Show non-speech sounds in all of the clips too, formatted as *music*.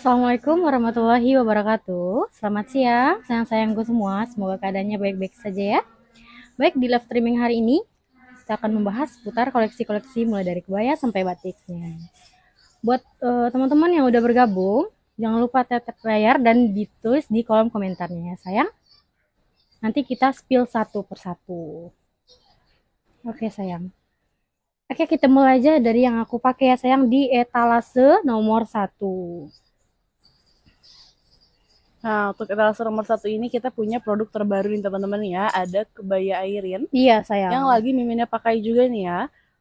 Assalamualaikum warahmatullahi wabarakatuh. Selamat siang, sayang-sayangku semua. Semoga keadaannya baik-baik saja ya. Baik, di live streaming hari ini kita akan membahas putar koleksi-koleksi mulai dari kebaya sampai batiknya. Buat uh, teman-teman yang udah bergabung, jangan lupa tetap layar dan ditulis di kolom komentarnya ya, sayang. Nanti kita spill satu persatu. Oke, sayang. Oke, kita mulai aja dari yang aku pakai ya, sayang di etalase nomor satu. Nah, untuk etalase nomor satu ini kita punya produk terbaru nih teman-teman ya. Ada kebaya airin. Iya, sayang. Yang lagi Miminnya pakai juga nih ya.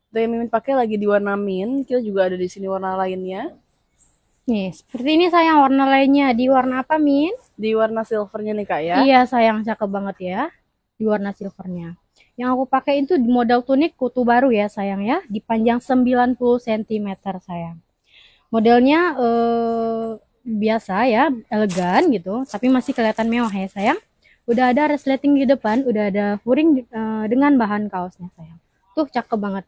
Untuk yang Mimin pakai lagi di warna mint. Kita juga ada di sini warna lainnya. Nih, seperti ini sayang warna lainnya. Di warna apa, Min? Di warna silvernya nih, Kak ya. Iya, sayang. Cakep banget ya. Di warna silvernya. Yang aku pakai itu model tunik kutu baru ya, sayang ya. di panjang 90 cm, sayang. Modelnya eh biasa ya, elegan gitu, tapi masih kelihatan mewah ya sayang. Udah ada resleting di depan, udah ada furing uh, dengan bahan kaosnya sayang. Tuh cakep banget.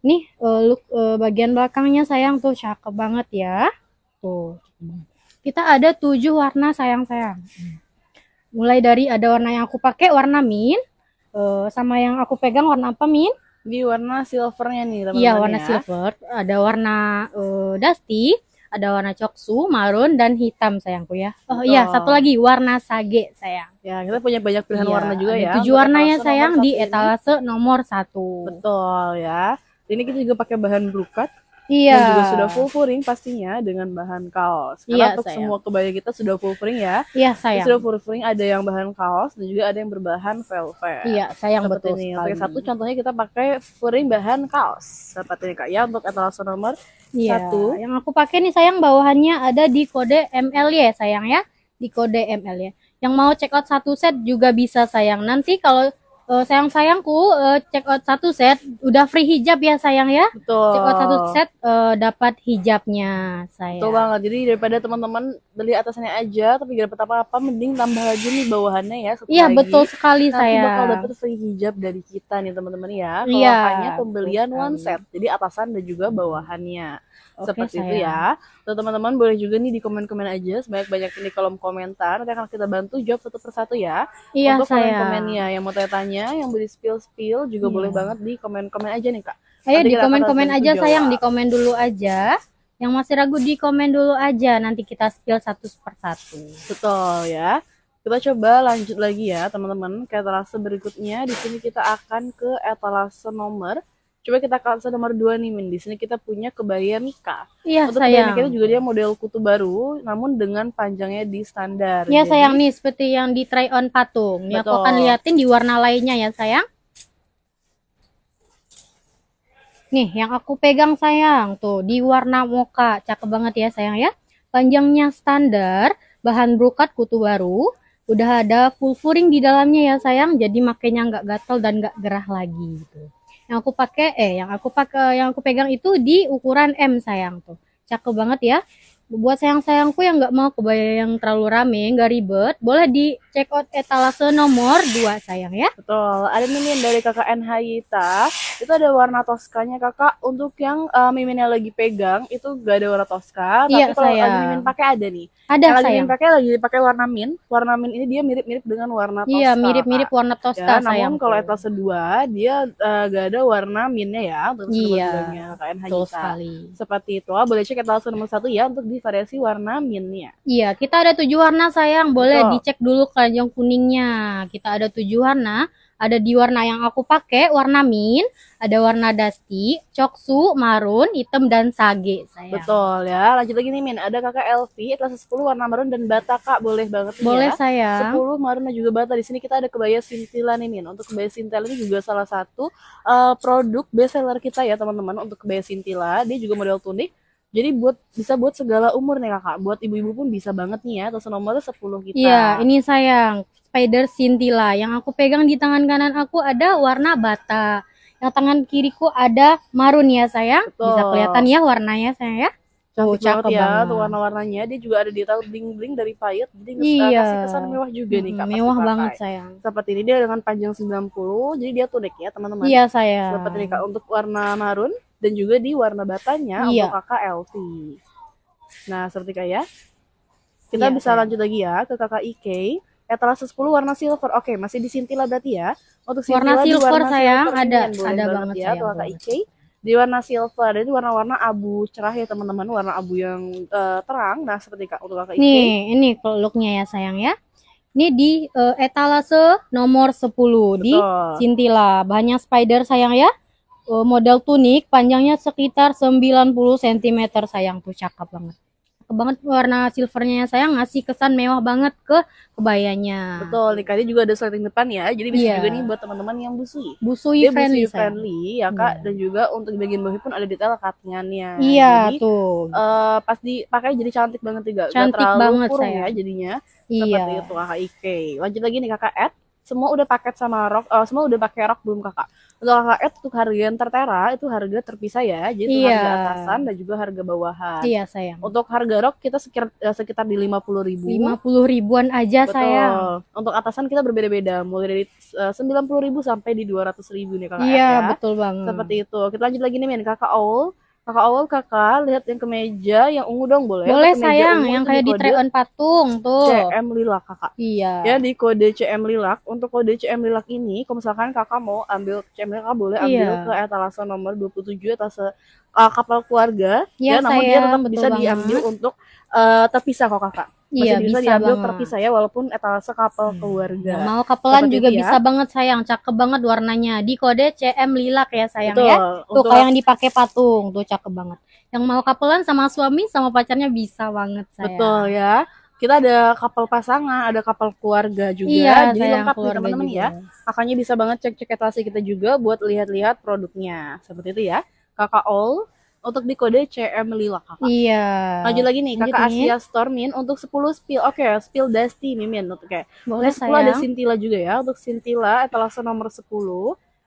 Nih uh, look uh, bagian belakangnya sayang tuh cakep banget ya. Tuh. Kita ada tujuh warna sayang-sayang. Hmm. Mulai dari ada warna yang aku pakai warna min uh, sama yang aku pegang warna apa min Di warna silvernya nih Iya, ya. warna ya. silver. Ada warna uh, dusty ada warna coksu, marun dan hitam sayangku ya. Oh iya, iya, satu lagi warna sage sayang. Ya, kita punya banyak pilihan ya, warna juga ya. Tujuh warnanya sayang di etalase nomor satu. Betul ya. Ini kita juga pakai bahan brokat Iya. Dan juga sudah full furing pastinya dengan bahan kaos. Karena iya, untuk semua kebaya kita sudah full furing ya. Iya, sayang. Jadi sudah full furing ada yang bahan kaos dan juga ada yang berbahan velvet. Iya, sayang Seperti betul ini. sekali. satu contohnya kita pakai furing bahan kaos. Seperti ini Kak ya untuk etalase nomor iya. satu. Yang aku pakai nih sayang bawahannya ada di kode ya sayang ya. Di kode ya. Yang mau check out satu set juga bisa sayang. Nanti kalau Uh, eh, sayang sayangku uh, eh, check out satu set udah free hijab ya sayang ya Betul. check out satu set uh, dapat hijabnya saya Betul banget jadi daripada teman-teman beli atasannya aja tapi gak dapat apa-apa mending tambah lagi nih bawahannya ya iya betul sekali nanti saya bakal dapat free hijab dari kita nih teman-teman ya kalau ya, hanya pembelian one set jadi atasan dan juga bawahannya Okay, Seperti sayang. itu ya. So teman-teman boleh juga nih di komen-komen aja sebanyak banyak di kolom komentar. Nanti akan kita bantu jawab satu persatu ya. Iya, Untuk komen-komennya yang mau tanya-tanya, yang boleh spill-spill juga iya. boleh banget di komen-komen aja nih Kak. Oh Ayo iya, di komen-komen aja jawab. sayang, di komen dulu aja. Yang masih ragu di komen dulu aja, nanti kita spill satu persatu. Betul ya kita coba lanjut lagi ya teman-teman ke etalase berikutnya di sini kita akan ke etalase nomor Coba kita kalsa nomor dua nih Min. Di sini kita punya kebaya Mika. Iya, Untuk sayang. kita kita juga dia model kutu baru namun dengan panjangnya di standar. Iya, sayang nih seperti yang di try on patung. Ya, aku akan liatin di warna lainnya ya, sayang. Nih, yang aku pegang sayang tuh di warna moka, Cakep banget ya, sayang ya. Panjangnya standar, bahan brokat kutu baru, udah ada full furing di dalamnya ya sayang jadi makanya nggak gatel dan nggak gerah lagi gitu. Yang aku pakai eh yang aku pakai yang aku pegang itu di ukuran M sayang tuh. Cakep banget ya buat sayang-sayangku yang nggak mau kebaya yang terlalu rame, nggak ribet, boleh di check out etalase nomor dua sayang ya. Betul, ada mimin dari kakak NHYita, itu ada warna toskanya kakak, untuk yang uh, eh, miminnya lagi pegang, itu nggak ada warna toska, tapi iya, kalau mimin pakai ada nih. Ada yang sayang. Lagi mimin pakai, lagi dipakai warna min, warna min ini dia mirip-mirip dengan warna toska. Iya, mirip-mirip warna toska ya, sayang. Namun kalau etalase dua dia uh, ada warna minnya ya, untuk iya, kakak NHYita. sekali. Seperti itu, ah, boleh cek etalase nomor satu ya, untuk lebih variasi warna minnya. Iya, kita ada tujuh warna sayang. Boleh Betul. dicek dulu keranjang kuningnya. Kita ada tujuh warna. Ada di warna yang aku pakai, warna min, ada warna dusty, coksu, marun, hitam, dan sage, sayang. Betul ya. Lanjut lagi nih, Min. Ada kakak Elvi, kelas 10 warna marun dan bata, Kak. Boleh banget nih Boleh, ya. sayang. 10 marun dan juga bata. Di sini kita ada kebaya sintila nih, Min. Untuk kebaya sintila ini juga salah satu uh, produk bestseller kita ya, teman-teman. Untuk kebaya sintila, dia juga model tunik jadi buat bisa buat segala umur nih kakak. Buat ibu-ibu pun bisa banget nih ya. Terus nomornya 10 kita. Iya, ini sayang. Spider Sintila. Yang aku pegang di tangan kanan aku ada warna bata. Yang tangan kiriku ada marun ya sayang. Betul. Bisa kelihatan ya warnanya sayang ya. Cantik oh, ya tuh warna-warnanya. Dia juga ada detail bling-bling dari payet. Jadi iya. kasih kesan mewah juga nih Kak. Mewah banget sayang. Seperti ini dia dengan panjang 90. Jadi dia tuh dek ya teman-teman. Iya sayang. Seperti ini Kak untuk warna marun dan juga di warna batanya iya. untuk kakak LT. Nah, seperti kayak ya. kita iya, bisa lanjut lagi ya ke kakak IK. Etalase eh, 10 warna silver. Oke, masih di Sintila berarti ya. Untuk Sintila warna silver warna sayang silver, ada ada banget ya sayang, kakak IK. Di warna silver, jadi warna-warna abu cerah ya teman-teman, warna abu yang uh, terang. Nah, seperti kak untuk kakak IK. Nih, ini looknya ya sayang ya. Ini di uh, etalase nomor 10 Betul. di Sintila. Bahannya spider sayang ya. Eh, model tunik panjangnya sekitar 90 cm sayangku cakep banget cakep banget warna silvernya ya, sayang ngasih kesan mewah banget ke kebayanya betul nikahnya juga ada sliding depan ya jadi bisa yeah. juga nih buat teman-teman yang busui busui Dia friendly busui friendly ya kak yeah. dan juga untuk di bagian bawah pun ada detail cuttingannya iya yeah, tuh uh, pas dipakai jadi cantik banget juga cantik gak terlalu banget kurung ya sayang. ya jadinya iya. Yeah. seperti itu kakak Ike lanjut lagi nih kakak Ed semua udah paket sama rok uh, semua udah pakai rok belum kakak untuk kakak itu eh, untuk harga yang tertera itu harga terpisah ya jadi yeah. harga atasan dan juga harga bawahan iya yeah, sayang untuk harga rok kita sekitar uh, sekitar di lima puluh ribu lima puluh ribuan aja Betul. sayang untuk atasan kita berbeda-beda mulai dari sembilan puluh ribu sampai di dua ratus ribu nih kakak Iya ya. betul banget seperti itu kita lanjut lagi nih men kakak Owl Kakak awal kakak lihat yang kemeja yang ungu dong boleh? Ya, boleh sayang, ungu yang kayak di, di treon patung tuh. CM Lilak kakak. Iya. Ya di kode CM Lilak. Untuk kode CM Lilak ini, kalau misalkan kakak mau ambil CM Lilak, kakak boleh ambil iya. ke etalase nomor 27 etalase uh, kapal keluarga. Iya, ya, namun dia tetap bisa banget. diambil untuk uh, terpisah kok kakak. Iya, bisa, bisa diambil banget. saya walaupun etalase couple hmm. Iya. keluarga. Iya, mau kapelan juga ya. bisa banget sayang, cakep banget warnanya. Di kode CM lilak ya sayang Betul. ya. Tuh Untuk... kayak yang dipakai patung, tuh cakep banget. Yang mau kapelan sama suami sama pacarnya bisa banget sayang. Betul ya. Kita ada kapal pasangan, ada kapal keluarga juga. Iya, Jadi lengkap nih teman-teman ya. Makanya bisa banget cek-cek etalase kita juga buat lihat-lihat produknya. Seperti itu ya. Kakak All untuk di kode CR Melila kakak. Iya. Lanjut lagi nih kakak Lanjut Asia nih. Stormin untuk 10 spill. Oke, okay, spill Dusty Mimin Oke. Okay. Boleh Next, 10 sayang. ada Sintila juga ya untuk Sintila etalase nomor 10.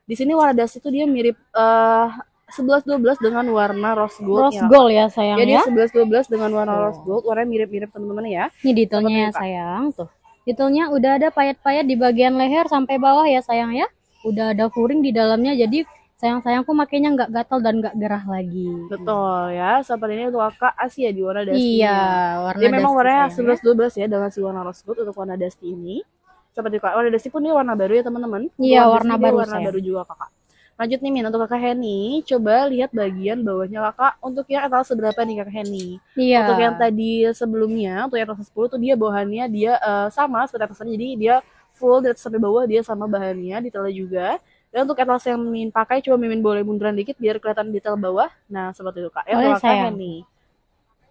Di sini warna Dusty itu dia mirip uh, 11 12 dengan warna rose gold. Rose ya. gold ya sayang Jadi iya, ya. Jadi 11 12 dengan warna oh. rose gold, warnanya mirip-mirip teman-teman ya. Ini detailnya ya sayang tuh. Detailnya udah ada payet-payet di bagian leher sampai bawah ya sayang ya. Udah ada furing di dalamnya jadi sayang-sayangku makanya nggak gatal dan nggak gerah lagi. Betul ya, sahabat ini untuk kakak Asia ya, di warna dasi. Iya, warna Dia memang warnanya 11 12 ya dengan si warna tersebut untuk warna dasi ini. Sahabat Seperti warna dasi pun dia warna baru ya teman-teman. Iya, warna, baru warna baru juga kakak. Lanjut nih Min, untuk kakak Henny, coba lihat bagian bawahnya kakak untuk yang etalase seberapa nih kakak Henny. Iya. Untuk yang tadi sebelumnya, untuk yang etalase 10 tuh dia bahannya dia eh, sama seperti etalase jadi dia full dari sampai bawah dia sama bahannya, detailnya juga dan untuk etalase yang mimin pakai coba mimin boleh munduran dikit biar kelihatan detail bawah nah seperti itu kak ya boleh, saya. Henny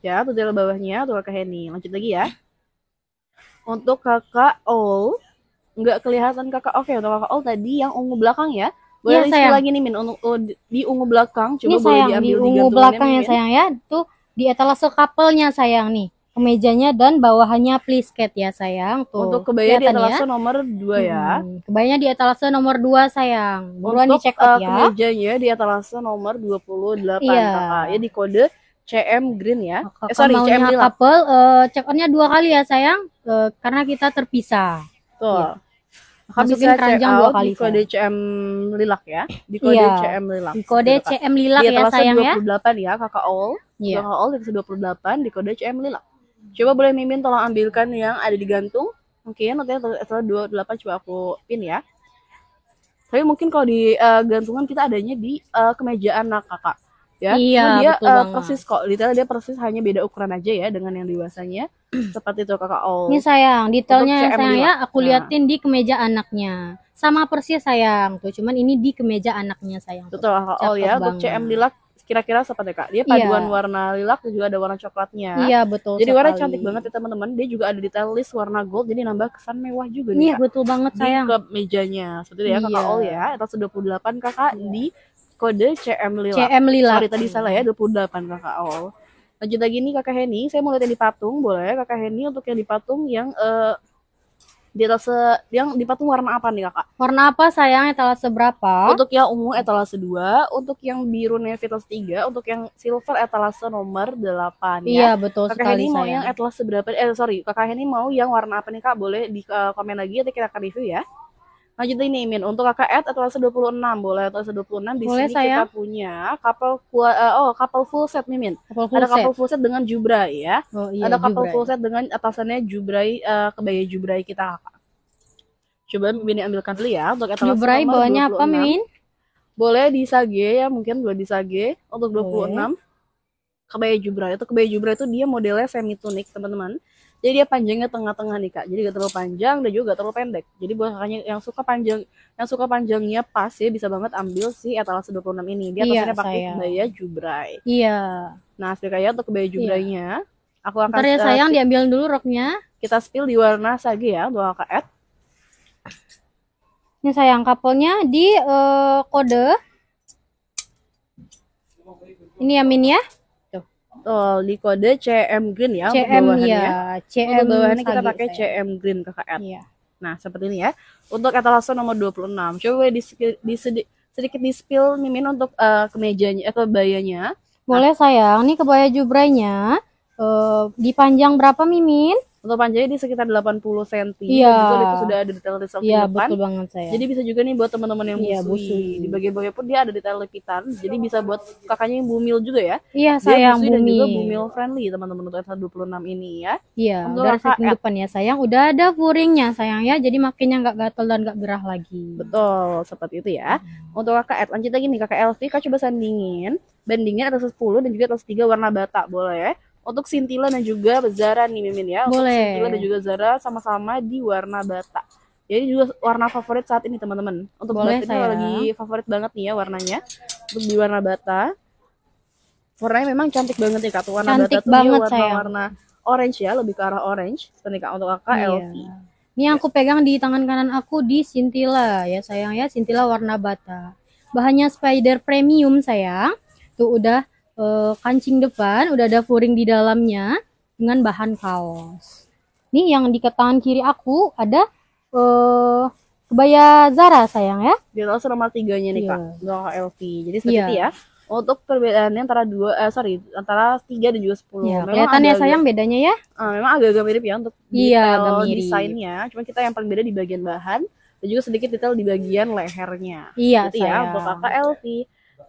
ya detail bawahnya tuh ke Henny lanjut lagi ya untuk kakak all nggak kelihatan kakak oke okay, untuk kakak all tadi yang ungu belakang ya boleh ya, sayang. lagi nih min untuk oh, di ungu belakang coba ini, iya, boleh sayang, diambil di ungu belakang ya, ya sayang ya tuh di etalase couple-nya sayang nih kemejanya dan bawahannya please cat ya sayang tuh untuk kebaya di etalase ya. nomor 2 ya hmm, kebayanya di etalase nomor 2 sayang buruan untuk, dicek uh, ya kemejanya di etalase nomor 28 iya. kakak ya di kode CM Green ya Kalo eh, sorry CM Green couple uh, eh, check onnya dua kali ya sayang uh, karena kita terpisah tuh ya. Masukin keranjang dua kali di kode sayang. CM Lilak ya di kode iya. CM Lilak di kode CM Lilak ya sayang 28 ya 28 ya kakak all yeah. kakak all di 28 di kode CM Lilak Coba boleh mimin tolong ambilkan yang ada digantung. Mungkin nanti setelah 28 coba aku pin ya. Tapi mungkin kalau di uh, gantungan kita adanya di uh, eh, kemeja anak kakak. Ya, iya, nah, dia uh, persis kok. Detail dia persis hanya beda ukuran aja ya dengan yang dewasanya. *clears throat* Seperti itu kakak all. Ini sayang, detailnya sayang ya aku nah. liatin nah. di kemeja anaknya. Sama persis sayang tuh, cuman ini di kemeja anaknya sayang. Betul kakak all ya, banget. untuk CM Dilak kira-kira seperti kak dia iya. paduan yeah. warna lilak dan juga ada warna coklatnya iya yeah, betul jadi warna cantik banget ya teman-teman dia juga ada detail list warna gold jadi nambah kesan mewah juga nih iya yeah, betul banget sayang di mejanya seperti itu ya kakak yeah. all ya atas 28 kakak yeah. di kode CM lilak CM lilak sorry tadi salah ya 28 kakak all lanjut lagi nih kakak Henny saya mau lihat yang di patung boleh kakak Henny untuk yang di patung yang uh, di atas yang di dipatung warna apa nih kakak? Warna apa sayang etalase berapa? Untuk yang ungu etalase 2, untuk yang biru navy etalase 3, untuk yang silver etalase nomor 8 ya. Iya betul kakak sekali mau yang etalase berapa? Eh sorry, kakak ini mau yang warna apa nih kak? Boleh di eh, komen lagi nanti kita akan review ya lanjut ini Min untuk kakak Ed etalase 26 boleh etalase 26 di boleh, sini saya? kita punya kapal uh, eh, oh kapal full set Mimin couple full ada kapal full set dengan Jubra ya oh, iya, ada kapal full set dengan atasannya Jubrai uh, kebaya Jubrai kita coba Mimin ambilkan dulu ya untuk etalase Jubrai bawahnya apa Mimin boleh di Sage ya mungkin boleh di Sage untuk 26 boleh kebaya jubra itu kebaya jubra itu dia modelnya semi tunik teman-teman jadi dia panjangnya tengah-tengah nih kak jadi gak terlalu panjang dan juga gak terlalu pendek jadi buat kakaknya yang suka panjang yang suka panjangnya pas ya bisa banget ambil si etalase 26 ini dia iya, pakai kebaya jubra iya nah hasil kayaknya untuk kebaya jubranya iya. aku akan Bentar ya sayang uh, diambil dulu roknya kita spill di warna sagi ya untuk kak Ed ini sayang kapelnya di uh, kode ini ya Min ya Betul, di kode CM Green ya CM, untuk bawahannya. Ya, CM untuk bawahannya kita pakai saya. CM Green KKR. Iya. Nah, seperti ini ya. Untuk etalase nomor 26. Coba di, di sedikit, sedikit di spill Mimin untuk uh, kemejanya, eh, kebayanya. Eh, Boleh nah. sayang, ini kebaya jubrainya uh, dipanjang berapa Mimin? atau panjangnya di sekitar 80 cm. Iya. itu sudah ada detail iya, depan. Iya, betul banget saya. Jadi bisa juga nih buat teman-teman yang iya, busui. busui. Di bagian-bagian pun dia ada detail lipitan. Jadi bisa buat kakaknya yang bumil juga ya. Iya, saya yang bumil. Dan juga bumil friendly teman-teman untuk SH 26 ini ya. Iya, untuk dari saking depan ya sayang udah ada furingnya sayang ya. Jadi makinnya nggak gatal dan nggak gerah lagi. Betul, seperti itu ya. Hmm. Untuk kakak Ed, lanjut lagi nih kakak Elvi, kak coba sandingin bandingin atas 10 dan juga atas 3 warna bata boleh ya untuk Sintila dan juga Zara nih Mimin ya. Boleh. Untuk Sintila dan juga Zara sama-sama di warna bata. Jadi juga warna favorit saat ini teman-teman. Untuk Boleh, saya. ini lagi favorit banget nih ya warnanya. Untuk di warna bata. Warnanya memang cantik banget nih Kak. Warna cantik bata tuh warna-warna orange ya, lebih ke arah orange. Seperti Kak untuk AKL. iya. LV. Ini yang aku pegang di tangan kanan aku di Sintila ya sayang ya, Sintila warna bata. Bahannya spider premium sayang. Tuh udah uh, kancing depan udah ada furing di dalamnya dengan bahan kaos. ini yang di tangan kiri aku ada uh, kebaya Zara sayang ya. Di atas nomor tiganya nih yeah. kak, nomor LV. Jadi iya. seperti yeah. ya. Untuk perbedaannya antara dua, eh, sorry, antara tiga dan juga sepuluh. Ya, kelihatan ya sayang bedanya ya. Uh, memang agak-agak mirip ya untuk yeah, detail desainnya. Cuma kita yang paling beda di bagian bahan dan juga sedikit detail di bagian lehernya. Iya. Gitu ya untuk kakak Elvi.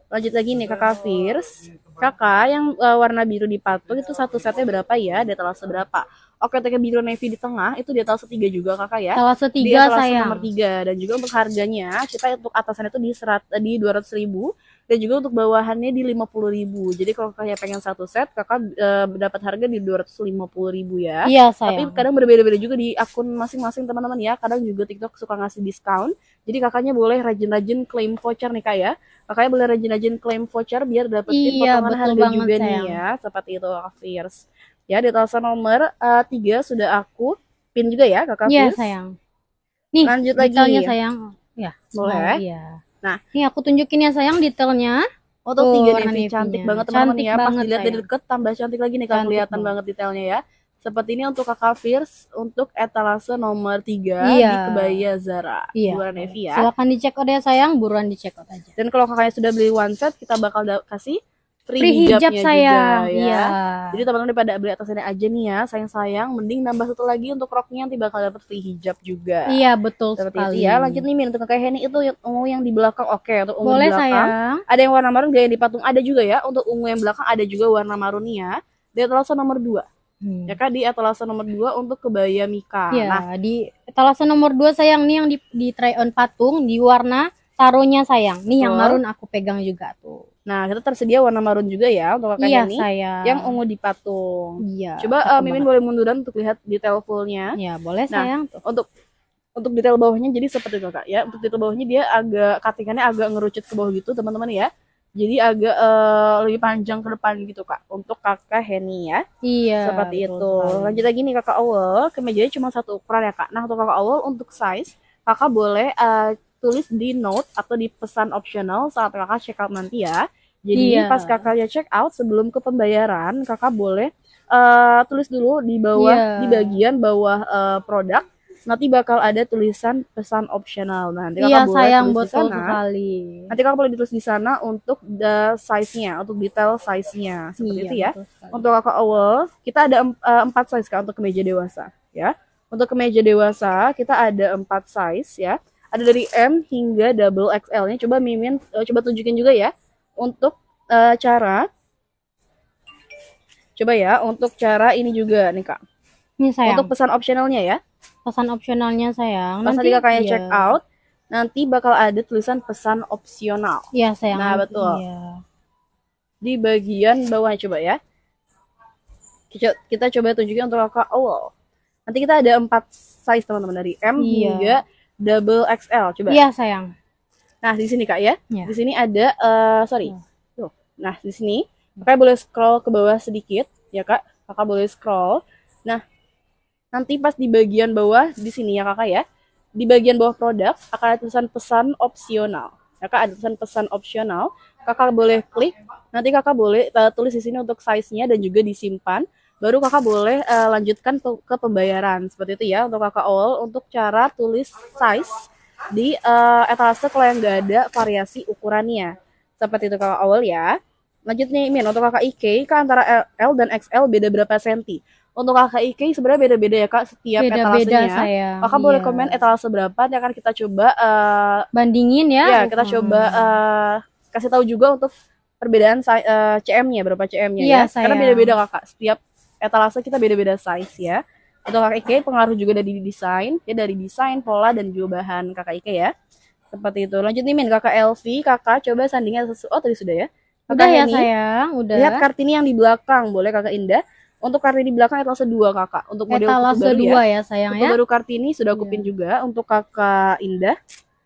Lanjut lagi nih kakak Fierce. Kakak, yang uh, warna biru di patung itu satu setnya berapa ya? Dia talase berapa? Oke, tega biru navy di tengah itu dia talase tiga juga kakak ya. Talase tiga saya. nomor tiga dan juga untuk harganya kita untuk atasannya itu di serat eh, di dua ratus ribu dan juga untuk bawahannya di lima puluh ribu. Jadi kalau kakak pengen satu set, kakak e, dapat harga di dua ratus lima puluh ribu ya. Iya saya. Tapi kadang berbeda-beda juga di akun masing-masing teman-teman ya. Kadang juga TikTok suka ngasih discount. Jadi kakaknya boleh rajin-rajin claim voucher nih kak ya. Kakaknya boleh rajin-rajin claim voucher biar dapetin iya, potongan harga banget, juga sayang. nih ya. Seperti itu kak Fierce. Ya di telepon nomor uh, eh, 3 sudah aku pin juga ya kakak Iya sayang. Nih, Lanjut detailnya lagi. sayang. Ya, boleh. Oh, iya. Nah, nih aku tunjukin ya sayang detailnya. Oh, tuh tiga nih cantik banget teman-teman ya. Pas dilihat dari deket tambah cantik lagi nih kan kelihatan banget detailnya ya. Tempat ini untuk Kakak Fierce untuk etalase nomor 3 iya. di Kebaya Zara. Iya. Buruan Evi ya. Silakan dicek out ya sayang, buruan dicek out aja. Dan kalau kakaknya sudah beli one set, kita bakal kasih free, free hijab sayang Juga, ya. Iya. Jadi teman-teman daripada beli atas ini aja nih ya, sayang-sayang mending nambah satu lagi untuk roknya nanti bakal dapet free hijab juga. Iya, betul Seperti sekali. ya, lanjut nih Min untuk kakak Henny itu yang ungu yang di belakang oke okay, untuk ungu Boleh, belakang. Sayang. Ada yang warna marun gaya yang dipatung ada juga ya, untuk ungu yang belakang ada juga warna marun marunnya. Dia terasa nomor 2. Hmm. Ya kan di etalase nomor 2 untuk kebaya Mika. Ya, nah, di etalase nomor 2 sayang nih yang di, di try on patung di warna taruhnya sayang. Nih yang marun aku pegang juga tuh. Nah, kita tersedia warna marun juga ya untuk kakaknya iya, nih. Sayang. Yang ungu di patung. Iya. Coba uh, Mimin boleh munduran untuk lihat detail fullnya. Iya, boleh nah, sayang tuh. Untuk untuk detail bawahnya jadi seperti itu kak ya untuk detail bawahnya dia agak cuttingannya agak ngerucut ke bawah gitu teman-teman ya jadi agak uh, lebih panjang ke depan gitu kak untuk kakak Henny ya iya seperti itu lanjut lagi nih kakak awal kemejanya cuma satu ukuran ya kak nah untuk kakak awal untuk size kakak boleh uh, tulis di note atau di pesan optional saat kakak check out nanti ya jadi iya. pas kakaknya check out sebelum ke pembayaran kakak boleh uh, tulis dulu di bawah iya. di bagian bawah uh, produk nanti bakal ada tulisan pesan opsional. Nah, nanti iya, sayang boleh tulis di sana. Nanti kalau boleh ditulis di sana untuk the size-nya, untuk detail size-nya seperti iya, itu ya. Untuk kakak awal kita ada eh, empat size kak untuk kemeja dewasa ya. Untuk kemeja dewasa kita ada empat size ya. Ada dari M hingga double XL-nya. Coba Mimin eh, coba tunjukin juga ya untuk uh, cara coba ya untuk cara ini juga nih kak. Ini iya, Untuk pesan opsionalnya ya pesan opsionalnya sayang. Pas nanti kakaknya iya. check out, nanti bakal ada tulisan pesan opsional. Iya sayang. Nah betul. Iya. Di bagian bawah coba ya. Kita, coba tunjukin untuk kakak awal. Nanti kita ada empat size teman-teman dari M iya. hingga double XL coba. Iya sayang. Nah di sini kak ya, iya. di sini ada uh, sorry. Iya. Tuh. Nah di sini kakak boleh scroll ke bawah sedikit ya kak. Kakak boleh scroll. Nah Nanti pas di bagian bawah di sini ya kakak ya, di bagian bawah produk akan ada tulisan pesan opsional. Kakak ada tulisan pesan opsional, kakak boleh klik. Nanti kakak boleh uh, tulis di sini untuk size-nya dan juga disimpan. Baru kakak boleh uh, lanjutkan ke, pembayaran seperti itu ya untuk kakak awal untuk cara tulis size di uh, etalase kalau yang nggak ada variasi ukurannya seperti itu kakak awal ya. Lanjut nih Min, untuk kakak IK kak antara L dan XL beda berapa senti? untuk kakak Iki sebenarnya beda-beda ya kak setiap beda -beda etalasenya. Saya. Kakak iya. boleh komen etalase berapa? Nanti akan kita coba uh, bandingin ya. Ya kita hmm. coba uh, eh, kasih tahu juga untuk perbedaan uh, eh, CM-nya berapa CM-nya iya, ya. Saya. Karena beda-beda kakak setiap etalase kita beda-beda size ya. Untuk kakak Ike pengaruh juga dari desain, ya dari desain, pola dan juga bahan kakak Ike ya. Seperti itu. Lanjut nih Min, kakak Elvi, kakak coba sandingnya sesuatu. Oh tadi sudah ya. Kakak udah ya ya sayang, udah. Lihat kartini yang di belakang, boleh kakak Indah untuk Kartini belakang etalase dua kakak. Untuk model etalase ya. dua ya, ya sayang untuk ya. baru Kartini sudah pin iya. pin juga. Untuk kakak Indah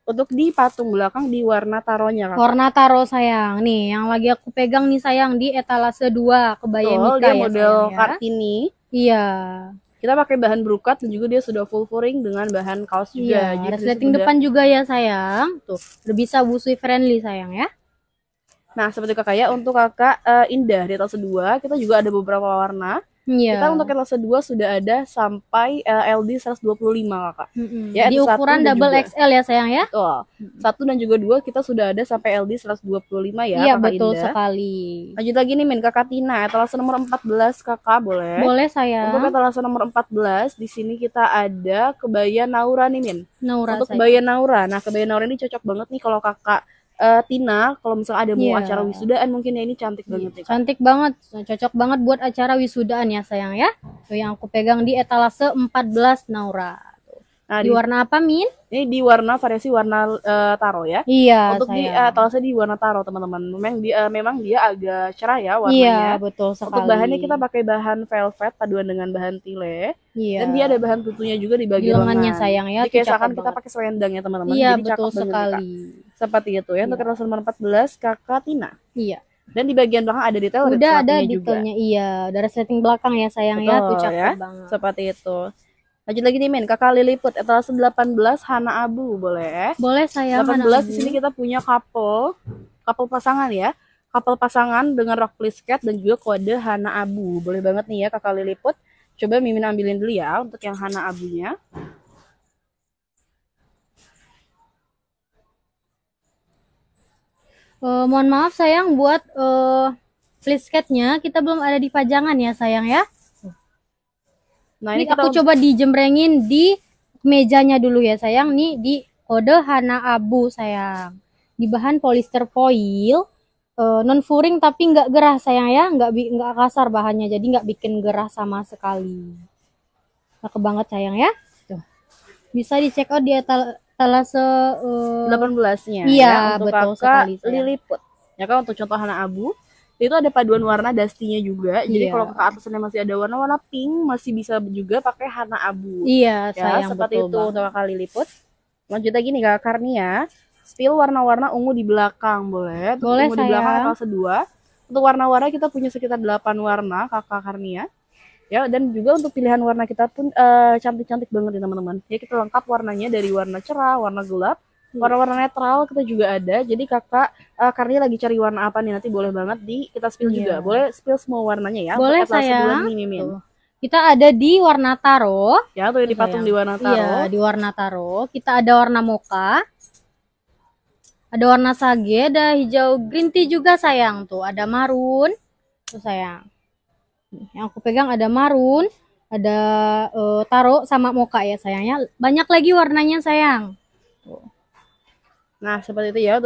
untuk di patung belakang di warna taronya kakak. Warna taro sayang nih yang lagi aku pegang nih sayang di etalase dua kebaya Mika dia ya, model sayang, ya. ini. Iya. Kita pakai bahan brokat dan juga dia sudah full furing dengan bahan kaos juga. Iya, Jadi resleting depan juga ya sayang. Tuh, udah bisa busui friendly sayang ya. Nah, seperti kakak ya, untuk kakak uh, Indah di etalase 2, kita juga ada beberapa warna. Yeah. Kita untuk etalase 2 sudah ada sampai uh, LD 125, kakak. Mm -hmm. ya, di ukuran double juga. XL ya, sayang ya? Betul. Satu dan juga dua kita sudah ada sampai LD 125 ya, yeah, kakak betul sekali. Lanjut lagi nih, Min, kakak Tina, etalase nomor 14, kakak, boleh? Boleh, sayang. Untuk etalase nomor 14, di sini kita ada kebaya Naura nih, Min. Naura, Untuk sayang. kebaya Naura. Nah, kebaya Naura ini cocok banget nih kalau kakak uh, Tina kalau misalnya ada mau yeah. acara wisudaan mungkin ya ini cantik iya. banget ya. Cantik banget, cocok banget buat acara wisudaan ya sayang ya. Tuh yang aku pegang di etalase 14 Naura. Nah, di, di warna apa Min? Ini di warna variasi warna uh, taro ya. Iya. Untuk di uh, etalase di warna taro teman-teman. Memang dia uh, memang dia agak cerah ya warnanya. Iya betul sekali. Untuk bahannya kita pakai bahan velvet paduan dengan bahan tile. Iya. Dan dia ada bahan tutunya juga di bagian lengannya sayang ya. Jadi kayak kita pakai selendang ya teman-teman. Iya Jadi betul ya, sekali. Kita seperti itu ya, untuk untuk iya. nomor 14 kakak Tina iya dan di bagian belakang ada detail udah ada detailnya juga. iya dari setting belakang ya sayang Betul, ya tuh ya. banget seperti itu lanjut lagi nih Min kakak Liliput etalase 18 Hana Abu boleh boleh sayang 18 di sini kita punya couple couple pasangan ya couple pasangan dengan rock please cat dan juga kode Hana Abu boleh banget nih ya kakak Liliput coba Mimin ambilin dulu ya untuk yang Hana Abunya Uh, mohon maaf sayang buat uh, eh, plisketnya kita belum ada di pajangan ya sayang ya. Nah, ini, ini aku coba dijemrengin di mejanya dulu ya sayang. Nih di kode Hana Abu sayang. Di bahan polyester foil uh, eh, non furing tapi nggak gerah sayang ya, nggak nggak kasar bahannya jadi nggak bikin gerah sama sekali. Cakep banget sayang ya. Tuh. Bisa dicek out di etal salah se eh, delapan belasnya iya, ya untuk betul sekali, liliput Ya kan untuk contoh anak abu itu ada paduan warna dastinya juga. Jadi iya. kalau ke atasnya masih ada warna-warna pink masih bisa juga pakai hana abu. Iya, ya, seperti betul itu banget. untuk kali liput Lanjut lagi nih Kak Karnia. spill warna-warna ungu di belakang boleh. Boleh ungu sayang. di belakang kelas dua Untuk warna-warna kita punya sekitar delapan warna Kakak Karnia ya dan juga untuk pilihan warna kita pun eh, cantik-cantik uh, banget ya teman-teman ya kita lengkap warnanya dari warna cerah warna gelap hmm. warna-warna netral kita juga ada jadi kakak uh, eh, karena lagi cari warna apa nih nanti boleh banget di kita spill yeah. juga boleh spill semua warnanya ya boleh saya Kita ada di warna taro. Ya, tuh di patung di warna taro. Iya, di warna taro. Kita ada warna moka. Ada warna sage, ada hijau green tea juga sayang tuh. Ada marun. Tuh sayang. Yang aku pegang ada marun, ada uh, taro sama moka ya sayangnya. Banyak lagi warnanya sayang. Nah, seperti itu ya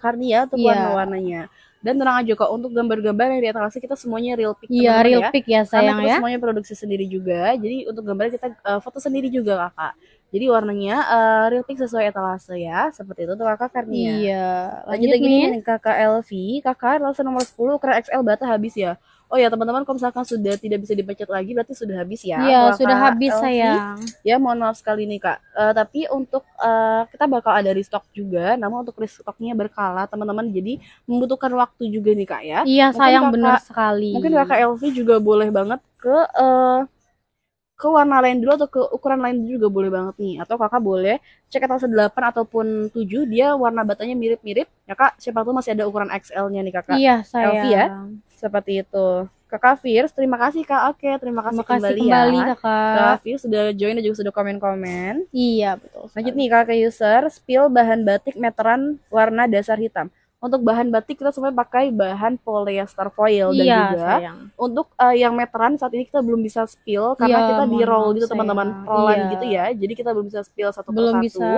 karni ya untuk yeah. warna-warnanya. Dan tenang aja kok untuk gambar-gambar yang di atas kita semuanya real pick. Iya, real ya. pic ya sayang Karena kita ya. semuanya produksi sendiri juga. Jadi untuk gambar kita uh, foto sendiri juga Kakak. Jadi warnanya uh, real pick sesuai etalase ya. Seperti itu tuh Kakak Karnia. Iya. Lanjut lagi nih Kakak Elvi. Kakak langsung nomor 10 ukuran XL bata habis ya oh ya teman-teman kalau misalkan sudah tidak bisa dipencet lagi berarti sudah habis ya iya sudah habis LV. sayang ya mohon maaf sekali nih kak uh, tapi untuk uh, kita bakal ada restock juga namun untuk restocknya berkala teman-teman jadi membutuhkan waktu juga nih kak ya iya sayang benar sekali mungkin kakak Elvi juga boleh banget ke uh, ke warna lain dulu atau ke ukuran lain juga boleh banget nih atau kakak boleh cek atas 8 ataupun 7 dia warna batanya mirip-mirip ya kak siapa tuh masih ada ukuran XL-nya nih kakak iya sayang Elvi ya seperti itu. kak Kafir terima kasih Kak Oke, terima kasih, terima kasih kembali, ya. kembali ya. Kakak. Kak Kafir sudah join dan juga sudah komen-komen. Iya, betul. Lanjut nih Kakak user, spill bahan batik meteran warna dasar hitam untuk bahan batik kita semuanya pakai bahan polyester foil dan iya, juga sayang. untuk uh, yang meteran saat ini kita belum bisa spill iya, karena iya, kita di roll gitu teman-teman rollan gitu iya. gitu ya jadi kita belum bisa spill satu belum satu bisa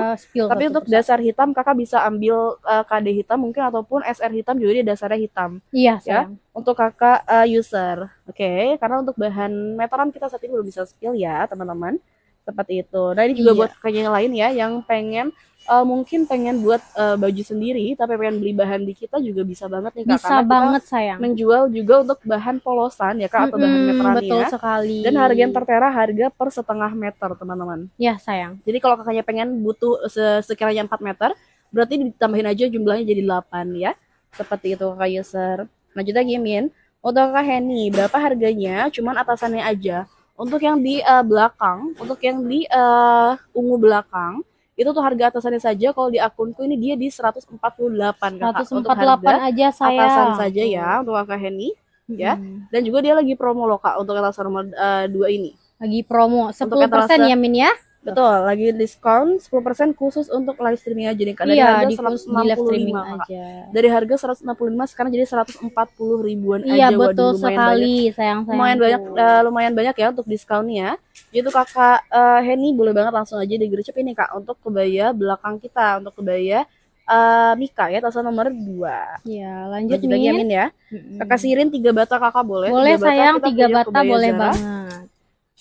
tapi satu untuk persatu. dasar hitam kakak bisa ambil uh, eh, KD hitam mungkin ataupun SR hitam juga di dasarnya hitam iya ya, sayang. ya untuk kakak uh, user oke okay? karena untuk bahan meteran kita saat ini belum bisa spill ya teman-teman seperti itu nah ini juga iya. buat kakaknya yang lain ya yang pengen uh, mungkin pengen buat uh, baju sendiri tapi pengen beli bahan di kita juga bisa banget nih kak bisa Karena banget sayang menjual juga untuk bahan polosan ya kak atau mm-hmm, bahan meteran betul ya. sekali dan harga yang tertera harga per setengah meter teman-teman ya sayang jadi kalau kakaknya pengen butuh se- sekiranya 4 meter berarti ditambahin aja jumlahnya jadi 8 ya seperti itu kak user lanjut lagi Min untuk kak Henny berapa harganya cuman atasannya aja untuk yang di uh, belakang untuk yang di uh, ungu belakang itu tuh harga atasannya saja kalau di akunku ini dia di 148 kakak 148 untuk harga aja saya atasan saja ya hmm. untuk kakak Henny ya hmm. dan juga dia lagi promo loh kak untuk etalase nomor uh, eh, 2 ini lagi promo 10% ya Min ya Betul, lagi diskon 10% khusus untuk live streaming aja nih iya, harga di, 165 di live aja. Dari harga 165 sekarang jadi 140 ribuan iya, aja. Iya, betul Waduh, sekali, sayang-sayang. Lumayan banyak uh, lumayan banyak ya untuk diskonnya. Jadi gitu, Kakak uh, Henny boleh banget langsung aja di gercep ini Kak untuk kebaya belakang kita, untuk kebaya Uh, Mika ya tas nomor 2 Iya, lanjut Min. ya. Kakak Sirin tiga bata kakak boleh. Boleh tiga bata, sayang tiga bata boleh Zara. banget.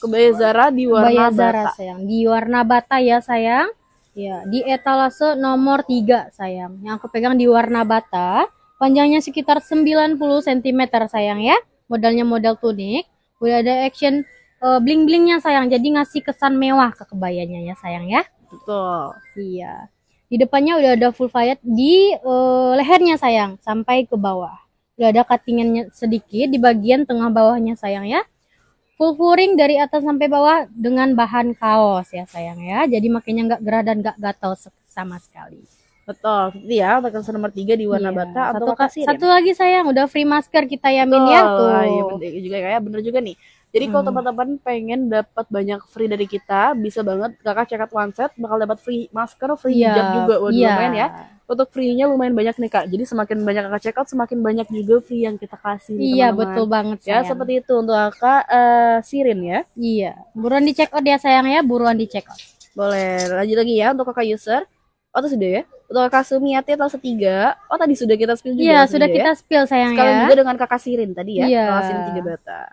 Kebaya Zara di warna Kebaya Zara, sayang. Di warna bata ya, sayang. Ya, di etalase nomor 3, sayang. Yang aku pegang di warna bata, panjangnya sekitar 90 cm, sayang ya. Modalnya modal tunik. Udah ada action uh, bling-blingnya, sayang. Jadi ngasih kesan mewah ke kebayanya ya, sayang ya. Betul. Iya. Di depannya udah ada full fayat di uh, lehernya, sayang, sampai ke bawah. Udah ada cuttingannya sedikit di bagian tengah bawahnya, sayang ya full furing dari atas sampai bawah dengan bahan kaos ya sayang ya. Jadi makanya nggak gerah dan nggak gatal sama sekali. Betul, ya raksasa nomor tiga di warna iya. bata atau satu, kasih satu lagi sayang udah free masker kita ya Min ya tuh. Ah, iya, bener juga kayak bener juga nih. Jadi kalau hmm. teman-teman pengen dapat banyak free dari kita, bisa banget kakak check out one set bakal dapat free masker, free yeah. hijab juga, waduh yeah. lumayan ya. Untuk free-nya lumayan banyak nih kak. Jadi semakin banyak kakak check out, semakin banyak juga free yang kita kasih. Iya yeah, betul banget. Ya, sayang. Ya seperti itu untuk kakak uh, Sirin ya. Iya. Buruan di check out ya sayang ya, buruan di check out. Boleh lanjut lagi ya untuk kakak user. Oh, sudah ya? Untuk kakak Sumiati atau setiga. Oh, tadi sudah kita spill juga. Iya, sudah ya. kita ya? spill sayang Sekalian ya. juga dengan kakak Sirin tadi ya. Iya. Kakak Sirin tiga batas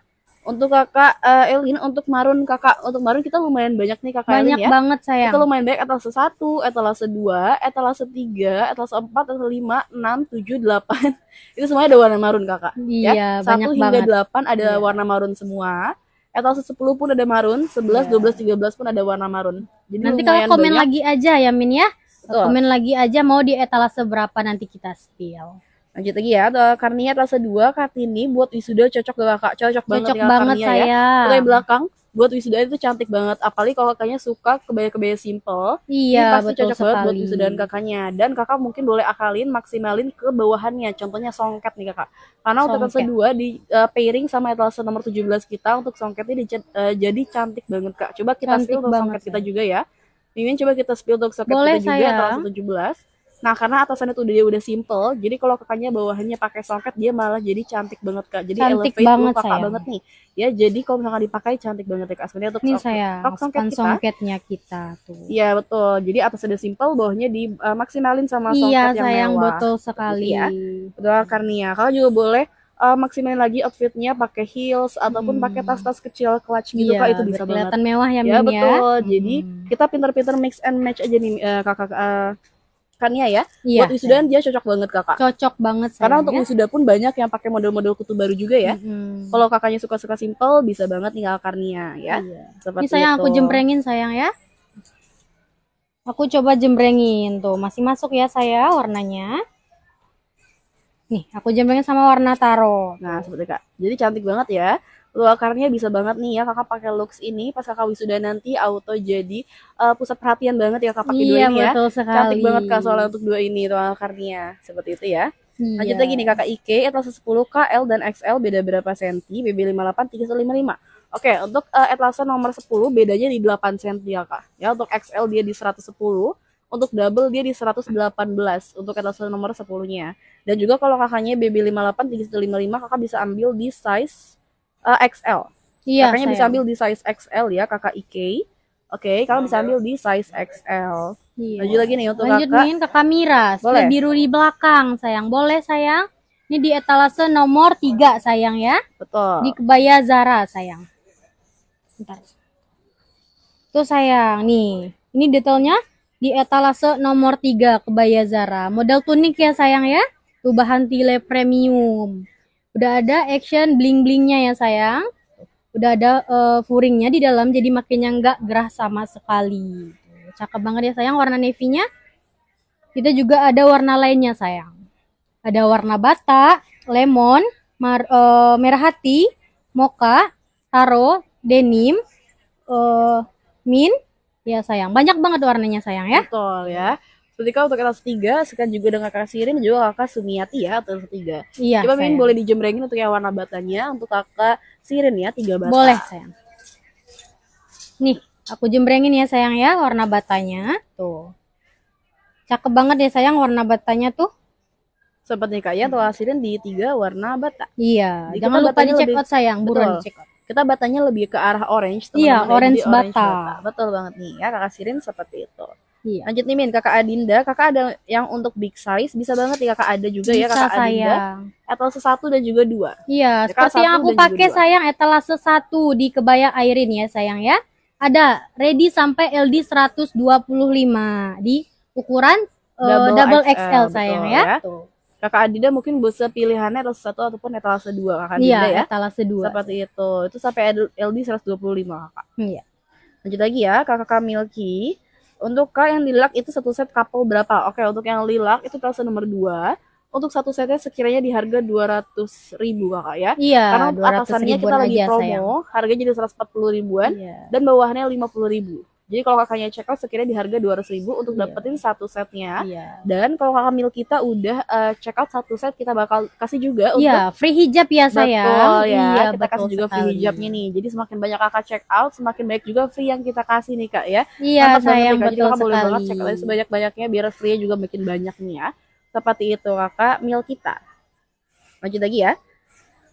untuk kakak uh, Elin untuk Marun kakak untuk Marun kita lumayan banyak nih kakak banyak Elin ya banget saya kita lumayan banyak etalase satu etalase dua etalase tiga etalase empat etalase lima enam tujuh delapan *laughs* itu semuanya ada warna marun kakak iya ya? satu hingga delapan ada iya. warna marun semua etalase sepuluh pun ada marun sebelas iya. dua belas tiga belas pun ada warna marun jadi nanti kalau komen banyak. lagi aja ya Min ya Betul. komen lagi aja mau di etalase berapa nanti kita spill Lanjut lagi ya, Karnia Rasa 2 Kartini buat wisuda cocok gak kakak? Cocok, banget, ya, banget saya. ya. Kayak belakang buat wisuda itu cantik banget. Apalagi kalau kakaknya suka kebaya-kebaya simple. Iya, ini pasti betul cocok sekali. banget buat wisudaan kakaknya. Dan kakak mungkin boleh akalin, maksimalin ke bawahannya. Contohnya songket nih kakak. Karena untuk etalase 2 di uh, pairing sama etalase nomor 17 kita untuk songket ini uh, eh, jadi cantik banget kak. Coba kita cantik spill untuk songket ya. kita juga ya. Mimin coba kita spill untuk songket kita juga juga etalase 17. Nah, karena atasannya tuh dia udah simple, jadi kalau kakaknya bawahannya pakai soket, dia malah jadi cantik banget, Kak. Jadi cantik elevate banget, kakak sayang. banget nih. Ya, jadi kalau misalkan dipakai cantik banget ya, Kak. Sebenarnya untuk Ini saya, songket kita. songketnya kita tuh. Iya, betul. Jadi atas ada simple, bawahnya di uh, sama iya, songket iya, yang mewah. Iya, sayang, betul gitu sekali. Ya. Betul, Karnia. Kalau juga boleh uh, maksimalin lagi outfitnya pakai heels ataupun hmm. pakai tas-tas kecil clutch gitu yeah, kak itu bisa banget. mewah ya, ya, ya. betul. Hmm. Jadi kita pinter-pinter mix and match aja nih uh, kakak uh, kan ya. Iya, Buat wisudawan iya. dia cocok banget kakak. Cocok banget. Sayang, Karena untuk ya? wisuda pun banyak yang pakai model-model kutu baru juga ya. Mm-hmm. Kalau kakaknya suka-suka simple bisa banget tinggal Karnia ya. Iya. Seperti Ini sayang itu. aku jembrengin sayang ya. Aku coba jembrengin tuh masih masuk ya saya warnanya. Nih, aku jembrengin sama warna taro. Nah, seperti Kak. Jadi cantik banget ya akarnya bisa banget nih ya kakak pakai looks ini pas kakak wisuda nanti auto jadi uh, pusat perhatian banget ya kakak pakai iya, dua ini ya cantik banget kak soalnya untuk dua ini tuh akarnya seperti itu ya Iya. Lanjut lagi nih kakak IK, etalase 10 kl dan XL beda berapa senti? BB 58 355. Oke, untuk uh, eh, etalase nomor 10 bedanya di 8 senti ya kak. Ya untuk XL dia di 110, untuk double dia di 118 untuk etalase nomor 10-nya. Dan juga kalau kakaknya BB 58 355 kakak bisa ambil di size uh, eh, XL. Iya, Kakaknya bisa ambil di size XL ya, Kakak IK. Oke, okay, kalau bisa ambil di size XL. Iya. Lanjut lagi nih untuk Lanjut kakak. Lanjut kakak Mira. Boleh. biru di belakang, sayang. Boleh, sayang. Ini di etalase nomor 3, sayang ya. Betul. Di kebaya Zara, sayang. Bentar. Tuh, sayang. Nih, ini detailnya di etalase nomor 3 kebaya Zara. Model tunik ya, sayang ya. Tuh bahan tile premium. Udah ada action bling-blingnya ya sayang. Udah ada uh, furingnya di dalam jadi makinnya nggak gerah sama sekali. Cakep banget ya sayang warna navy-nya. Kita juga ada warna lainnya sayang. Ada warna bata, lemon, mar, uh, merah hati, mocha, taro, denim, uh, mint. Ya sayang, banyak banget warnanya sayang ya. Betul ya. Ketika untuk kelas 3 sekarang juga dengan kakak Sirin dan juga kakak Sumiati ya atau ketiga. Iya. Coba mungkin boleh dijemrengin untuk yang warna batanya untuk kakak Sirin ya tiga bata. Boleh sayang. Nih aku jembrengin ya sayang ya warna batanya tuh. Cakep banget ya sayang warna batanya tuh. Seperti kayak ya hmm. Sirin di tiga warna bata. Iya. Jadi jangan lupa di check out sayang buruan check out kita batanya lebih ke arah orange teman-teman. Iya, orange, orange bata. bata. Betul banget nih ya Kakak Sirin seperti itu. Iya, lanjut nih Min, kakak Adinda, kakak ada yang untuk big size, bisa banget nih kakak ada juga ya, bisa, ya kakak sayang. Adinda. atau sesatu dan juga dua. Iya, kakak seperti yang aku pakai sayang etalase satu di kebaya Airin ya sayang ya. Ada ready sampai LD 125 di ukuran eh, double, uh, double XL, XL sayang betul, ya. ya. Kakak Adinda mungkin bisa pilihannya etalase satu ataupun etalase dua kakak iya, Adinda iya, etalase dua. Seperti itu, itu sampai LD 125 kakak. Iya. Lanjut lagi ya, kakak Milky untuk kak yang lilak itu satu set couple berapa? Oke, untuk yang lilak itu palsu nomor dua. Untuk satu setnya sekiranya di harga dua ratus ribu kakak ya. Iya, Karena atasannya kita lagi promo, harganya jadi puluh ribuan iya. dan bawahannya puluh ribu. Jadi kalau kakaknya check out sekiranya di harga 200 ribu untuk iya. dapetin satu setnya. Iya. Dan kalau kakak mil kita udah uh, check out satu set kita bakal kasih juga iya, untuk iya, free hijab ya saya. Betul ya. Iya, kita betul kasih juga sekali. free hijabnya nih. Jadi semakin banyak kakak check out, semakin banyak juga free yang kita kasih nih kak ya. Iya saya. sayang betul sekali. boleh banget check out sebanyak-banyaknya biar free juga makin banyak nih ya. Seperti itu kakak mil kita. Lanjut lagi ya.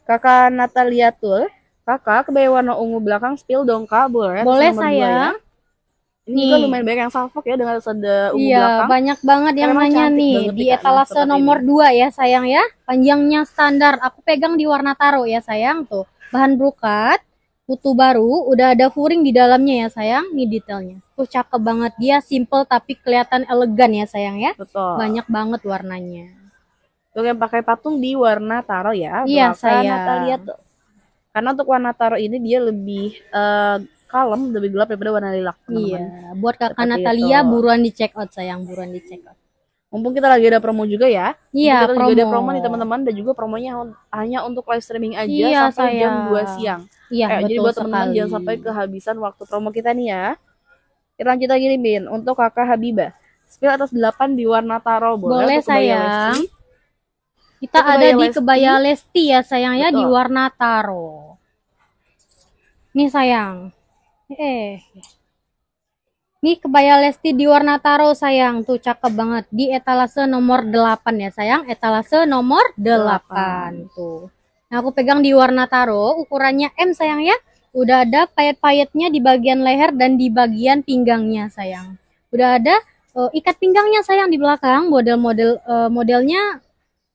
Kakak Natalia Tul. Kakak, kebaya warna ungu belakang spill dong kak, boleh? Ya, boleh ya. saya ini kan lumayan banyak yang salfok ya dengan ada ungu iya, belakang. banyak banget yang nanya nih di etalase nomor ini. 2 ya sayang ya. Panjangnya standar. Aku pegang di warna taro ya sayang tuh. Bahan brokat, kutu baru, udah ada furing di dalamnya ya sayang. Nih detailnya. Tuh cakep banget. Dia simple tapi kelihatan elegan ya sayang ya. Betul. Banyak banget warnanya. Tuh yang pakai patung di warna taro ya. Iya sayang. Nah, Karena untuk warna taro ini dia lebih uh, kalem lebih gelap daripada warna lilak teman iya buat kakak Seperti Natalia itu. buruan di check out sayang buruan di check out mumpung kita lagi ada promo juga ya iya kita promo. juga ada promo nih teman-teman dan juga promonya hanya untuk live streaming aja iya, sampai sayang. jam 2 siang iya eh, betul jadi buat teman-teman jangan sampai kehabisan waktu promo kita nih ya kita lanjut lagi nih Bin untuk kakak Habibah spill atas 8 di warna taro boleh, boleh sayang kita kebaya ada di kebaya Lesti, Lesti ya sayang ya di warna taro nih sayang Eh. Ini kebaya Lesti di warna taro sayang. Tuh cakep banget. Di etalase nomor 8 ya sayang. Etalase nomor 8. Tuh. Nah aku pegang di warna taro. Ukurannya M sayang ya. Udah ada payet-payetnya di bagian leher dan di bagian pinggangnya sayang. Udah ada uh, ikat pinggangnya sayang di belakang. Model-model uh, modelnya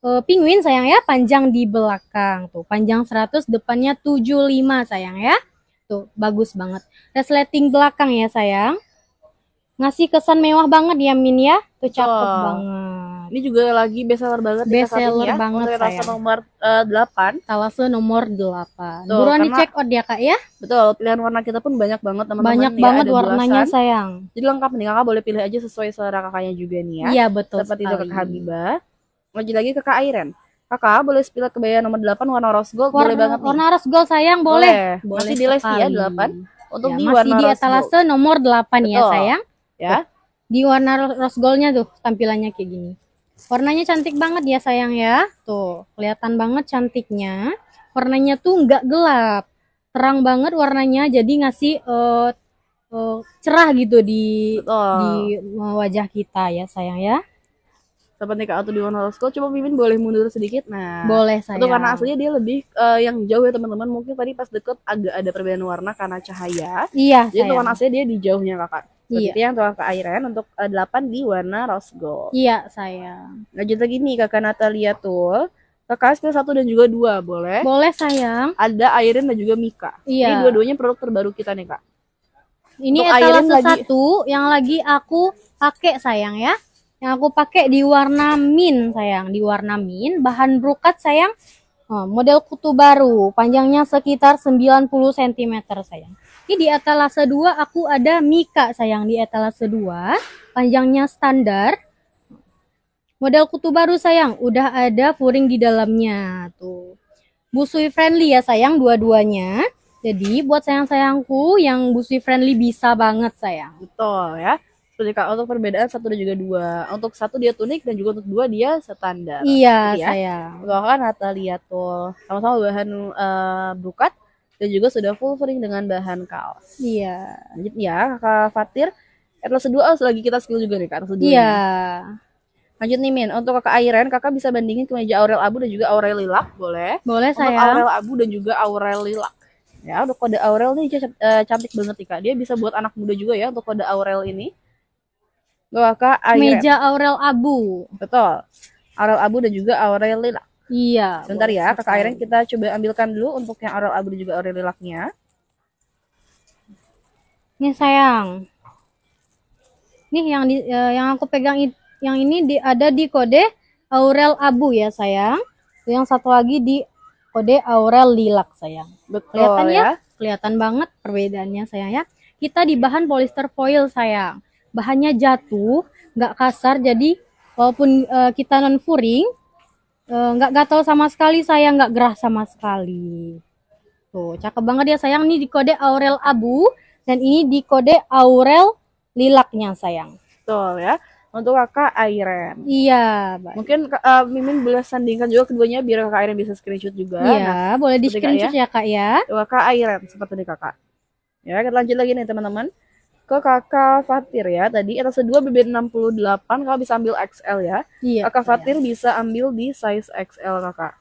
uh, eh, penguin sayang ya. Panjang di belakang. Tuh panjang 100 depannya 75 sayang ya. Tuh, gitu. bagus banget. Resleting belakang ya, sayang. Ngasih kesan mewah banget ya, Min ya. Tuh cakep oh. banget. Ini juga lagi bestseller banget bestseller seller ya. banget ya. sayang. nomor uh, eh, 8. Talase nomor 8. Tuh, Buruan di check out ya, Kak ya. Betul, pilihan warna kita pun banyak banget teman-teman. Banyak ya, banget warnanya belasan. sayang. Jadi lengkap nih, Kakak boleh pilih aja sesuai selera kakaknya juga nih ya. Iya, betul. Seperti sekali. itu Kakak Habibah. lagi lagi ke Kak Airen. Kakak boleh spill kebaya nomor 8 warna rose gold warna, boleh banget. Warna rose gold sayang boleh. Boleh, boleh masih di les ya 8. Untuk ya, di masih warna di etalase gold. nomor 8 ya, Betul. ya sayang. Ya. di warna rose goldnya tuh tampilannya kayak gini. Warnanya cantik banget ya sayang ya. Tuh, kelihatan banget cantiknya. Warnanya tuh nggak gelap. Terang banget warnanya jadi ngasih uh, uh, cerah gitu di Betul. di eh, wajah kita ya sayang ya seperti ke atau di One Horror School. Coba Mimin boleh mundur sedikit. Nah, boleh saya. Itu karena aslinya dia lebih uh, yang jauh ya teman-teman. Mungkin tadi pas deket agak ada perbedaan warna karena cahaya. Iya. Jadi tuan aslinya dia di jauhnya kakak. Iya. Seperti iya. yang tuan ke airan kan, untuk uh, eh, 8 di warna rose gold. Iya, saya. Lanjut lagi nih Kakak Natalia tuh. Kakak skill 1 dan juga 2, boleh? Boleh, sayang. Ada airin dan juga Mika. Iya. Ini dua-duanya produk terbaru kita nih, Kak. Ini Untuk etalase lagi... satu yang lagi aku pakai, sayang ya. Yang aku pakai di warna min sayang, di warna min, bahan brokat sayang. Oh, model kutu baru, panjangnya sekitar 90 cm sayang. Ini di etalase 2 aku ada mika sayang di etalase 2, panjangnya standar. Model kutu baru sayang, udah ada furing di dalamnya tuh. Busui friendly ya sayang dua-duanya. Jadi buat sayang-sayangku yang busui friendly bisa banget sayang. Betul ya seperti kak untuk perbedaan satu dan juga dua untuk satu dia tunik dan juga untuk dua dia standar iya ya. saya bahkan Natalia tuh sama-sama bahan uh, bukat dan juga sudah full free dengan bahan kaos iya lanjut ya kakak Fatir Atlas dua oh, lagi kita skill juga nih kak Atlas iya Lanjut nih Min, untuk kakak Airen, kakak bisa bandingin kemeja Aurel Abu dan juga Aurel Lilak, boleh? Boleh saya. Aurel Abu dan juga Aurel Lilak. Ya, untuk kode Aurel ini eh, cantik banget nih Kak. Dia bisa buat anak muda juga ya untuk kode Aurel ini. Goaka Airem. Meja Aurel Abu. Betul. Aurel Abu dan juga Aurel Lilak. Iya. Sebentar ya, Kakak Airen kita coba ambilkan dulu untuk yang Aurel Abu dan juga Aurel Lilaknya. Ini sayang. Nih yang di, uh, yang aku pegang yang ini di, ada di kode Aurel Abu ya sayang. Yang satu lagi di kode Aurel Lilak sayang. Betul Kelihatan ya? ya? Kelihatan banget perbedaannya sayang ya. Kita di bahan polyester foil sayang bahannya jatuh, nggak kasar. Jadi walaupun uh, kita non furing, uh, eh, nggak gatal sama sekali, saya nggak gerah sama sekali. Tuh, cakep banget ya sayang. Ini di kode Aurel Abu dan ini di kode Aurel Lilaknya sayang. Betul ya. Untuk kakak Airen. Iya. Baik. Mungkin uh, Mimin boleh sandingkan juga keduanya biar kakak Airen bisa screenshot juga. Iya, nah, boleh di screenshot ya. ya kak ya. Kakak Airen seperti kakak. Ya, kita lanjut lagi nih teman-teman ke kakak Fatir ya tadi atas dua BB 68 kalau bisa ambil XL ya iya, kakak Fatir iya. bisa ambil di size XL kakak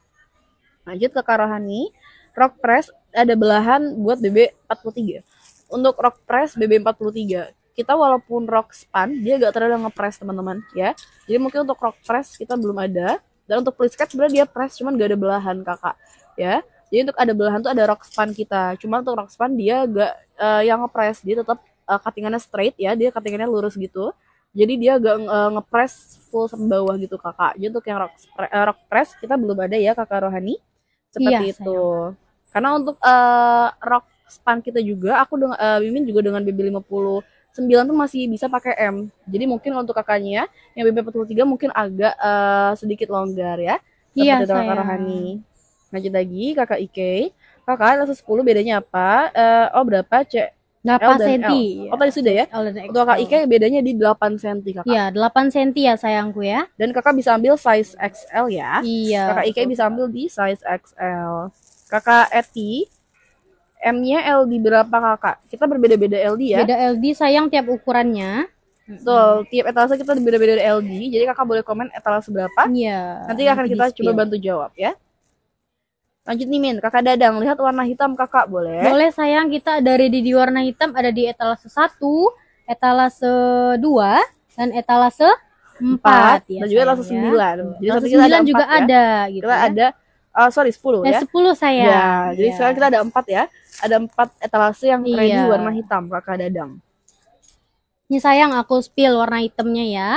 lanjut ke Karohani rock press ada belahan buat BB 43 untuk rock press BB 43 kita walaupun rock span dia gak terlalu ngepress teman-teman ya jadi mungkin untuk rock press kita belum ada dan untuk please cut sebenarnya dia press cuman gak ada belahan kakak ya jadi untuk ada belahan tuh ada rock span kita cuman untuk rock span dia gak uh, yang ngepress dia tetap uh, cuttingannya straight ya dia cuttingannya lurus gitu jadi dia agak uh, eh, ngepres full bawah gitu kakak jadi untuk yang rock, uh, rock press kita belum ada ya kakak rohani seperti iya, itu sayang. karena untuk uh, rock span kita juga aku dengan uh, Mimin juga dengan BB 50 9 tuh masih bisa pakai M. Jadi mungkin untuk kakaknya yang BB 43 mungkin agak uh, sedikit longgar ya. Seperti iya, kakak Rohani. Lanjut lagi kakak Ike. Kakak level 10 bedanya apa? Uh, oh berapa? cek 8 senti? Oh tadi sudah ya. Untuk kakak IKE bedanya di 8 senti kakak. Iya, 8 senti ya sayangku ya. Dan kakak bisa ambil size XL ya. Iya. Kakak IKE bisa ambil di size XL. Kakak Eti M-nya L LD berapa kakak? Kita berbeda-beda LD ya. Beda LD sayang tiap ukurannya. Betul, so, tiap etalase kita berbeda-beda LD. Jadi kakak boleh komen etalase berapa. Iya. Nanti akan kita coba bantu jawab ya. Lanjut nih Min, kakak Dadang, lihat warna hitam kakak, boleh? Boleh sayang, kita ada ready di warna hitam, ada di etalase 1, etalase 2, dan etalase 4. 4 ya, dan iya, juga etalase 9. Ya. Jadi etalase 9 kita ada juga 4, ada. Ya. Gitu kita ya. ada, uh, sorry 10 eh, ya. ya. 10 sayang. Ya, ya, jadi iya. sekarang kita ada 4 ya. Ada 4 etalase yang iya. ready iya. warna hitam kakak Dadang. Ini sayang aku spill warna hitamnya ya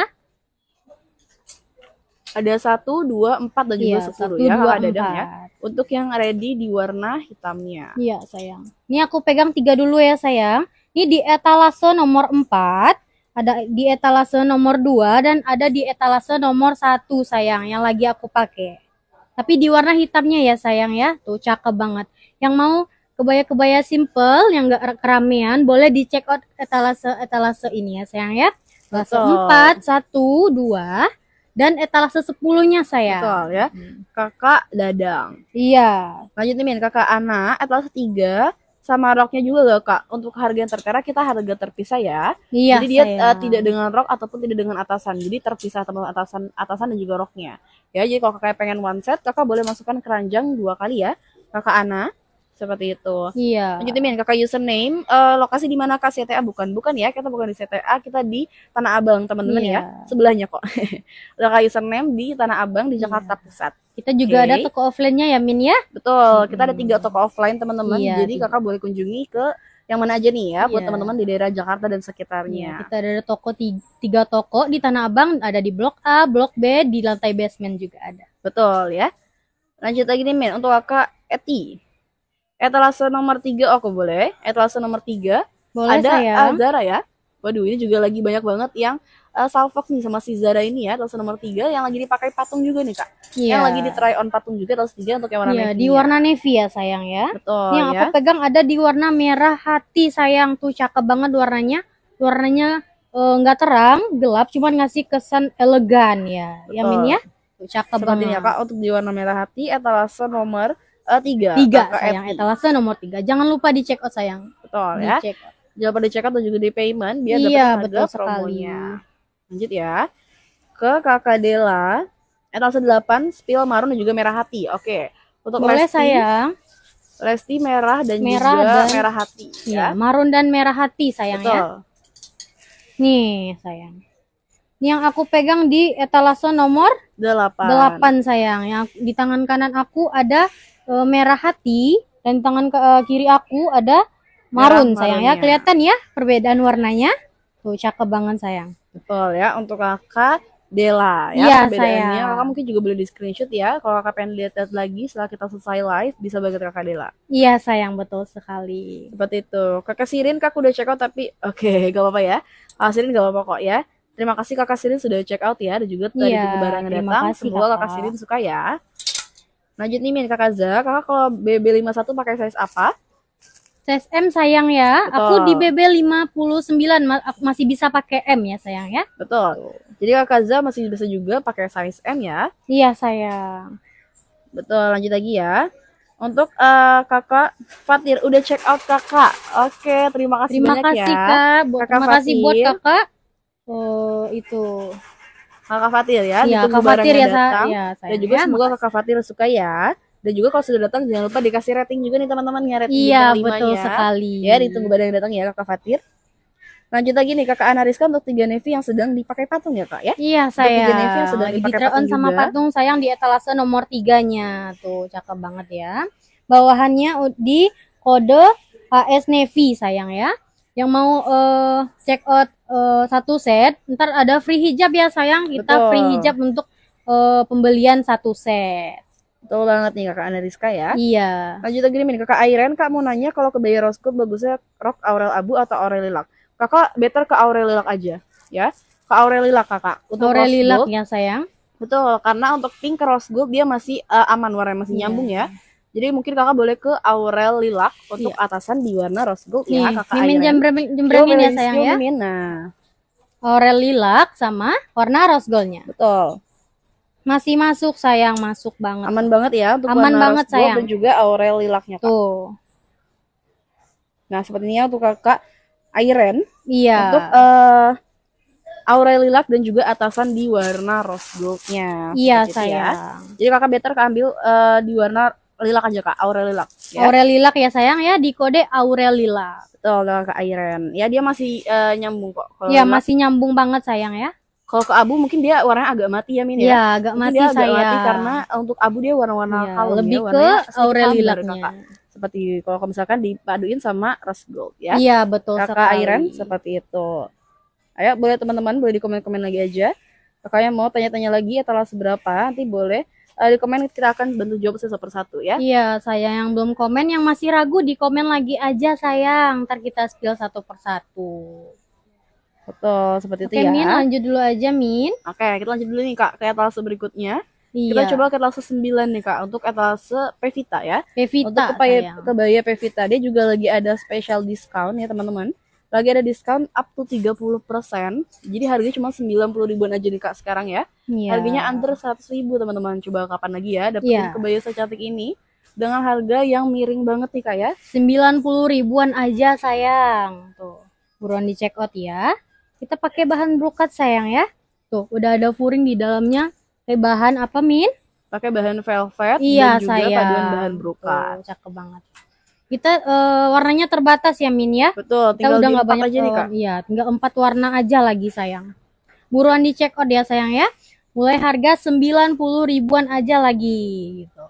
ada satu, dua, empat dan juga iya, sepuluh ya, dua, ya. Untuk yang ready di warna hitamnya. Iya sayang. Ini aku pegang tiga dulu ya sayang. Ini di etalase nomor empat, ada di etalase nomor dua dan ada di etalase nomor satu sayang yang lagi aku pakai. Tapi di warna hitamnya ya sayang ya, tuh cakep banget. Yang mau kebaya-kebaya simple yang gak keramaian boleh di out etalase etalase ini ya sayang ya. Etalase empat, satu, dua dan etalase sepuluhnya saya. Betul ya. Hmm. Kakak Dadang. Iya. Lanjut nih Min, kakak Ana etalase tiga sama roknya juga gak kak untuk harga yang tertera kita harga terpisah ya iya, jadi dia uh, tidak dengan rok ataupun tidak dengan atasan jadi terpisah teman atasan atasan dan juga roknya ya jadi kalau kakak pengen one set kakak boleh masukkan keranjang dua kali ya kakak Ana seperti itu. Iya. Lanjut Min, kakak username, uh, lokasi di mana kak CTA bukan? Bukan ya, kita bukan di CTA, kita di Tanah Abang teman-teman ya. iya. ya, sebelahnya kok. *laughs* kakak username di Tanah Abang di iya. Jakarta iya. Pusat. Kita juga okay. ada toko offline-nya ya Min ya? Betul, kita ada hmm. tiga toko offline teman-teman, iya, jadi kakak boleh kunjungi ke yang mana aja nih ya buat iya. teman-teman di daerah Jakarta dan sekitarnya. Iya, kita ada toko tiga, tiga toko di Tanah Abang, ada di Blok A, Blok B, di lantai basement juga ada. Betul ya. Lanjut lagi nih Min, untuk kakak Eti. Etalase nomor tiga oh, aku boleh. Etalase nomor tiga boleh ada Uh, Zara ya. Waduh, ini juga lagi banyak banget yang uh, eh, Salvox nih sama si Zara ini ya, etalase nomor tiga yang lagi dipakai patung juga nih, Kak. Yeah. Yang lagi di try on patung juga etalase tiga untuk yang warna yeah, navy. di ya. warna navy ya, sayang ya. Betul. Ini yang ya. aku pegang ada di warna merah hati, sayang. Tuh cakep banget warnanya. Warnanya eh, nggak uh, terang, gelap, cuman ngasih kesan elegan ya. Betul. Yamin ya. Tuh cakep Seperti ya, banget. ya, Kak, untuk di warna merah hati etalase nomor Uh, tiga. Tiga sayang, etalase nomor tiga. Jangan lupa di check out sayang. Betul di ya. Check out. Jangan lupa di check out dan juga di payment biar iya, dapat betul sekali. promonya. Lanjut ya. Ke Kakak Dela, etalase delapan spill marun dan juga merah hati. Oke. Untuk Boleh Lesti, sayang. Lesti merah dan merah juga dan, merah hati iya, ya. marun dan merah hati sayang ya. betul. ya. Nih, sayang. yang aku pegang di etalase nomor 8. 8 sayang. Yang di tangan kanan aku ada e, merah hati dan tangan ke, e, kiri aku ada marun merah, sayang marunnya. ya. Kelihatan ya perbedaan warnanya? Tuh cakep banget sayang. Betul ya untuk kakak Dela ya, ya perbedaannya. Sayang. Kakak mungkin juga boleh di screenshot ya. Kalau kakak pengen lihat-lihat lagi setelah kita selesai live bisa banget kakak Dela. Iya sayang betul sekali. Seperti itu. Kakak Sirin kakak udah check out tapi oke okay, *laughs* gak apa-apa ya. Kakak ah, Sirin gak apa-apa kok ya. Terima kasih kakak Sirin sudah check out ya dan juga tadi ya, barang datang. Kasih, Semoga kakak Sirin suka ya. Lanjut nih Min, Kakak Za, Kakak kalau BB51 pakai size apa? Size M sayang ya. Betul. Aku di BB 59 masih bisa pakai M ya sayang ya. Betul. Jadi Kakak Za masih bisa juga pakai size M ya. Iya sayang. Betul, lanjut lagi ya. Untuk uh, kakak Fatir udah check out kakak. Oke, terima kasih terima banyak kasih, ya. Terima kasih kak. terima kasih buat kakak. Oh itu. Kakak Fatir ya. Iya, Kak Fatir ya, datang. ya Dan juga ya, semoga Kakak Fatir suka ya. Dan juga kalau sudah datang jangan lupa dikasih rating juga nih teman-teman ya rating Iya, betul ya. sekali. Ya, ditunggu barang yang datang ya Kakak Fatir. Lanjut lagi nih Kakak Anariska untuk tiga Nevi yang sedang dipakai patung ya Kak ya? Iya, saya. Tiga Nevi yang sedang Lagi dipakai patung sama juga. patung sayang di etalase nomor tiganya Tuh, cakep banget ya. Bawahannya di kode HS Nevi sayang ya yang mau uh, check out uh, satu set, ntar ada free hijab ya sayang. Kita Betul. free hijab untuk uh, pembelian satu set. Betul banget nih kakak Anariska ya. Iya. Lanjut lagi nih kakak Airen, kak mau nanya kalau ke bayi Roscoe bagusnya rok Aurel Abu atau Aurel Lilac? Kakak better ke Aurel Lilac aja ya. Ke Aurel Lilac kakak. Untuk Aurel Lilac ya sayang. Betul, karena untuk pink ke Rose Gold dia masih uh, aman warnanya masih iya. nyambung ya. Jadi mungkin kakak boleh ke Aurel Lilac untuk iya. atasan di warna rose gold Nih, ya kakak. Mimin jam berapa jam berapa ya sayang ya? nah. Aurel Lilac sama warna rose goldnya. Betul. Masih masuk sayang, masuk banget. Aman banget ya untuk Aman warna banget, rose gold sayang. dan juga Aurel Lilacnya kak. Tuh. Nah ya untuk kakak Airen. Iya. Untuk uh, Aurel Lilac dan juga atasan di warna rose goldnya. Iya ya. sayang. Ya. Jadi kakak better keambil uh, eh, di warna Lilak aja Kak, Aurel Lilak. Ya. Aurel Lilak ya sayang ya di kode Aurel Lilak. Oh, dengan Kak Iren. Ya dia masih uh, nyambung kok. Kalo ya lilak, masih nyambung banget sayang ya. Kalau ke abu mungkin dia warnanya agak mati ya Min ya. Iya, agak mungkin mati saya. agak sayang. mati karena untuk abu dia warna-warna ya, kalau ya, lebih ya, ke Aurel Lilaknya. Kakak. Seperti kalau misalkan dipaduin sama rose gold ya. Iya, betul Kakak sekali. Iren seperti itu. Ayo boleh teman-teman boleh di komen-komen lagi aja. Kakak yang mau tanya-tanya lagi atau seberapa nanti boleh uh, di komen kita akan bantu jawab satu persatu ya. Iya, saya yang belum komen yang masih ragu di komen lagi aja sayang. Ntar kita spill satu persatu. Betul, seperti Oke, itu ya. Min, lanjut dulu aja, Min. Oke, kita lanjut dulu nih Kak ke etalase berikutnya. Iya. Kita coba ke etalase 9 nih Kak untuk etalase Pevita ya. Pevita. Untuk kebaya, kebaya Pevita dia juga lagi ada special discount ya, teman-teman lagi ada diskon up to 30%. Jadi harganya cuma sembilan puluh ribuan aja nih Kak sekarang ya. Yeah. Harganya under seratus ribu teman-teman. Coba kapan lagi ya dapetin yeah. kebaya secantik ini dengan harga yang miring banget nih Kak ya. sembilan puluh ribuan aja sayang. Tuh, buruan di check out ya. Kita pakai bahan brokat sayang ya. Tuh, udah ada furing di dalamnya. Pakai bahan apa, Min? Pakai bahan velvet iya, dan juga sayang. paduan bahan brokat. cakep banget kita uh, warnanya terbatas ya Min ya. Betul, tinggal kita udah nggak banyak aja nih, Kak. Oh, iya, tinggal empat warna aja lagi sayang. Buruan di check out ya sayang ya. Mulai harga sembilan puluh ribuan aja lagi gitu.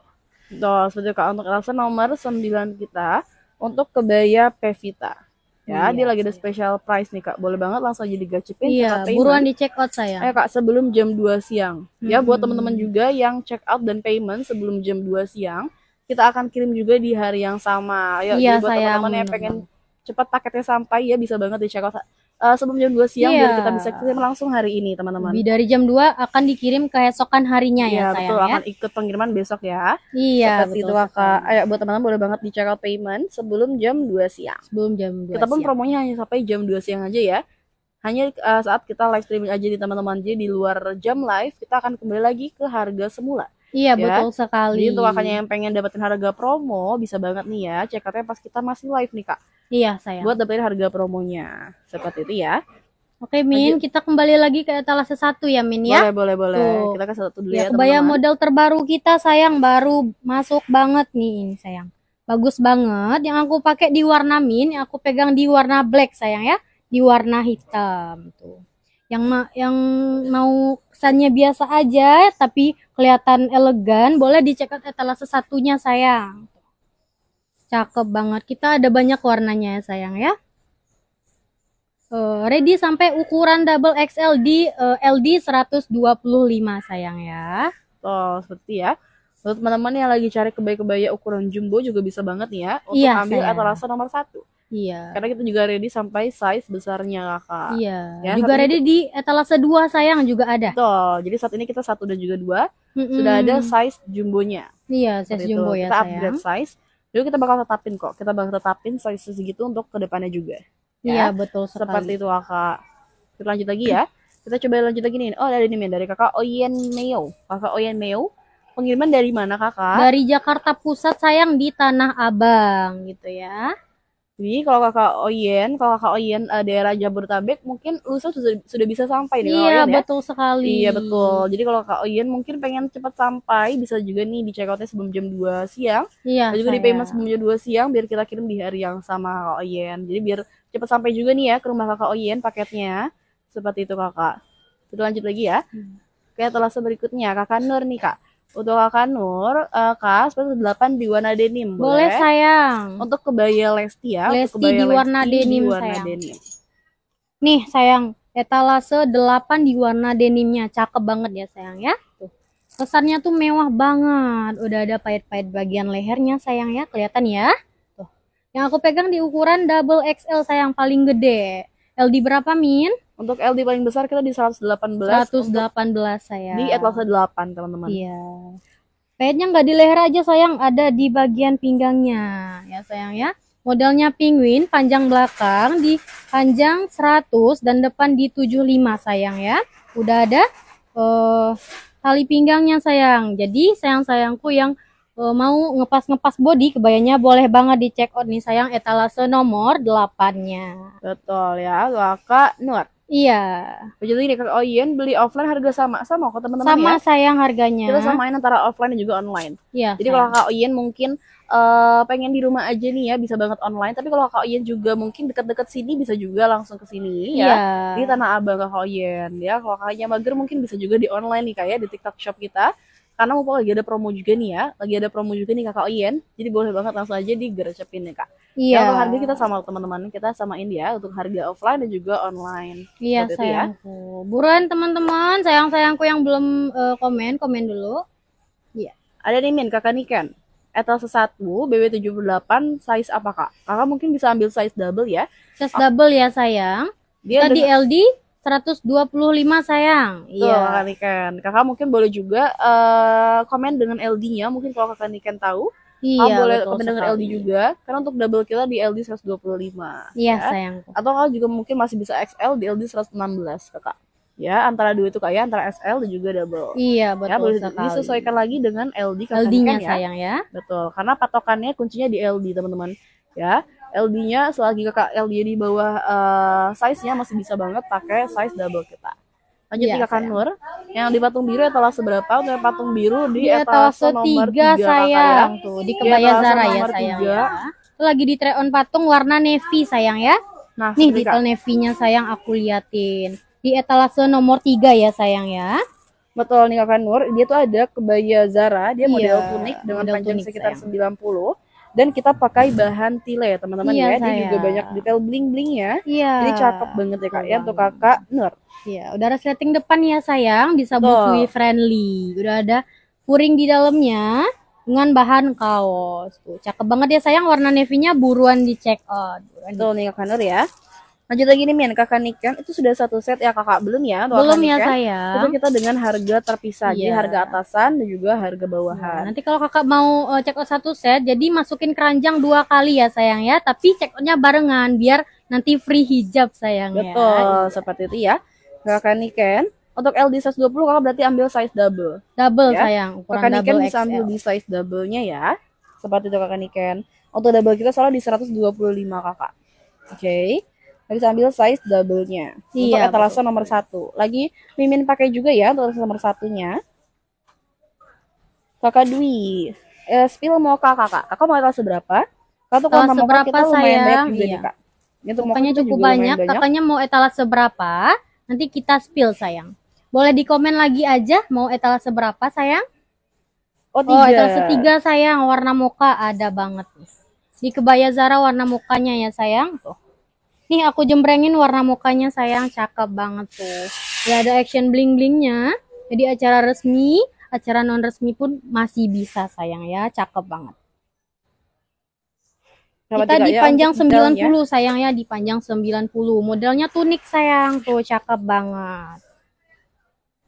Betul, sudah Kak untuk alasan nomor 9 kita untuk kebaya Pevita. Ya, iya, dia lagi ada special price nih Kak. Boleh banget langsung jadi gacipin. Iya, buruan di check out saya. Eh Kak, sebelum jam 2 siang. Hmm. Ya, buat hmm. teman-teman juga yang check out dan payment sebelum jam 2 siang kita akan kirim juga di hari yang sama. Ayo, iya, buat teman-teman yang pengen cepat paketnya sampai ya bisa banget di check out uh, sebelum jam 2 siang iya. biar kita bisa kirim langsung hari ini teman-teman. Lebih dari jam 2 akan dikirim keesokan harinya ya, iya, ya sayang betul, ya. akan ikut pengiriman besok ya. Iya Seperti betul. itu Kak. Ayo buat teman-teman boleh banget di check out payment sebelum jam 2 siang. Sebelum jam 2 Kita pun siang. promonya hanya sampai jam 2 siang aja ya. Hanya uh, saat kita live streaming aja di teman-teman. Jadi di luar jam live kita akan kembali lagi ke harga semula. Iya ya. betul sekali. Jadi untuk kakaknya yang pengen dapetin harga promo bisa banget nih ya cek katanya pas kita masih live nih kak. Iya saya. Buat dapetin harga promonya seperti itu ya. Oke Min, Lanjut. kita kembali lagi ke etalase satu ya Min ya. Boleh boleh boleh. Tuh. Kita ke satu dulu ya. ya kebaya model terbaru kita sayang baru masuk banget nih ini sayang. Bagus banget. Yang aku pakai di warna min, yang aku pegang di warna black sayang ya, di warna hitam tuh yang ma yang mau kesannya biasa aja tapi kelihatan elegan boleh dicek out etalase satunya sayang cakep banget kita ada banyak warnanya ya sayang ya uh, ready sampai ukuran double XL di uh, LD 125 sayang ya oh seperti ya untuk teman-teman yang lagi cari kebaya-kebaya ukuran jumbo juga bisa banget nih ya untuk iya, ambil sayang. etalase nomor satu Iya. Karena kita juga ready sampai size besarnya kak. Iya. Ya, juga ready di etalase dua sayang juga ada. Betul. Jadi saat ini kita satu dan juga dua mm -mm. sudah ada size jumbonya. Iya size Seperti jumbo itu. ya kita sayang. Kita upgrade size. Jadi kita bakal tetapin kok. Kita bakal tetapin size segitu untuk kedepannya juga. Iya, ya? Iya betul sekali. Seperti itu kak. Kita lanjut lagi ya. Kita coba lanjut lagi nih. Oh dari ini dari kakak Oyen Meo. Kakak Oyen Meo. Pengiriman dari mana kakak? Dari Jakarta Pusat sayang di Tanah Abang gitu ya. Jadi kalau kakak Oyen, kalau kakak Oyen uh, daerah Jabodetabek mungkin lusa sudah, sudah bisa sampai deh. Iya Oyen, ya. betul ya. sekali. Iya betul. Jadi kalau kakak Oyen mungkin pengen cepat sampai bisa juga nih di check sebelum jam 2 siang. Iya. Dan juga di payment sebelum jam 2 siang biar kita kirim di hari yang sama kakak Oyen. Jadi biar cepat sampai juga nih ya ke rumah kakak Oyen paketnya. Seperti itu kakak. Kita lanjut lagi ya. Hmm. Oke, telah berikutnya kakak Nur nih kak untuk Kakak Nur, uh, Kak, sepatu delapan di warna denim. Boleh, boleh sayang. Untuk kebaya Lesti ya. Lesti kebaya di warna Lesti denim, di warna sayang. Denim. Nih, sayang. Etalase delapan di warna denimnya. Cakep banget ya, sayang ya. Tuh. Kesannya tuh mewah banget. Udah ada pahit-pahit bagian lehernya, sayang ya. Kelihatan ya. Tuh. Yang aku pegang di ukuran double XL, sayang. Paling gede. LD berapa, Min? Untuk LD paling besar kita di 118. 118 saya. Di etalase 8, teman-teman. Iya. Pahitnya nggak di leher aja sayang, ada di bagian pinggangnya. Ya sayang ya. Modelnya penguin, panjang belakang di panjang 100 dan depan di 75 sayang ya. Udah ada uh, tali pinggangnya sayang. Jadi sayang-sayangku yang uh, mau ngepas-ngepas body kebayanya boleh banget di check out nih sayang etalase nomor 8-nya. Betul ya, Laka Nur. Iya. Jadi ini kalau Oyen beli offline harga sama sama kok teman-teman Sama ya? sayang harganya. Kita samain antara offline dan juga online. Iya. Jadi sayang. kalau Kak Oyen mungkin uh, pengen di rumah aja nih ya bisa banget online, tapi kalau Kak Oyen juga mungkin dekat-dekat sini bisa juga langsung ke sini ya. Iya. Di Tanah Abang Kak Oyen ya. Kalau Kakaknya mager mungkin bisa juga di online nih kayak ya, di TikTok Shop kita karena mumpung lagi ada promo juga nih ya, lagi ada promo juga nih Kakak Oyen. Jadi boleh banget langsung aja digercepin ya Kak. Iya. Yeah. Untuk harga kita sama teman-teman kita samain ya untuk harga offline dan juga online. Iya ya. sayangku. Ya. Buruan teman-teman, sayang-sayangku yang belum uh, komen, komen dulu. Iya. Yeah. Ada nih Min, Kakak Niken. Etalse sesatu BW78 size apa kak? Kakak mungkin bisa ambil size double ya. Size double ya sayang. Dia Kita dengan... di LD 125 sayang. Tuh, iya. Kakak Niken. Kakak mungkin boleh juga uh, komen dengan LD-nya. Mungkin kalau Kakak Niken tahu. Iya, kakak boleh komen dengan LD juga. Karena untuk double kita di LD 125. Iya, ya. sayang. Atau kalau juga mungkin masih bisa XL di LD 116, Kakak. Ya, antara dua itu kayak antara SL dan juga double. Iya, ya, betul ya, boleh sekali. Disesuaikan lagi dengan LD Kakak LD-nya, Niken, ya. sayang ya. Betul. Karena patokannya kuncinya di LD, teman-teman. Ya, LD-nya selagi kakak LD di bawah uh, size-nya masih bisa banget pakai size double kita. Lanjut ya, kakak Nur, yang di patung biru etalase berapa? Untuk patung biru di, di etalase, nomor 3, ya. sayang. Tuh, di kebaya di Zara ya sayang. Ya. lagi di on patung warna navy sayang ya. Nah, nih detail navy-nya sayang aku liatin. Di etalase nomor 3 ya sayang ya. Betul nih Kakak Nur, dia tuh ada kebaya Zara, dia model iya, unik dengan model panjang tunik, sekitar sayang. 90 dan kita pakai bahan tile ya teman-teman iya, ya saya. juga banyak detail bling bling ya iya. jadi cakep banget ya kak ya untuk kakak Nur Iya, udah ada setting depan ya sayang, bisa busui friendly. Udah ada furing di dalamnya dengan bahan kaos. Tuh, cakep banget ya sayang warna navy-nya buruan dicek out. Buruan Tuh nih Kak Nur ya. Lanjut lagi nih Mian, kakak Niken kan, itu sudah satu set ya kakak belum ya? Belum ya kan? saya. Itu kita dengan harga terpisah, yeah. jadi iya. harga atasan dan juga harga bawahan. Nah, nanti kalau kakak mau uh, check out satu set, jadi masukin keranjang dua kali ya sayang ya, tapi check outnya barengan biar nanti free hijab sayang Betul, ya. Betul, seperti itu ya. Kakak Niken, kan, untuk LD size 20 kakak berarti ambil size double. Double ya. sayang, ukuran kakak Niken bisa ambil di size double-nya ya. Seperti itu kakak Niken. Untuk double kita selalu di 125 kakak. Oke. Okay. Harus ambil size double-nya iya, untuk etalase betul. nomor satu. Lagi Mimin pakai juga ya untuk etalase nomor satunya. Kakak Dwi, eh, spill mau kakak, kakak. Kakak mau etalase berapa? Kakak tuh kalau iya. mau kita lumayan saya, banyak juga iya. nih kak. Ini Pokoknya cukup banyak. banyak. Kakaknya mau etalase berapa? Nanti kita spill sayang. Boleh di komen lagi aja mau etalase berapa sayang? Oh, oh tiga. oh etalase tiga sayang warna muka ada banget nih. Di kebaya Zara warna mukanya ya sayang tuh. Nih aku jembrengin warna mukanya sayang cakep banget tuh. Gak ada action bling-blingnya. Jadi acara resmi, acara non resmi pun masih bisa sayang ya, cakep banget. Kenapa Kita ya? dipanjang ya, 90 ya. sayang ya, dipanjang 90. Modelnya tunik sayang tuh, cakep banget.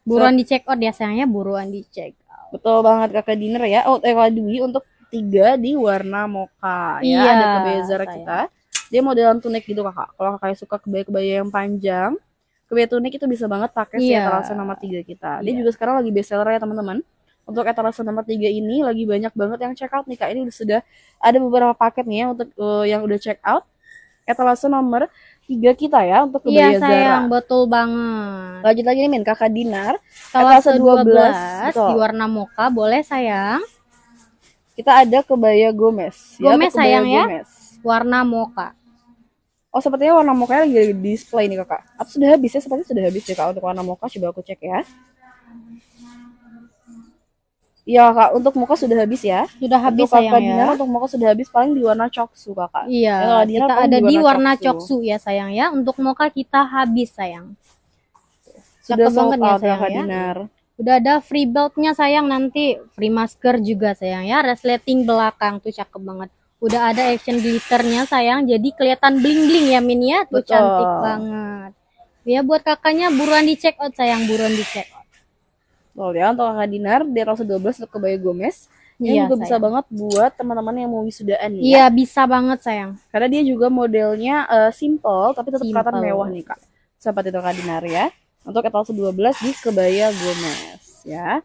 Buruan so, di check out ya sayangnya, buruan di check out. Betul banget kakak dinner ya. Oh, eh Dwi untuk tiga di warna mocha ya. iya, Ada kebezer kita dia modelan tunik gitu kakak kalau kakak suka kebaya-kebaya yang panjang kebaya tunik itu bisa banget pakai yeah. si iya. etalase nomor tiga kita dia yeah. juga sekarang lagi best seller ya teman-teman untuk etalase nomor tiga ini lagi banyak banget yang check out nih kak ini sudah ada beberapa paket nih ya untuk uh, yang udah check out etalase nomor tiga kita ya untuk iya, kebaya iya, sayang, Zara. betul banget. Lanjut lagi nih Min, Kakak Dinar. Etalase dua belas di warna moka boleh sayang. Kita ada kebaya Gomez. Gomez ya, sayang Gomez. ya. Warna moka. Oh sepertinya warna mukanya lagi di display nih kakak. Apa sudah habis ya? Sepertinya sudah habis nih kak untuk warna muka. Coba aku cek ya. Iya kak, untuk muka sudah habis ya. Sudah habis untuk sayang Dina, ya. Untuk muka sudah habis paling di warna coksu kakak. Iya. Ya, Dina, kan ada di warna coksu. ya sayang ya. Untuk muka kita habis sayang. Sudah banget ya, ya sayang kak ya. Dinar. Udah ada free beltnya sayang nanti free masker juga sayang ya. Resleting belakang tuh cakep banget. Udah ada action glitternya sayang, jadi kelihatan bling-bling ya Min ya. Tuh Betul. cantik banget. Ya buat kakaknya buruan di check out sayang, buruan di check out. Betul ya, untuk kakak Dinar di Rosa 12 untuk kebaya Gomez. Ini iya, juga sayang. bisa banget buat teman-teman yang mau wisudaan nih. Iya, ya. bisa banget sayang. Karena dia juga modelnya uh, simple tapi tetap kelihatan mewah nih, Kak. Seperti itu Kak Dinar ya. Untuk etalase 12 di kebaya Gomez ya.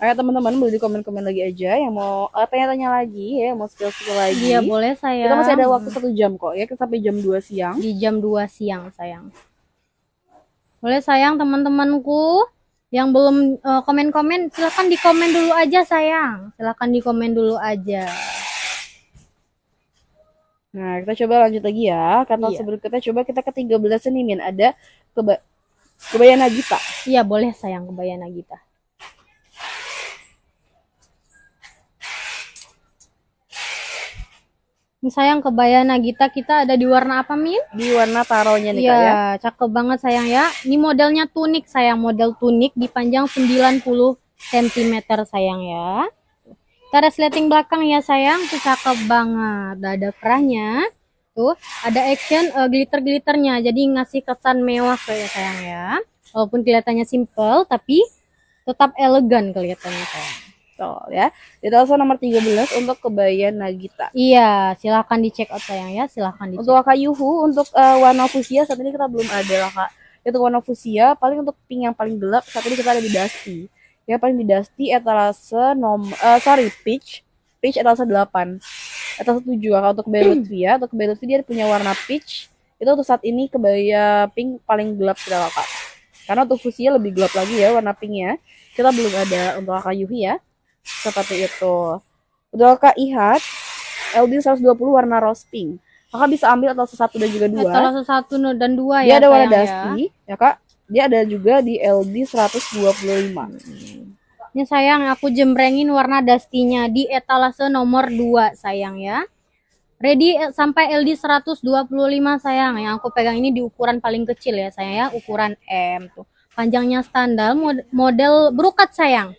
Oke teman-teman boleh di komen-komen lagi aja yang mau eh, tanya-tanya lagi ya, mau skill-skill lagi. Iya boleh saya. Kita masih ada waktu satu jam kok ya, sampai jam dua siang. Di jam dua siang sayang. Boleh sayang teman-temanku yang belum eh, komen-komen uh, komen silahkan di komen dulu aja sayang. Silahkan di komen dulu aja. Nah kita coba lanjut lagi ya, karena iya. sebelum kita coba kita ke 13 ini Min ada keba kebaya Nagita. Iya boleh sayang kebaya Nagita. Sayang kebaya Nagita kita ada di warna apa, Min? Di warna taronya nih, ya, Kak iya, ya. cakep banget sayang ya. Ini modelnya tunik sayang, model tunik di sembilan 90 cm sayang ya. Kita resleting belakang ya sayang, tuh cakep banget. Ada kerahnya. Tuh, ada action uh, glitter-glitternya. Jadi ngasih kesan mewah ya sayang ya. Walaupun kelihatannya simple tapi tetap elegan kelihatannya sayang. Betul ya. Itu alasan nomor 13 untuk kebaya Nagita. Iya, silahkan dicek out sayang ya, silahkan dicek. Untuk Kak Yuhu, untuk uh, eh, warna fusia saat ini kita belum ada lah Kak. Untuk warna fusia paling untuk pink yang paling gelap saat ini kita ada di Dusty. Ya, paling di Dusty etalase nom uh, sorry, peach. Peach etalase 8. Etalase 7 Kak untuk kebaya Lutfi ya. Untuk kebaya Lutfi dia punya warna peach. Itu untuk saat ini kebaya pink paling gelap sudah Kak. Karena untuk fusia lebih gelap lagi ya warna pinknya. Kita belum ada untuk Kak Yuhi ya seperti itu. Udah Kak Ihat, LD 120 warna rose pink. Kakak bisa ambil atau satu dan juga dua. Atau satu dan dua ya. Dia ada warna ya. dusty, ya. ya Kak. Dia ada juga di LD 125. Hmm. Ini ya, sayang aku jembrengin warna dustinya di etalase nomor 2 sayang ya. Ready eh, sampai LD 125 sayang. Yang aku pegang ini di ukuran paling kecil ya sayang ya, ukuran M tuh. Panjangnya standar model berukat sayang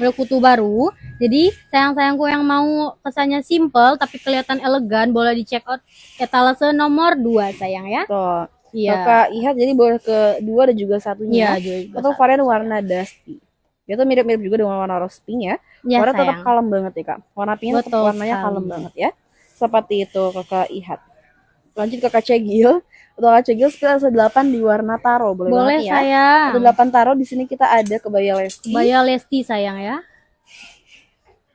kutu baru. Jadi sayang-sayangku yang mau kesannya simple tapi kelihatan elegan boleh di check out etalase nomor 2 sayang ya. Tuh. Iya. Kakak lihat jadi boleh ke dua dan juga satunya. Iya, Atau varian warna dusty. Dia tuh mirip-mirip juga dengan warna rose pink ya. ya warna sayang. tetap kalem banget ya kak. Warna pinknya tetap warnanya kalem banget ya. Seperti itu kakak lihat. Lanjut kakak cegil Petualangan Cegil sekitar 8 di warna taro. Boleh, Boleh ya? saya. 8 taro di sini kita ada kebaya Lesti. Kebaya Lesti sayang ya.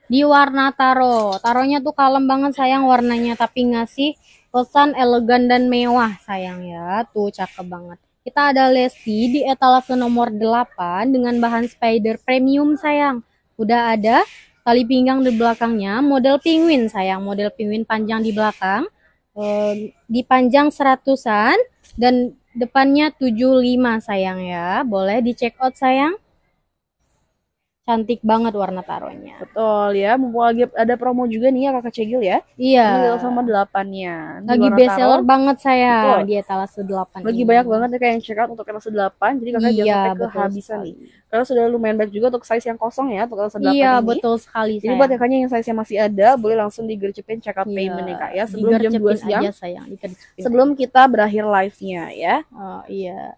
Di warna taro. Taronya tuh kalem banget sayang warnanya tapi ngasih pesan elegan dan mewah sayang ya. Tuh cakep banget. Kita ada Lesti di etalase nomor 8 dengan bahan spider premium sayang. Udah ada tali pinggang di belakangnya, model penguin sayang, model penguin panjang di belakang. Dipanjang seratusan dan depannya 75 sayang ya. Boleh di check out sayang? cantik banget warna taruhnya. Betul ya, mumpung lagi ada promo juga nih ya Kakak Cegil ya. Iya. Ini sama delapannya. Lagi best seller banget saya betul. di etalase delapan. Lagi ini. banyak banget ya kayak yang check out untuk etalase delapan, jadi Kakak iya, jangan sampai kehabisan sekali. nih. Karena sudah lumayan banyak juga untuk size yang kosong ya untuk etalase iya, delapan iya, ini. Iya, betul sekali Jadi sayang. buat kakaknya yang size yang masih ada, boleh langsung digercepin check out iya, payment ya Kak ya sebelum jam 2 siang. Aja, Sebelum kita berakhir live-nya ya. Oh iya.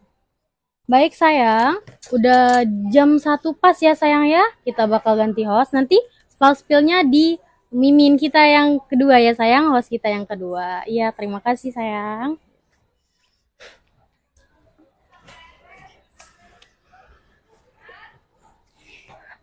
Baik sayang, udah jam satu pas ya sayang ya. Kita bakal ganti host. Nanti spal spillnya di Mimin kita yang kedua ya sayang, host kita yang kedua. Iya, terima kasih sayang.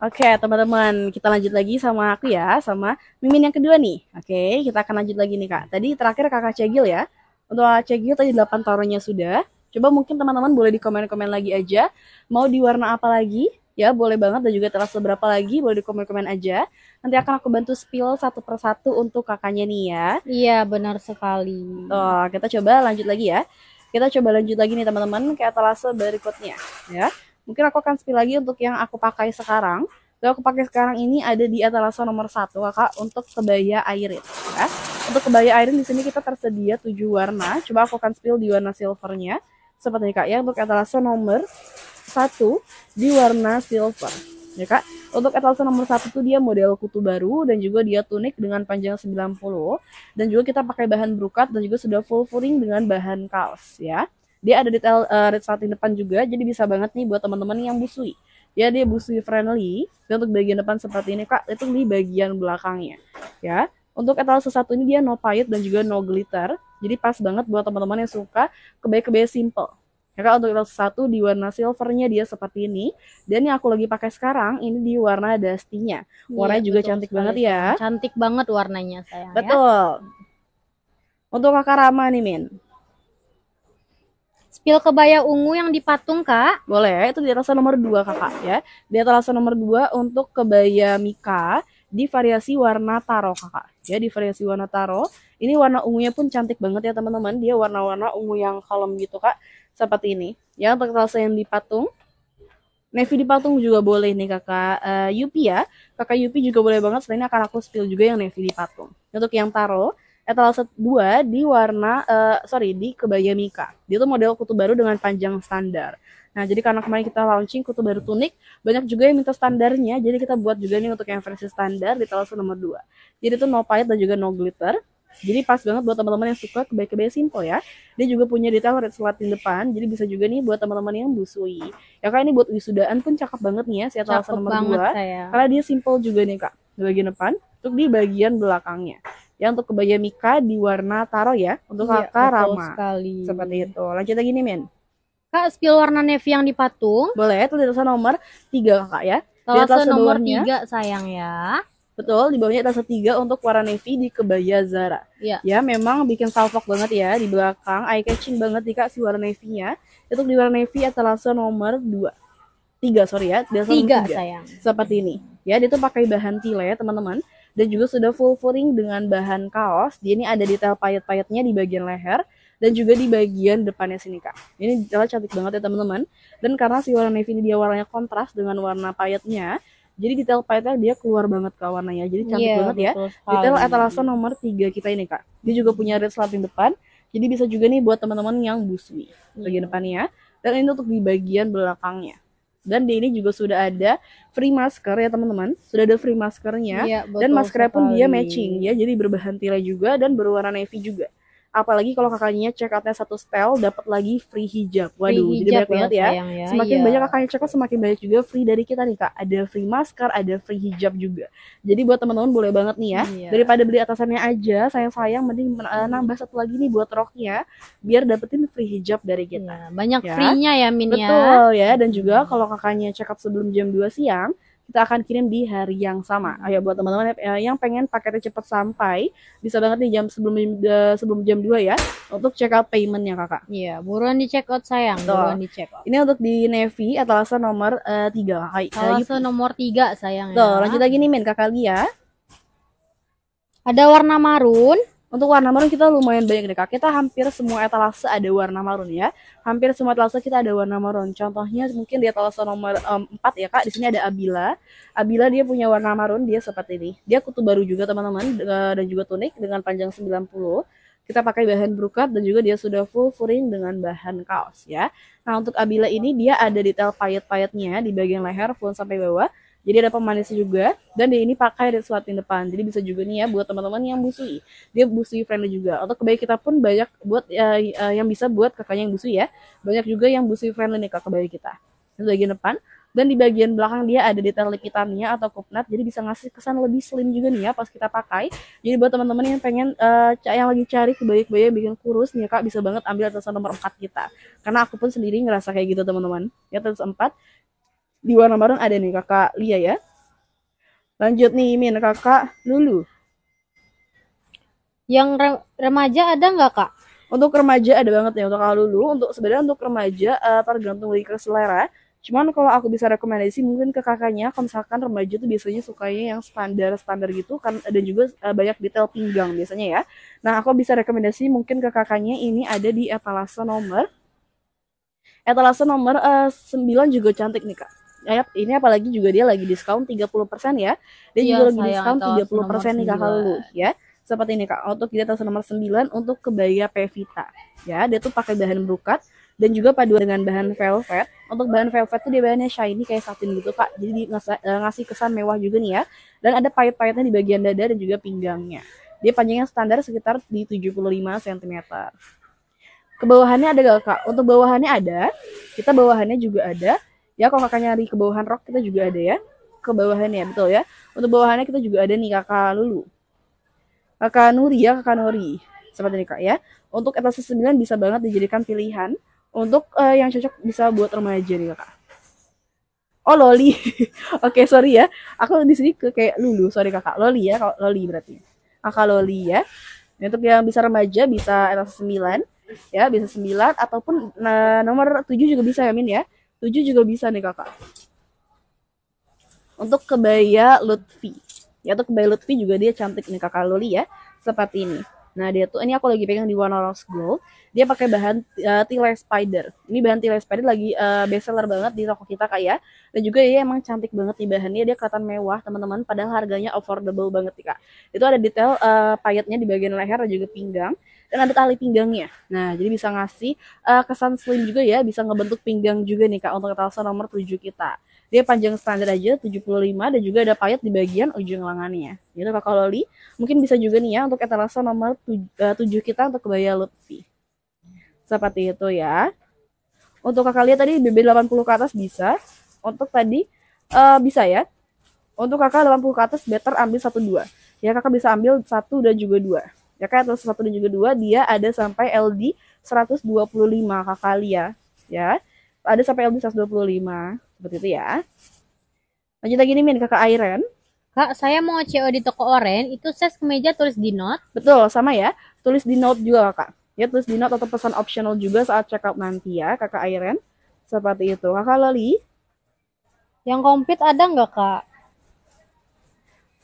Oke, okay, teman-teman, kita lanjut lagi sama aku ya, sama Mimin yang kedua nih. Oke, okay, kita akan lanjut lagi nih, Kak. Tadi terakhir Kakak Cegil ya. Untuk Cegil tadi 8 taruhnya sudah. Coba mungkin teman-teman boleh di komen-komen lagi aja. Mau di warna apa lagi? Ya, boleh banget. Dan juga terasa berapa lagi, boleh di komen-komen aja. Nanti akan aku bantu spill satu persatu untuk kakaknya nih ya. Iya, benar sekali. Oh, kita coba lanjut lagi ya. Kita coba lanjut lagi nih teman-teman ke etalase berikutnya. Ya, mungkin aku akan spill lagi untuk yang aku pakai sekarang. Yang aku pakai sekarang ini ada di etalase nomor satu kakak untuk kebaya airin ya. Untuk kebaya airin di sini kita tersedia tujuh warna. Coba aku akan spill di warna silvernya seperti kak ya untuk etalase nomor satu di warna silver ya kak untuk etalase nomor satu itu dia model kutu baru dan juga dia tunik dengan panjang 90 dan juga kita pakai bahan brokat dan juga sudah full furing dengan bahan kaos ya dia ada detail uh, eh, red satin depan juga jadi bisa banget nih buat teman-teman yang busui ya dia busui friendly dan untuk bagian depan seperti ini kak itu di bagian belakangnya ya untuk etalase satu ini dia no payet dan juga no glitter jadi pas banget buat teman-teman yang suka kebaya-kebaya simple. Ya kan, untuk level 1 di warna silvernya dia seperti ini dan yang aku lagi pakai sekarang ini di warna dustinya. Iya, warnanya iya, juga cantik banget ya. Cantik banget warnanya sayang. Ya. Betul. Ya. Untuk Kakak Rama nih Min. Spill kebaya ungu yang dipatung Kak. Boleh, itu di atas nomor dua Kakak ya. Di atas nomor dua untuk kebaya Mika di variasi warna taro kakak ya di variasi warna taro ini warna ungunya pun cantik banget ya teman-teman dia warna-warna ungu yang kalem gitu kak seperti ini ya untuk tas yang dipatung Navy di patung juga boleh nih kakak uh, Yupi ya. Kakak Yupi juga boleh banget. Selain akan aku spill juga yang Navy di patung. Untuk yang taro, etalase 2 di warna, uh, sorry, di kebaya Mika. Dia tuh model kutu baru dengan panjang standar. Nah, jadi karena kemarin kita launching kutu baru tunik, banyak juga yang minta standarnya. Jadi kita buat juga nih untuk yang versi standar di teleskop nomor 2. Jadi itu no pahit dan juga no glitter. Jadi pas banget buat teman-teman yang suka kebaya-kebaya simple ya. Dia juga punya detail red di depan, jadi bisa juga nih buat teman-teman yang busui. Ya kak ini buat wisudaan pun cakep banget nih ya, saya alasan nomor dua. Saya. Karena dia simple juga nih kak, di bagian depan, untuk di bagian belakangnya. Ya untuk kebaya Mika di warna taro ya, untuk iya, kakak Rama. Sekali. Seperti itu. Lanjut lagi nih men kakak spill warna navy yang di patung. Boleh, tulis nomor tiga, kakak ya. Di nomor tiga, sayang ya. Betul, di bawahnya atas tiga untuk warna navy di kebaya Zara. Ya, ya memang bikin salfok banget ya di belakang, eye catching banget nih kak si warna navy-nya. Untuk di warna navy etalase nomor dua, tiga sorry ya tiga, tiga sayang seperti ini ya dia tuh pakai bahan tile ya teman-teman dan juga sudah full furing dengan bahan kaos dia ini ada detail payet-payetnya di bagian leher dan juga di bagian depannya sini kak ini jelas cantik banget ya teman-teman dan karena si warna navy ini dia warnanya kontras dengan warna payetnya jadi detail payetnya dia keluar banget ke warnanya jadi cantik yeah, banget ya detail etalase nomor 3 kita ini kak dia juga punya red slapping depan jadi bisa juga nih buat teman-teman yang busui yeah. bagian iya. depannya ya. dan ini untuk di bagian belakangnya dan di ini juga sudah ada free masker ya teman-teman sudah ada free maskernya iya, dan maskernya pun dia matching ya jadi berbahan tirai juga dan berwarna navy juga apalagi kalau kakaknya check outnya satu style dapat lagi free hijab waduh free hijab jadi banyak ya, banget ya, ya. sayang, ya. semakin iya. banyak kakaknya check out semakin banyak juga free dari kita nih kak ada free masker ada free hijab juga jadi buat teman-teman boleh banget nih ya iya. daripada beli atasannya aja sayang sayang mending eh, nambah satu lagi nih buat roknya biar dapetin free hijab dari kita iya, banyak ya. free-nya ya Min ya. betul ya dan juga kalau kakaknya check out sebelum jam 2 siang kita akan kirim di hari yang sama. Hmm. Ayo buat teman-teman eh, yang pengen paketnya cepat sampai, bisa banget nih jam sebelum eh, sebelum jam 2 ya untuk check out paymentnya kakak. Iya, buruan di check out sayang, Tuh. buruan di check out. Ini untuk di Navy etalase nomor uh, eh, 3 kakak. Etalase uh, nomor 3 sayang Tuh, ya. lanjut lagi nih Min kakak lagi ya. Ada warna marun, untuk warna marun kita lumayan banyak deh kak. Kita hampir semua etalase ada warna marun ya. Hampir semua etalase kita ada warna marun. Contohnya mungkin di etalase nomor um, 4 ya kak. Di sini ada Abila. Abila dia punya warna marun dia seperti ini. Dia kutu baru juga teman-teman eh, dan juga tunik dengan panjang 90. Kita pakai bahan brokat dan juga dia sudah full furing dengan bahan kaos ya. Nah untuk Abila ini dia ada detail payet-payetnya di bagian leher full sampai bawah jadi ada pemanisnya juga dan dia ini pakai ada yang depan. Jadi bisa juga nih ya buat teman-teman yang busui. Dia busui friendly juga. Atau kebaya kita pun banyak buat uh, uh, yang bisa buat kakaknya yang busui ya. Banyak juga yang busui friendly nih kebaya kita. Di bagian depan dan di bagian belakang dia ada detail lipitannya atau kupnat jadi bisa ngasih kesan lebih slim juga nih ya pas kita pakai jadi buat teman-teman yang pengen uh, yang lagi cari kebaya-kebaya bikin kurus nih ya, kak bisa banget ambil atasan nomor 4 kita karena aku pun sendiri ngerasa kayak gitu teman-teman ya terus empat di warna bareng ada nih kakak Lia ya lanjut nih Min kakak Lulu yang re remaja ada nggak kak untuk remaja ada banget nih untuk kakak Lulu untuk sebenarnya untuk remaja uh, tergantung dari ke selera cuman kalau aku bisa rekomendasi mungkin ke kakaknya kalau misalkan remaja tuh biasanya sukanya yang standar standar gitu kan ada juga uh, banyak detail pinggang biasanya ya nah aku bisa rekomendasi mungkin ke kakaknya ini ada di etalase nomor etalase nomor uh, eh, 9 juga cantik nih kak Eh, ini apalagi juga dia lagi diskon 30% ya. Dia iya, juga lagi diskon 30% nih Kakak lu ya. Seperti ini Kak, untuk kita tas nomor 9 untuk kebaya Pevita. Ya, dia tuh pakai bahan brokat dan juga paduan dengan bahan velvet. Untuk bahan velvet tuh dia bahannya shiny kayak satin gitu Kak. Jadi eh, ngasih kesan mewah juga nih ya. Dan ada pahit-pahitnya di bagian dada dan juga pinggangnya. Dia panjangnya standar sekitar di 75 cm. Kebawahannya ada gak kak? Untuk bawahannya ada, kita bawahannya juga ada. Ya kalau kakak nyari ke bawahan rok kita juga ada ya. Ke bawahannya betul ya. Untuk bawahannya kita juga ada nih kakak Lulu. Kakak Nuri ya, kakak Nuri. Seperti ini kak ya. Untuk etalase 9 bisa banget dijadikan pilihan untuk uh, yang cocok bisa buat remaja nih kakak Oh loli, *laughs* oke okay, sorry ya, aku di sini ke kayak lulu, sorry kakak loli ya, loli berarti kakak loli ya. Untuk yang bisa remaja bisa etalase 9 ya bisa 9 ataupun nah, nomor 7 juga bisa ya Min ya 7 juga bisa nih kakak. Untuk kebaya Lutfi. Ya, untuk kebaya Lutfi juga dia cantik nih kakak Loli ya. Seperti ini. Nah, dia tuh, ini aku lagi pegang di warna Rose gold Dia pakai bahan uh, eh, tile spider. Ini bahan tile spider lagi uh, bestseller banget di toko kita kak ya. Dan juga dia emang cantik banget nih bahannya. Dia kelihatan mewah teman-teman. Padahal harganya affordable banget nih kak. Itu ada detail uh, payetnya di bagian leher dan juga pinggang dan ada tali pinggangnya. Nah, jadi bisa ngasih uh, kesan slim juga ya, bisa ngebentuk pinggang juga nih Kak untuk Telsa nomor 7 kita. Dia panjang standar aja 75 dan juga ada payet di bagian ujung lengannya. Jadi Kak Loli, mungkin bisa juga nih ya untuk etalase nomor 7, eh, uh, kita untuk kebaya Lutfi. Seperti itu ya. Untuk kakak lihat tadi BB80 ke atas bisa. Untuk tadi uh, bisa ya. Untuk kakak 80 ke atas better ambil 1 2. Ya kakak bisa ambil 1 dan juga 2 ya kan atau 1 dan juga dua dia ada sampai LD 125 kakak ya ya ada sampai LD 125 seperti itu ya lanjut lagi nih Min kakak Iron Kak, saya mau CO di toko oren, itu saya ke meja tulis di note. Betul, sama ya. Tulis di note juga, kakak. Ya, tulis di note atau pesan optional juga saat check out nanti ya, Kakak Iren. Seperti itu. Kakak Loli? Yang komplit ada nggak, Kak?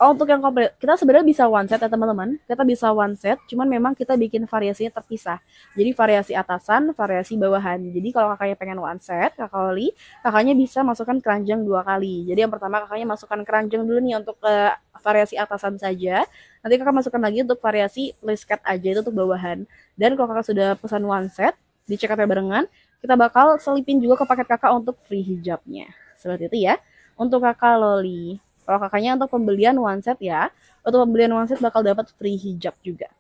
Oh, untuk yang komplit, kita sebenarnya bisa one set ya teman-teman. Kita bisa one set, cuman memang kita bikin variasinya terpisah. Jadi variasi atasan, variasi bawahan. Jadi kalau kakaknya pengen one set, kakak Oli, kakaknya bisa masukkan keranjang dua kali. Jadi yang pertama kakaknya masukkan keranjang dulu nih untuk uh, variasi atasan saja. Nanti kakak masukkan lagi untuk variasi cut aja itu untuk bawahan. Dan kalau kakak sudah pesan one set, di check barengan, kita bakal selipin juga ke paket kakak untuk free hijabnya. Seperti itu ya. Untuk kakak Loli. Kalau kakaknya untuk pembelian one set ya, untuk pembelian one set bakal dapat free hijab juga.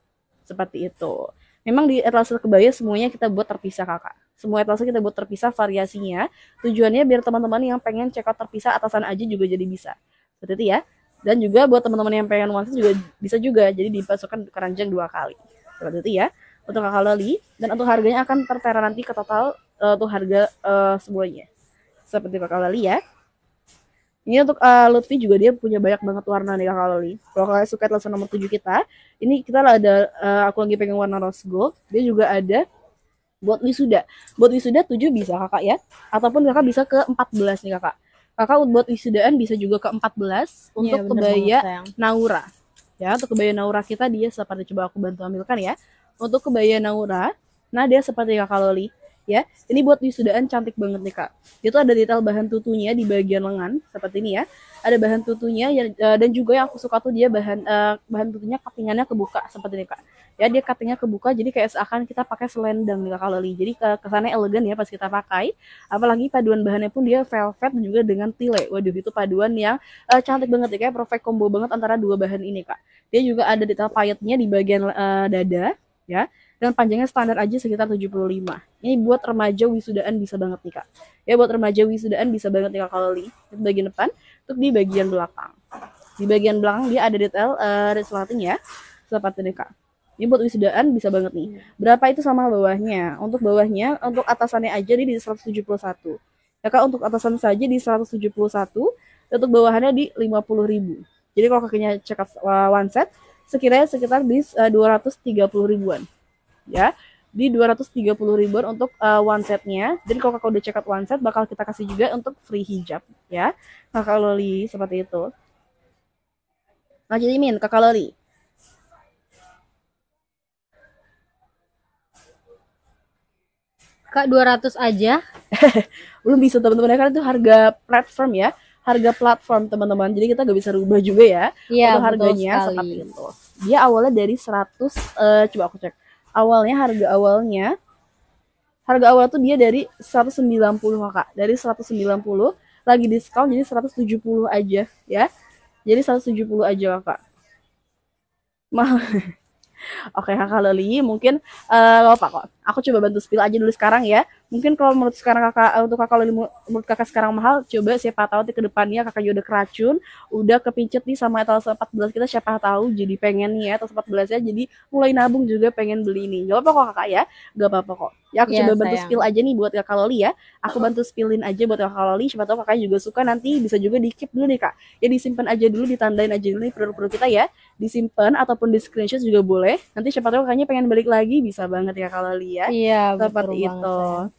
Seperti itu. Memang di etalase kebaya semuanya kita buat terpisah kakak. Semua etalase kita buat terpisah variasinya. Tujuannya biar teman-teman yang pengen check out terpisah atasan aja juga jadi bisa. Seperti itu ya. Dan juga buat teman-teman yang pengen one set juga bisa juga. Jadi dipasukkan keranjang dua kali. Seperti itu ya. Untuk kakak Loli dan untuk harganya akan tertera nanti ke total uh, untuk harga uh, semuanya. Seperti kakak Loli ya. Ini untuk uh, Lutfi juga dia punya banyak banget warna nih Kak Loli. Kalau kalian suka telepon nomor 7 kita, ini kita ada uh, aku lagi pengen warna rose gold. Dia juga ada buat wisuda. Buat wisuda 7 bisa Kakak ya. Ataupun Kakak bisa ke 14 nih Kakak. Kakak buat wisudaan bisa juga ke 14 iya, untuk ya, kebaya Naura. Ya, untuk kebaya Naura kita dia seperti coba aku bantu ambilkan ya. Untuk kebaya Naura, nah dia seperti Kakak Loli ya. Ini buat wisudaan cantik banget nih kak. Itu ada detail bahan tutunya di bagian lengan seperti ini ya. Ada bahan tutunya ya e, dan juga yang aku suka tuh dia bahan uh, bahan tutunya cuttingannya kebuka seperti ini kak. Ya dia cuttingnya kebuka jadi kayak seakan kita pakai selendang nih kak kalau Jadi uh, kesannya elegan ya pas kita pakai. Apalagi paduan bahannya pun dia velvet dan juga dengan tile. Waduh itu paduan yang uh, cantik banget ya kayak perfect combo banget antara dua bahan ini kak. Dia juga ada detail payetnya di bagian uh, dada ya dan panjangnya standar aja sekitar 75. Ini buat remaja wisudaan bisa banget nih kak. Ya buat remaja wisudaan bisa banget nih kak kalau li. di bagian depan, untuk di bagian belakang. Di bagian belakang dia ada detail uh, eh, resleting ya, seperti ini kak. Ini buat wisudaan bisa banget nih. Berapa itu sama bawahnya? Untuk bawahnya, untuk atasannya aja di 171. Ya kak untuk atasan saja di 171, untuk bawahannya di 50.000. Jadi kalau kakinya cekat eh, one set, sekiranya sekitar di eh, uh, 230 ribuan ya di 230 ribuan untuk uh, one setnya. Jadi kalau kakak udah check out one set, bakal kita kasih juga untuk free hijab ya. Kakak Loli seperti itu. Nah jadi Min, kakak Loli. Kak 200 aja. *laughs* Belum bisa teman-teman ya, karena itu harga platform ya. Harga platform teman-teman. Jadi kita gak bisa rubah juga ya. Iya, harganya seperti itu. Dia awalnya dari 100, uh, eh, coba aku cek awalnya harga awalnya harga awal tuh dia dari 190 kakak dari 190 lagi diskon jadi 170 aja ya jadi 170 aja kakak mahal *laughs* oke kakak Loli mungkin uh, eh, apa kok aku coba bantu spill aja dulu sekarang ya mungkin kalau menurut sekarang kakak eh, untuk kakak menurut kakak sekarang mahal coba siapa tahu di kedepannya kakak juga udah keracun udah kepincet nih sama etalase 14 kita siapa tahu jadi pengen nih ya etalase 14 ya jadi mulai nabung juga pengen beli ini gak apa-apa kok kakak ya gak apa-apa kok ya aku ya, coba sayang. bantu spill aja nih buat kakak Loli ya aku uh-uh. bantu spillin aja buat kakak Loli siapa tahu kakak juga suka nanti bisa juga di keep dulu nih kak ya disimpan aja dulu ditandain aja dulu nih produk-produk kita ya disimpan ataupun di screenshot juga boleh nanti siapa tahu kakaknya pengen balik lagi bisa banget ya kakak Loli ya. Iya, seperti betul itu. Banget,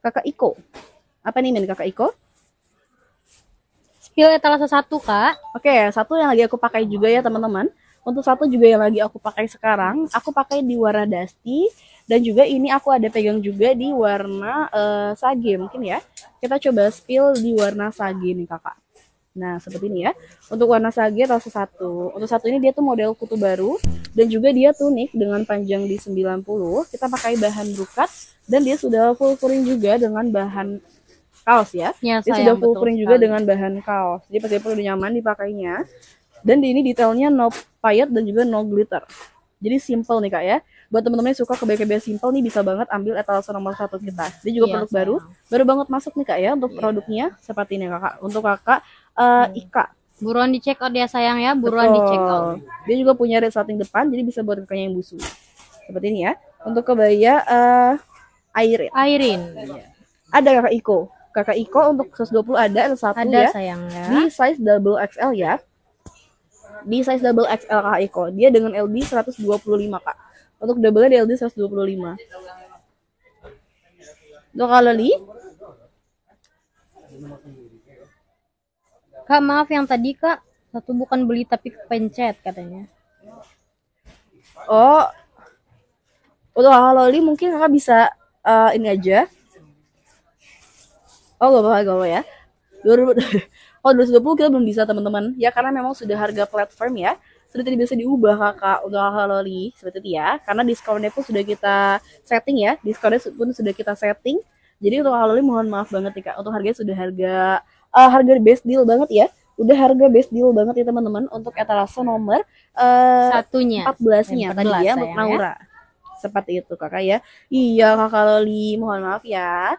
Kakak Iko. Apa nih Min Kakak Iko? Spill etalase satu Kak. Oke, satu yang lagi aku pakai juga ya teman-teman. Untuk satu juga yang lagi aku pakai sekarang, aku pakai di warna dusty dan juga ini aku ada pegang juga di warna uh, sage mungkin ya. Kita coba spill di warna sage nih kakak. Nah, seperti ini ya. Untuk warna sage rasa satu. Untuk satu ini dia tuh model kutu baru dan juga dia tunik dengan panjang di 90. Kita pakai bahan brukat dan dia sudah full kering juga dengan bahan kaos ya. ya dia sudah full furing juga dengan bahan kaos. Jadi pasti perlu nyaman dipakainya. Dan di ini detailnya no payet dan juga no glitter. Jadi simple nih Kak ya buat teman-teman yang suka kebaya-kebaya simple nih bisa banget ambil etalase nomor satu kita dia juga iya, produk sayang. baru baru banget masuk nih kak ya untuk yeah. produknya seperti ini kakak untuk kakak uh, hmm. Ika buruan dicek out oh, ya sayang ya buruan dicek di oh. out dia juga punya resleting depan jadi bisa buat kakaknya yang busu seperti ini ya untuk kebaya uh, Airin Airin ya. ada kakak Iko kakak Iko untuk 120 ada ada satu ada, ya sayang ya di size double XL ya di size double XL kak Iko dia dengan LD 125 kak untuk double DLD 125. Untuk li? Kak, maaf yang tadi, Kak. Satu bukan beli tapi pencet katanya. Oh. Untuk kalori mungkin Kakak bisa uh, ini aja. Oh, gak apa-apa, ya. apa ya. 2000, oh, 220 kita belum bisa, teman-teman. Ya, karena memang sudah harga platform ya sudah tidak bisa diubah kakak untuk hal-hal loli seperti itu ya karena diskonnya pun sudah kita setting ya diskonnya pun sudah kita setting jadi untuk hal loli mohon maaf banget ya kak untuk harganya sudah harga uh, harga best deal banget ya udah harga best deal banget ya teman-teman untuk etalase nomor uh, satunya 14-nya 14, tadi ya untuk Naura. Ya? Seperti itu Kakak ya. Iya Kakak Loli, mohon maaf ya.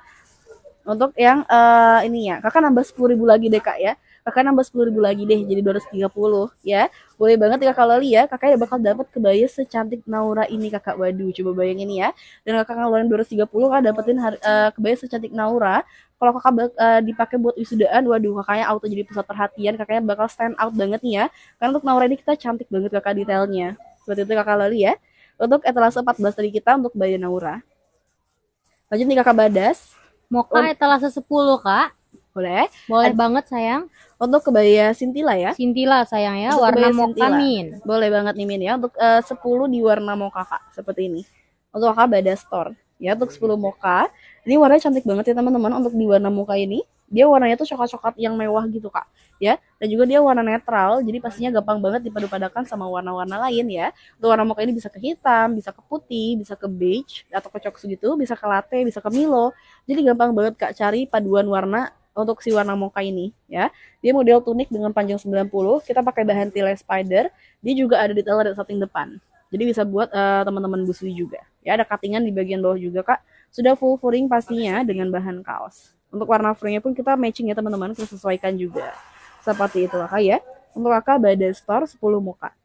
Untuk yang uh, ini ya, Kakak nambah sepuluh ribu lagi deh Kak ya kakak nambah sepuluh ribu lagi deh jadi dua ratus tiga puluh, ya boleh banget ya Lali ya, kakak bakal dapat kebaya secantik Naura ini kakak waduh coba bayangin ya dan kakak ngeluarin puluh, kakak dapetin uh, kebaya secantik Naura kalau kakak uh, dipakai buat wisudaan, waduh kakaknya auto jadi pusat perhatian, kakaknya bakal stand out banget nih ya. Karena untuk Naura ini kita cantik banget kakak detailnya. Seperti itu kakak Lali ya. Untuk etalase empat belas tadi kita untuk bayi Naura. Lanjut nih kakak Badas. Mau ke etalase sepuluh kak? Boleh. Boleh Ad banget sayang. Oh, untuk kebaya Sintila ya. Sintila sayang ya, untuk warna min. Boleh banget nih Min ya, untuk eh, uh, 10 di warna moka Kak, seperti ini. Untuk Kakak Bada Store. Ya, untuk 10 moka. Ini warnanya cantik banget ya teman-teman untuk di warna moka ini. Dia warnanya tuh coklat-coklat yang mewah gitu, Kak. Ya, dan juga dia warna netral, jadi pastinya gampang banget dipadupadakan sama warna-warna lain ya. Untuk warna moka ini bisa ke hitam, bisa ke putih, bisa ke beige atau ke coksu gitu, bisa ke latte, bisa ke milo. Jadi gampang banget Kak cari paduan warna untuk si warna mocha ini ya. Dia model tunik dengan panjang 90, kita pakai bahan tile spider. Dia juga ada detail ada setting depan. Jadi bisa buat uh, teman-teman busui juga. Ya ada cuttingan di bagian bawah juga kak. Sudah full furing pastinya dengan bahan kaos. Untuk warna furingnya pun kita matching ya teman-teman, kita sesuaikan juga. Seperti itu kak ya. Untuk kakak badai Store 10 muka.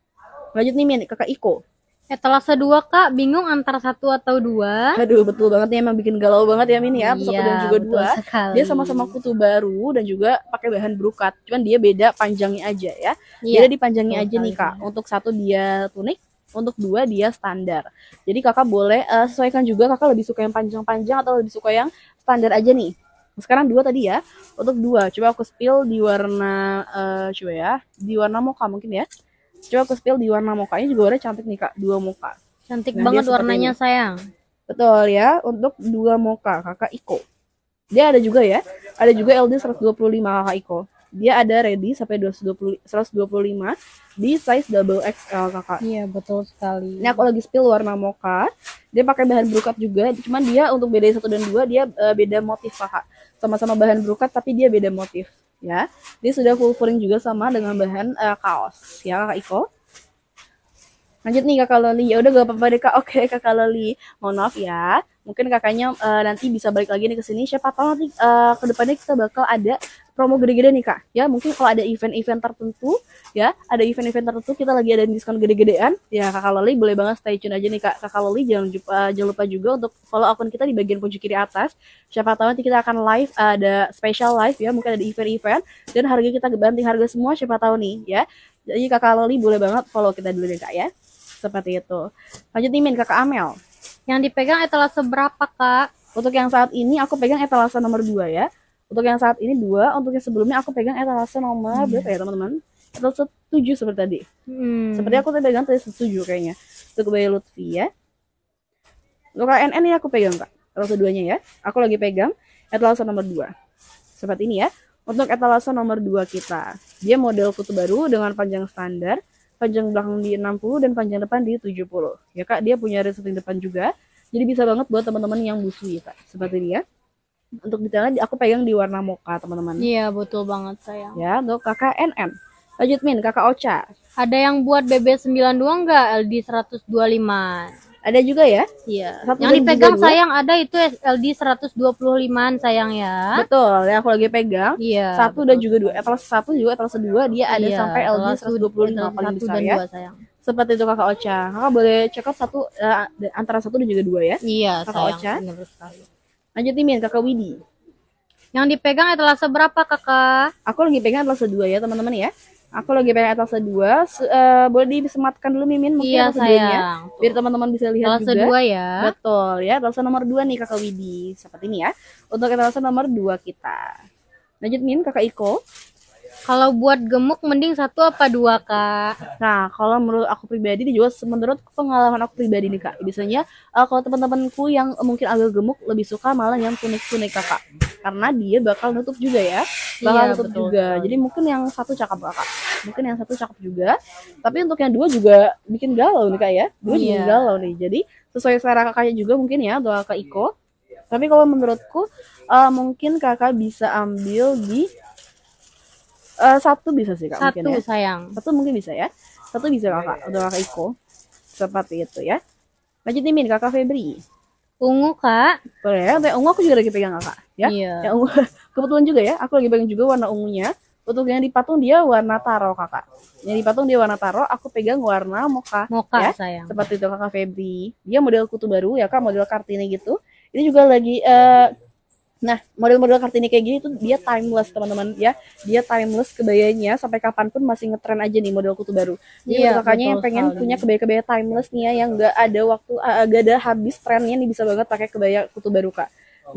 Lanjut nih kakak Iko. Etalase eh, dua kak, bingung antara satu atau dua. Aduh betul banget ya, emang bikin galau banget ya Mini ya. Iya, dan juga dua. Sekali. Dia sama-sama kutu baru dan juga pakai bahan brokat Cuman dia beda panjangnya aja ya. Iya, beda dipanjangnya panjangnya aja nih kak. ya. Untuk satu dia tunik, untuk dua dia standar. Jadi kakak boleh uh, sesuaikan juga kakak lebih suka yang panjang-panjang atau lebih suka yang standar aja nih. Sekarang dua tadi ya. Untuk dua, coba aku spill di warna uh, coba ya, di warna mocha mungkin ya coba aku spill di warna mukanya juga warna cantik nih kak dua muka cantik nah, banget warnanya ini. sayang betul ya untuk dua muka kakak Iko dia ada juga ya ada juga LD 125 kakak Iko dia ada ready sampai 220 125 di size double XL kakak. Iya betul sekali. Ini aku lagi spill warna moka Dia pakai bahan brokat juga, cuman dia untuk beda satu dan dua dia uh, beda motif kakak sama-sama bahan brokat tapi dia beda motif ya. Dia sudah full furing juga sama dengan bahan uh, kaos ya Kak Iko. Lanjut nih Kakak Loli. Ya udah gak apa-apa deh Kak. *laughs* Oke Kakak Loli. Mohon maaf ya. Mungkin kakaknya uh, nanti bisa balik lagi nih ke sini. Siapa tahu nanti uh, eh, kedepannya kita bakal ada promo gede-gede nih kak ya mungkin kalau ada event-event tertentu ya ada event-event tertentu kita lagi ada diskon gede-gedean ya kakak Loli boleh banget stay tune aja nih kak kakak Loli jangan lupa, eh, jangan lupa juga untuk follow akun kita di bagian pojok kiri atas siapa tahu nanti kita akan live ada special live ya mungkin ada event-event dan harga kita banting harga semua siapa tahu nih ya jadi kakak Loli boleh banget follow kita dulu deh kak ya seperti itu lanjut nih min kakak Amel yang dipegang etalase berapa kak untuk yang saat ini aku pegang etalase nomor 2 ya. Untuk yang saat ini dua, untuk yang sebelumnya aku pegang etalase nomor hmm. berapa ya teman-teman? Etalase tujuh seperti tadi. Hmm. Seperti aku tadi pegang tadi setuju kayaknya. Untuk bayi Lutfi ya. Untuk KNN ini aku pegang kak. Etalase duanya ya. Aku lagi pegang etalase nomor dua. Seperti ini ya. Untuk etalase nomor dua kita. Dia model kutu baru dengan panjang standar. Panjang belakang di 60 dan panjang depan di 70. Ya kak, dia punya resleting depan juga. Jadi bisa banget buat teman-teman yang busui kak. Seperti ini ya untuk detailnya aku pegang di warna moka teman-teman iya betul banget sayang ya untuk kakak NN lanjut Min kakak Ocha ada yang buat bb dua enggak LD125 ada juga ya? Iya. Yang dipegang sayang ada itu LD 125 lima sayang ya. Betul, ya aku lagi pegang. Iya. Satu betul. dan juga dua, etalase eh, satu juga etalase dua dia ada iya, sampai LD 125 paling besar dan ya. Dua, sayang. Seperti itu Kakak Ocha. Kakak boleh check satu uh, antara satu dan juga dua ya. Iya, Kakak sayang, Ocha lanjutin Mimin, Kakak Widi. Yang dipegang adalah seberapa Kakak? Aku lagi pegang adalah dua ya, teman-teman ya. Aku lagi pegang etalase 2. Uh, eh, boleh disematkan dulu Mimin mungkin iya, sayang. Biar teman-teman bisa lihat etalase juga. Etalase ya. Betul ya, etalase nomor 2 nih Kakak Widi. Seperti ini ya. Untuk etalase nomor 2 kita. Lanjut Min, Kakak Iko. Kalau buat gemuk mending satu apa dua kak? Nah kalau menurut aku pribadi juga menurut pengalaman aku pribadi nih kak Biasanya uh, kalau teman-temanku yang mungkin agak gemuk lebih suka malah yang kunik-kunik kakak Karena dia bakal nutup juga ya Bakal iya, nutup betul. juga Jadi mungkin yang satu cakep kakak Mungkin yang satu cakep juga Tapi untuk yang dua juga bikin galau nih kak ya Dua iya. juga galau nih Jadi sesuai selera kakaknya juga mungkin ya Doa kak Iko Tapi kalau menurutku uh, mungkin kakak bisa ambil di Uh, satu bisa sih kak satu, mungkin ya. sayang. Satu mungkin bisa ya. Satu bisa kakak. Iya, iya, Udah kakak iya. Iko. Seperti itu ya. Lanjut nih kakak Febri. Ungu kak. Boleh ya, Untuk ungu aku juga lagi pegang kakak. Ya. Iya. Ya, *laughs* Kebetulan juga ya, aku lagi pegang juga warna ungunya. Untuk yang dipatung dia warna taro kakak. Yang dipatung dia warna taro, aku pegang warna moka. Moka ya. sayang. Seperti itu kakak Febri. Dia model kutu baru ya kak, model kartini gitu. Ini juga lagi uh, Nah, model-model Kartini kayak gini tuh dia timeless, teman-teman ya. Dia timeless kebayanya sampai kapanpun masih ngetren aja nih model kutu baru. Jadi iya, makanya yang pengen punya kebaya-kebaya timeless nih ya yang gak ada waktu uh, gak ada habis trennya nih bisa banget pakai kebaya kutu baru, Kak.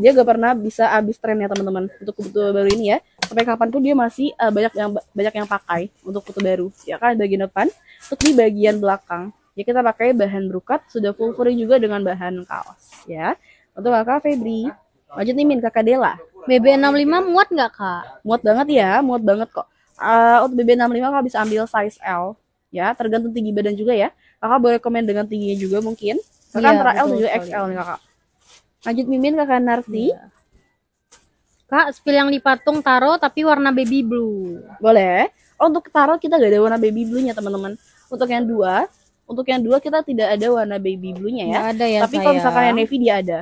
Dia gak pernah bisa habis trennya, teman-teman. Untuk kutu baru ini ya, sampai kapanpun dia masih uh, banyak yang banyak yang pakai untuk kutu baru. Ya kan bagian depan, untuk di bagian belakang. Ya kita pakai bahan brokat, sudah full juga dengan bahan kaos ya. Untuk Kakak Febri. Lanjut nih Min, Kakak Dela. BB65 muat nggak Kak? Muat banget ya, muat banget kok. Uh, untuk BB65 Kakak bisa ambil size L. Ya, tergantung tinggi badan juga ya. Kakak boleh komen dengan tingginya juga mungkin. Kakak ya, antara L dan juga XL nih iya. Kakak. Lanjut Mimin Kakak Narti. Ya. Kak, spill yang dipatung taro tapi warna baby blue. Boleh. Oh, untuk taro kita gak ada warna baby blue-nya, teman-teman. Untuk yang dua, untuk yang dua kita tidak ada warna baby blue-nya ya. Gak ada ya, Tapi kalau misalkan ya. yang navy dia ada.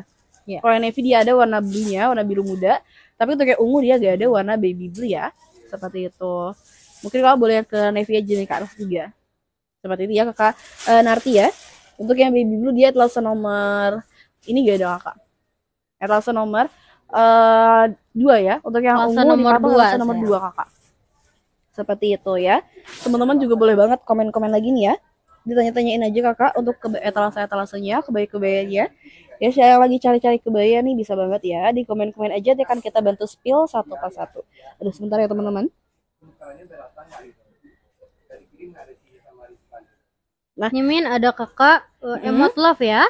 Yeah. Kalau yang navy dia ada warna birunya, warna biru muda. Tapi untuk yang ungu dia gak ada warna baby blue ya. Seperti itu. Mungkin kalau boleh ke navy aja nih Kak juga. Seperti itu ya kakak uh, Narti ya. Untuk yang baby blue dia etalase nomor ini gak ada kakak. Etalase nomor uh, dua ya. Untuk yang Lasa ungu nomor dua, nomor dua kakak. Seperti itu ya. Teman-teman juga boleh banget komen-komen lagi nih ya ditanya-tanyain aja kakak untuk ke etalase etalasenya kebaya kebayanya Ya saya lagi cari-cari kebaya nih bisa banget ya. Di komen-komen aja deh kan kita bantu spill satu pas satu. Aduh sebentar ya teman-teman. Nah, Nyemin ada kakak uh, emot love ya.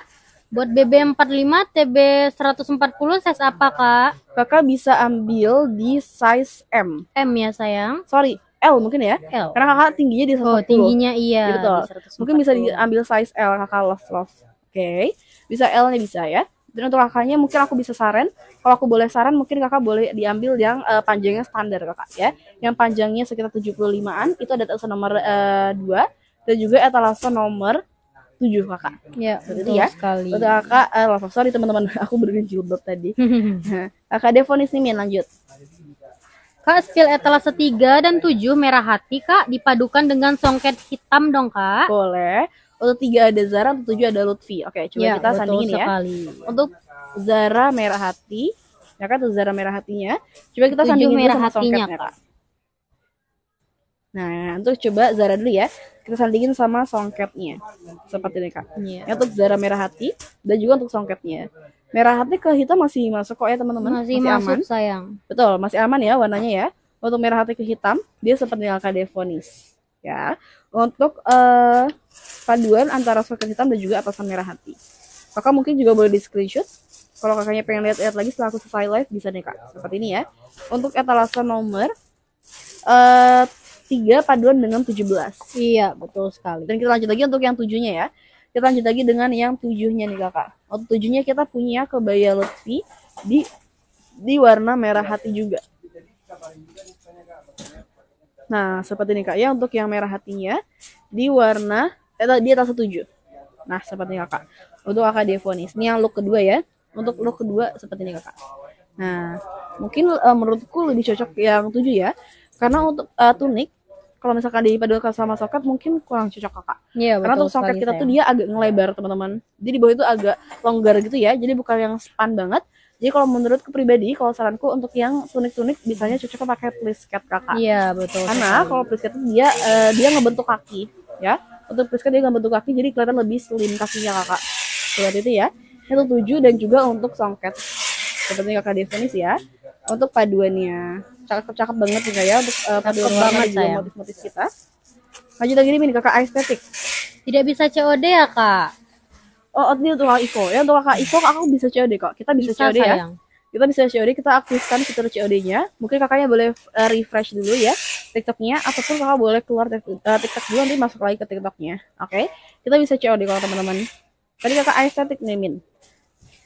Buat BB 45 TB 140 size apa kak? Kakak bisa ambil di size M. M ya sayang. Sorry, L mungkin ya. L. Karena kakak tingginya di 140. Oh tingginya iya. Gitu. Mungkin bisa diambil size L kakak love love. Oke. Okay bisa L-nya bisa ya. Dan untuk kakaknya mungkin aku bisa saran, kalau aku boleh saran mungkin kakak boleh diambil yang uh, panjangnya standar kakak ya. Yang panjangnya sekitar 75-an itu ada etalase nomor uh, eh, 2 dan juga etalase nomor 7 kakak. Ya, betul ya. sekali. Betul kakak, uh, eh, love, oh, sorry teman-teman, *laughs* aku berdiri jilbab tadi. *laughs* kakak Devonis nih lanjut. Kak, skill etalase 3 dan 7 merah hati, Kak, dipadukan dengan songket hitam dong, Kak. Boleh. Untuk tiga ada Zara, untuk tujuh ada Lutfi. Oke, coba ya, kita sandingin ya. Untuk Zara merah hati, ya kan tuh Zara merah hatinya. Coba kita sandingin merah sama songketnya. Kak. Nah, untuk coba Zara dulu ya. Kita sandingin sama songketnya. Seperti ini, Kak. Iya. Ya. Untuk Zara merah hati dan juga untuk songketnya. Merah hati ke hitam masih masuk kok ya, teman-teman. Masih, masih masuk, aman. sayang. Betul, masih aman ya warnanya ya. Untuk merah hati ke hitam, dia seperti Alka Devonis ya untuk uh, paduan antara soket hitam dan juga atasan merah hati. Kakak mungkin juga boleh di screenshot. Kalau kakaknya pengen lihat-lihat lagi setelah aku selesai live bisa deh kak. Seperti ini ya. Untuk etalase nomor uh, eh, 3 paduan dengan 17. Iya, betul sekali. Dan kita lanjut lagi untuk yang tujuhnya ya. Kita lanjut lagi dengan yang tujuhnya nih kakak. Untuk tujuhnya kita punya kebaya Lutfi di di warna merah hati juga. Nah, seperti ini Kak ya, untuk yang merah hatinya di warna eh, di atas 7. Nah, seperti ini Kakak. Untuk Kakak Devonis, ini yang look kedua ya. Untuk look kedua seperti ini Kakak. Nah, mungkin uh, menurutku lebih cocok yang tujuh ya. Karena untuk uh, tunik kalau misalkan dipadukan sama soket mungkin kurang cocok kakak. Iya, Karena untuk soket kita sayang. tuh dia agak ngelebar teman-teman. Jadi di bawah itu agak longgar gitu ya. Jadi bukan yang span banget, jadi kalau menurut pribadi, kalau saranku untuk yang tunik-tunik biasanya cocoknya pakai plisket kakak. Iya betul. Karena kalau plisket itu dia uh, dia ngebentuk kaki, ya. Untuk plisket dia ngebentuk kaki, jadi kelihatan lebih slim kakinya kakak. Lihat itu ya. Itu tujuh dan juga untuk songket. Seperti kakak definis ya. Untuk paduannya cakep-cakep banget juga ya untuk uh, paduan banget juga motif-motif kita. Lanjut lagi nih kakak estetik. Tidak bisa COD ya kak? Oh, oh ini untuk Kak Iko ya untuk Kak Iko aku bisa COD kok kita bisa, bisa COD ya. sayang. ya kita bisa COD kita aktifkan fitur COD-nya mungkin kakaknya boleh uh, refresh dulu ya TikTok TikToknya ataupun kakak boleh keluar uh, TikTok dulu nanti masuk lagi ke TikTok nya oke okay? kita bisa COD kalau teman-teman tadi kakak aesthetic nih Min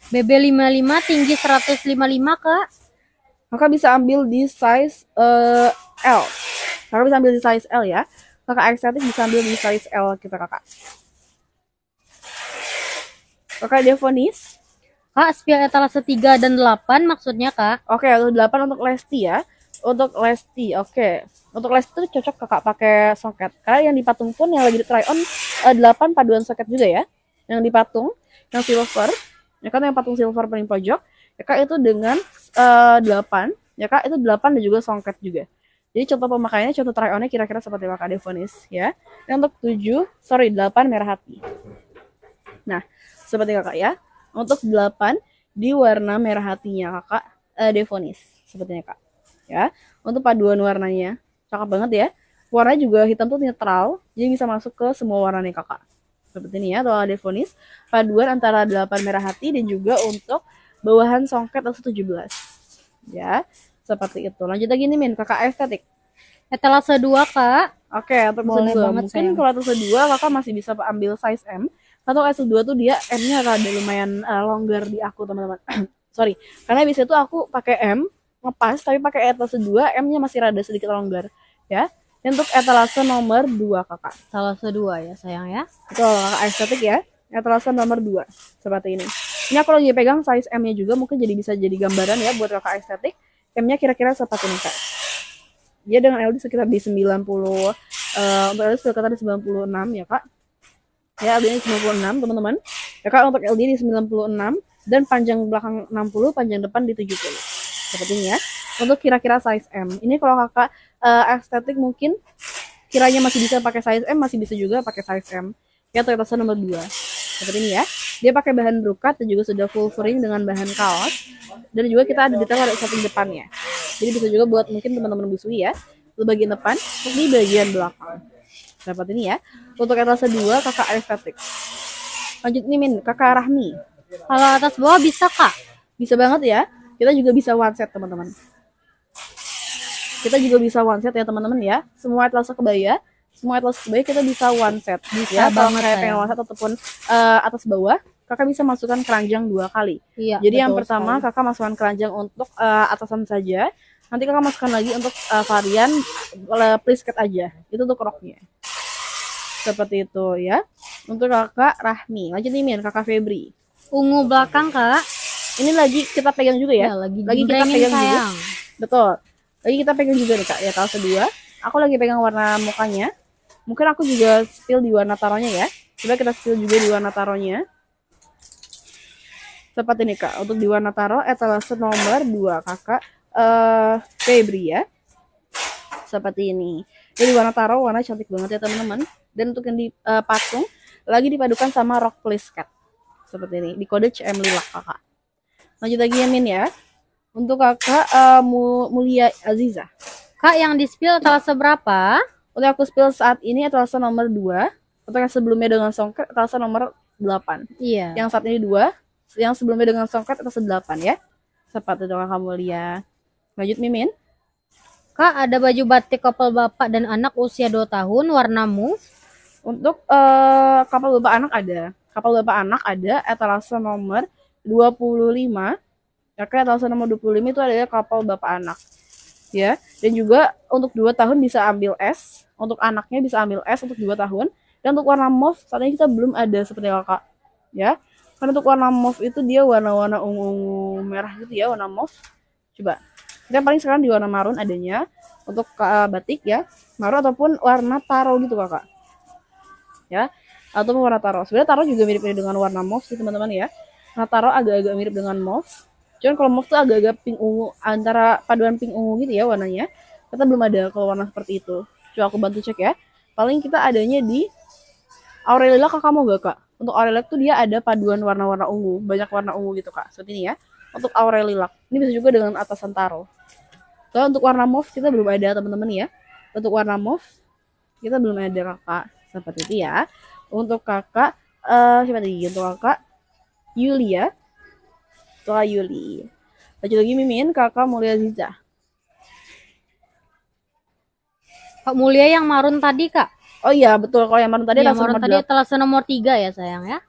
BB55 tinggi 155 kak kakak bisa ambil di size uh, L kakak bisa ambil di size L ya kakak aesthetic bisa ambil di size L kita kakak Kakak dia vonis. Kak, spill etalase 3 dan 8 maksudnya, Kak? Oke, untuk 8 untuk Lesti ya. Untuk Lesti, oke. Okay. Untuk Lesti itu cocok Kakak pakai soket. Karena yang dipatung pun yang lagi di try on uh, eh, 8 paduan soket juga ya. Yang dipatung, yang silver. Ya kan yang patung silver paling pojok. Ya Kak itu dengan uh, eh, 8. Ya Kak itu 8 dan juga songket juga. Jadi contoh pemakaiannya, contoh try onnya kira-kira seperti Kakak Devonis ya. Dan untuk 7, sorry 8 merah hati. Nah, seperti kakak ya. Untuk 8 di warna merah hatinya kakak uh, eh, Devonis sepertinya kak. Ya, untuk paduan warnanya cakep banget ya. Warna juga hitam tuh netral, jadi bisa masuk ke semua warna nih kakak. Seperti ini ya, atau Devonis, paduan antara 8 merah hati dan juga untuk bawahan songket atau 17. Ya, seperti itu. Lanjut lagi nih Min, kakak estetik. Etalase dua kak. Oke, okay, untuk Boleh banget, Mungkin kalau etalase 2 kakak masih bisa ambil size M atau S2 tuh dia M-nya rada lumayan uh, eh, longgar di aku teman-teman *clears throat* sorry karena biasanya tuh aku pakai M ngepas tapi pakai etalase 2 M-nya masih rada sedikit longgar ya untuk untuk etalase nomor 2 kakak etalase 2 ya sayang ya itu kakak estetik ya etalase nomor 2 seperti ini ini aku lagi pegang size M-nya juga mungkin jadi bisa jadi gambaran ya buat kakak estetik M-nya kira-kira seperti ini kak dia dengan LD sekitar di 90 uh, eh, untuk LD sekitar di 96 ya kak ya ld ini 96 teman-teman kakak ya, untuk LD di 96 dan panjang belakang 60 panjang depan di 70 seperti ini ya untuk kira-kira size M ini kalau kakak uh, estetik mungkin kiranya masih bisa pakai size M masih bisa juga pakai size M ya Toyota nomor 2 seperti ini ya dia pakai bahan brokat dan juga sudah full furring dengan bahan kaos dan juga kita ada detail ada samping depannya jadi bisa juga buat mungkin teman-teman busui ya di bagian depan di bagian belakang dapat ini ya. Untuk etalase dua kakak Aristatik. Lanjut nih Min, kakak Rahmi. Kalau atas bawah bisa kak? Bisa banget ya. Kita juga bisa one set teman-teman. Kita juga bisa one set ya teman-teman ya. Semua etalase kebaya, semua etalase kebaya kita bisa one set. Bisa ya, kalau kayak pengen ya. one set ataupun uh, atas bawah, kakak bisa masukkan keranjang dua kali. Iya, Jadi yang pertama sekali. kakak masukkan keranjang untuk uh, atasan saja. Nanti kakak masukkan lagi untuk uh, varian uh, plisket aja. Itu untuk roknya. Seperti itu ya. Untuk kakak Rahmi. Lanjut nih Min, kakak Febri. Ungu belakang kak. Ini lagi kita pegang juga ya. ya lagi, lagi kita pegang sayang. juga. Betul. Lagi kita pegang juga nih kak. Ya kalau kedua. Aku lagi pegang warna mukanya. Mungkin aku juga spill di warna taronya ya. Coba kita spill juga di warna taronya. Seperti ini kak. Untuk di warna taro etalase nomor dua kakak uh, Febri ya seperti ini. Jadi warna taro warna cantik banget ya teman-teman dan untuk yang di uh, patung lagi dipadukan sama rock please seperti ini di kode CM lilak kakak lanjut lagi ya Min ya untuk kakak uh, Mulia Aziza kak yang di spill terasa seberapa? Untuk aku spill saat ini terasa nomor dua. untuk yang sebelumnya dengan songket terasa nomor delapan. iya yang saat ini dua. yang sebelumnya dengan songket atau 8 ya sepatu dong kakak Mulia lanjut Mimin Kak, ada baju batik couple bapak dan anak usia 2 tahun, warna move. Untuk uh, kapal bapak anak ada. Kapal bapak anak ada etalase nomor 25. Karena etalase nomor 25 itu adalah kapal bapak anak. Ya, dan juga untuk 2 tahun bisa ambil S, untuk anaknya bisa ambil S untuk 2 tahun. Dan untuk warna mauve saat ini kita belum ada seperti kakak. Ya. Karena untuk warna mauve itu dia warna-warna ungu merah gitu ya, warna mauve. Coba kita paling sekarang di warna marun adanya untuk uh, batik ya marun ataupun warna taro gitu kakak ya atau warna taro sebenarnya taro juga mirip-mirip dengan warna mauve sih teman-teman ya nah taro agak-agak mirip dengan mauve cuman kalau mauve tuh agak-agak pink ungu antara paduan pink ungu gitu ya warnanya kita belum ada kalau warna seperti itu coba aku bantu cek ya paling kita adanya di Aurelia kakak mau gak kak untuk Aurelia tuh dia ada paduan warna-warna ungu banyak warna ungu gitu kak seperti ini ya untuk Aurelia ini bisa juga dengan atasan taro kalau untuk warna mauve kita belum ada teman-teman ya untuk warna mauve kita belum ada kak seperti itu ya untuk kakak uh, siapa tadi untuk kakak Yulia untuk Yuli lanjut lagi Mimin kakak Mulia Ziza Kak Mulia yang marun tadi kak Oh iya betul kalau yang marun tadi yang marun tadi telah nomor tiga ya sayang ya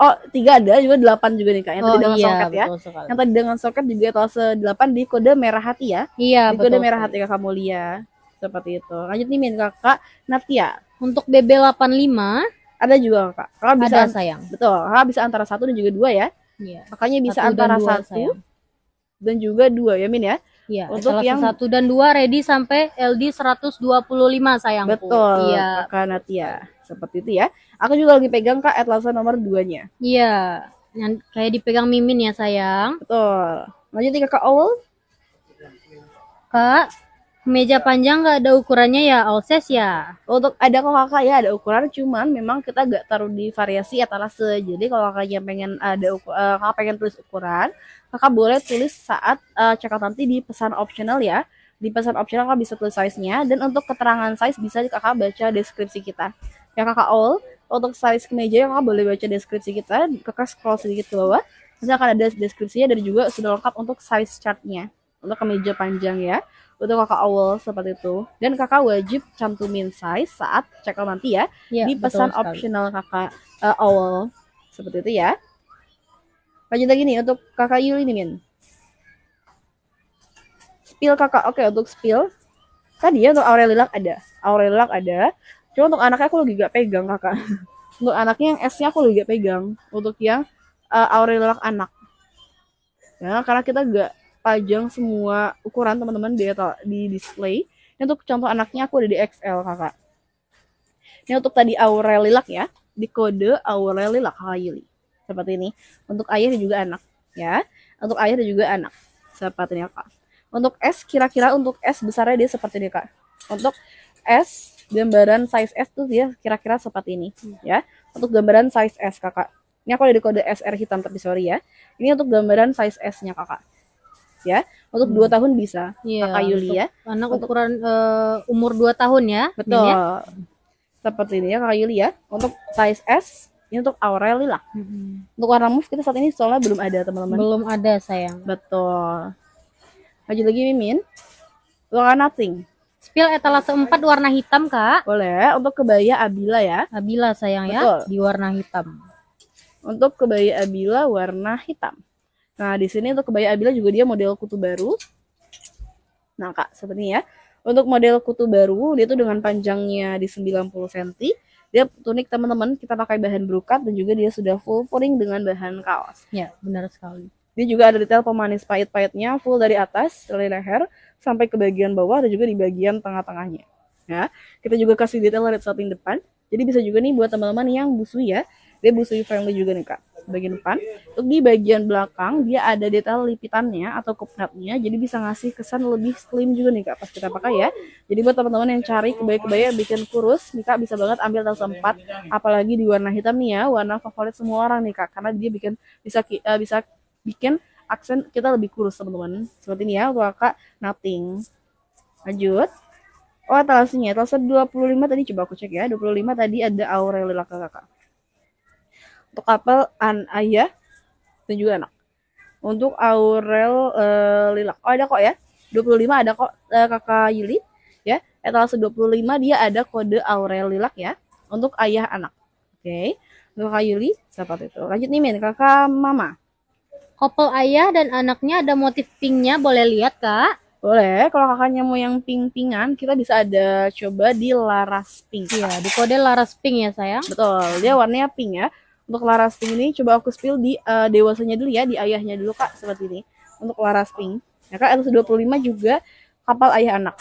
Oh, tiga ada juga delapan juga nih kak yang oh, tadi dengan iya, soket ya. Sekali. Yang tadi dengan soket juga talse delapan di kode merah hati ya. Iya, di kode betul, merah hati kakak mulia seperti itu lanjut nih Min kakak Natia untuk BB85 ada juga kak kakak bisa sayang betul kakak bisa antara satu dan juga dua ya iya. makanya bisa satu antara dua, satu sayang. dan juga dua ya Min ya Iya, untuk yang satu dan dua ready sampai LD 125 sayang. Betul. Iya. Kakak Natia. Seperti itu ya. Aku juga lagi pegang Kak Atlasan nomor duanya nya Iya. Yang kayak dipegang Mimin ya sayang. Betul. Lanjut nih Kakak Owl. Kak Meja panjang nggak ada ukurannya ya, all size ya? Untuk ada kalau kakak ya ada ukuran, cuman memang kita nggak taruh di variasi etalase. Jadi kalau kakaknya pengen ada uh, kakak pengen tulis ukuran, kakak boleh tulis saat uh, eh, check nanti di pesan optional ya. Di pesan optional kakak bisa tulis size-nya dan untuk keterangan size bisa kakak baca deskripsi kita. Ya kakak all, untuk size kemeja ya, kakak boleh baca deskripsi kita, kakak scroll sedikit ke bawah, nanti akan ada deskripsinya dan juga sudah lengkap untuk size chartnya untuk kemeja panjang ya untuk kakak awal seperti itu dan kakak wajib cantumin size saat out nanti ya, ya di pesan optional kakak uh, awal seperti itu ya lanjut lagi nih untuk kakak Yuli nih Min spill kakak oke untuk spill tadi ya untuk Aurelilak ada Aurelilak ada cuma untuk anaknya aku lagi gak pegang kakak *laughs* untuk anaknya yang S-nya aku lagi gak pegang untuk yang uh, eh, Aurelilak anak ya karena kita gak pajang semua ukuran teman-teman di, di display. Ini untuk contoh anaknya aku ada di XL kakak. Ini untuk tadi Aurel lilak ya, di kode Aurel lilak kakak Seperti ini, untuk ayah dan juga anak ya. Untuk ayah dan juga anak, seperti ini kak. Untuk S, kira-kira untuk S besarnya dia seperti ini kak. Untuk S, gambaran size S tuh dia kira-kira seperti ini ya. Untuk gambaran size S kakak. Ini aku ada di kode SR hitam tapi sorry ya. Ini untuk gambaran size S-nya kakak ya untuk dua hmm. tahun bisa yeah, kakak Yulia ya anak untuk, ukuran uh, umur dua tahun ya, ya. betul ya. seperti ini ya kakak Yulia ya untuk size S ini untuk Aurel Lila hmm. untuk warna move kita saat ini soalnya belum ada teman-teman belum ada sayang betul lanjut lagi Mimin warna nothing Spill etalase 4 warna hitam, Kak. Boleh. Untuk kebaya Abila ya. Abila sayang ya, Betul. ya, di warna hitam. Untuk kebaya Abila warna hitam. Nah, di sini untuk kebaya Abila juga dia model kutu baru. Nah, Kak, seperti ini ya. Untuk model kutu baru, dia tuh dengan panjangnya di 90 cm. Dia tunik teman-teman, kita pakai bahan brokat dan juga dia sudah full puring dengan bahan kaos. Ya, benar sekali. Dia juga ada detail pemanis pahit-pahitnya, full dari atas, dari leher, sampai ke bagian bawah, dan juga di bagian tengah-tengahnya. Ya, kita juga kasih detail dari samping depan. Jadi bisa juga nih buat teman-teman yang busui ya. Dia busui friendly juga nih, Kak bagian depan. Untuk di bagian belakang dia ada detail lipitannya atau kupnatnya, jadi bisa ngasih kesan lebih slim juga nih kak pas kita pakai ya. Jadi buat teman-teman yang cari kebaya-kebaya bikin kurus, nih kak bisa banget ambil tas 4 apalagi di warna hitam nih ya, warna favorit semua orang nih kak, karena dia bikin bisa uh, bisa bikin aksen kita lebih kurus teman-teman. Seperti ini ya untuk kak nothing. Lanjut. Oh, talasnya, talas 25 tadi coba aku cek ya. 25 tadi ada aurel lila kakak untuk couple an ayah dan juga anak. Untuk Aurel uh, eh, Lilak. Oh ada kok ya. 25 ada kok uh, Kakak Yili ya. Etalase eh, 25 dia ada kode Aurel Lilak ya untuk ayah anak. Oke. Okay. Untuk Kakak Yuli seperti itu. Lanjut nih Min, Kakak Mama. Couple ayah dan anaknya ada motif pinknya, boleh lihat kak? Boleh, kalau kakaknya mau yang pink-pingan, kita bisa ada coba di laras pink. Iya, di kode laras pink ya sayang. Betul, dia warnanya pink ya. Untuk Laras Pink ini coba aku spill di uh, dewasanya dulu ya, di ayahnya dulu Kak seperti ini. Untuk Laras Pink. Ya Kak LC25 juga kapal ayah anak.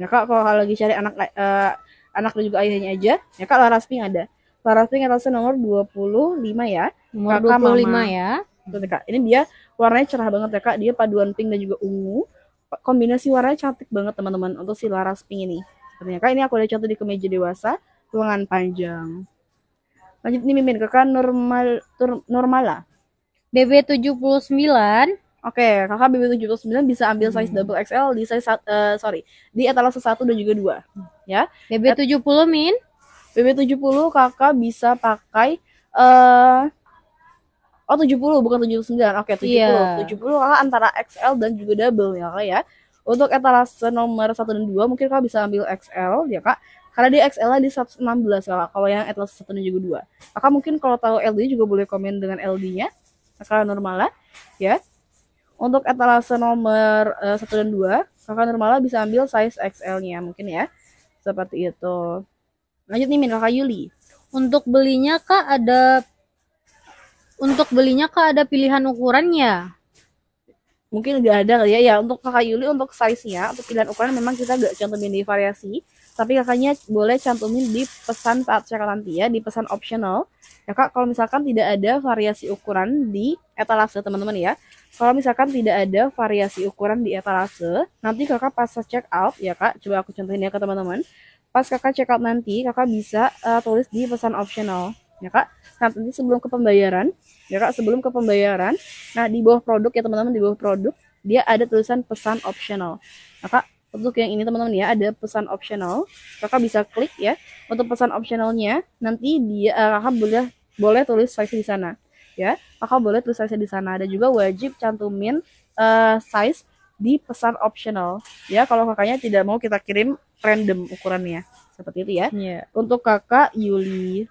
Ya Kak kalau lagi cari anak uh, anak dan juga ayahnya aja, ya Kak Laras Pink ada. Laras Pink LC nomor 25 ya. Nomor Kakak 25 Mama. ya. Betul, Kak. Ini dia warnanya cerah banget ya Kak. Dia paduan pink dan juga ungu. Kombinasi warnanya cantik banget teman-teman untuk si Laras Pink ini. Sepertinya Kak ini aku udah contoh di kemeja dewasa ruangan panjang. Lanjut nih Mimin, kakak normal tur, normal lah. BB79. Oke, okay, kakak BB79 bisa ambil size hmm. double XL di size uh, sorry, di etalase satu dan juga dua hmm. Ya. BB70 Min. BB70 kakak bisa pakai eh uh, Oh 70 bukan 79. Oke, okay, 70. Yeah. 70 kakak antara XL dan juga double ya, Kak ya. Untuk etalase nomor 1 dan 2 mungkin kakak bisa ambil XL ya, Kak karena di XL lah di 116 lah. kalau yang Atlas 1 juga 2 maka mungkin kalau tahu LD juga boleh komen dengan LD-nya kakak normala ya untuk etalase nomor uh, eh, 1 dan 2 kakak normala bisa ambil size XL-nya mungkin ya seperti itu lanjut nih Min kakak Yuli untuk belinya kak ada untuk belinya kak ada pilihan ukurannya mungkin nggak ada kali ya ya untuk kakak Yuli untuk size nya untuk pilihan ukuran memang kita nggak cantumin di variasi tapi kakaknya boleh cantumin di pesan saat checkout nanti ya, di pesan optional. Ya kak, kalau misalkan tidak ada variasi ukuran di etalase teman-teman ya. Kalau misalkan tidak ada variasi ukuran di etalase, nanti kakak pas check out ya kak, coba aku contohin ya ke teman-teman. Pas kakak check out nanti, kakak bisa uh, tulis di pesan optional ya kak. Nah, nanti sebelum ke pembayaran, ya kak, sebelum ke pembayaran, nah di bawah produk ya teman-teman di bawah produk dia ada tulisan pesan optional. Nah kak, untuk yang ini teman-teman ya ada pesan optional. Kakak bisa klik ya untuk pesan optionalnya. Nanti dia uh, kakak boleh boleh tulis size di sana ya. Kakak boleh tulis size di sana. Ada juga wajib cantumin uh, size di pesan optional ya. Kalau kakaknya tidak mau kita kirim random ukurannya seperti itu ya. Yeah. Untuk kakak Yuli.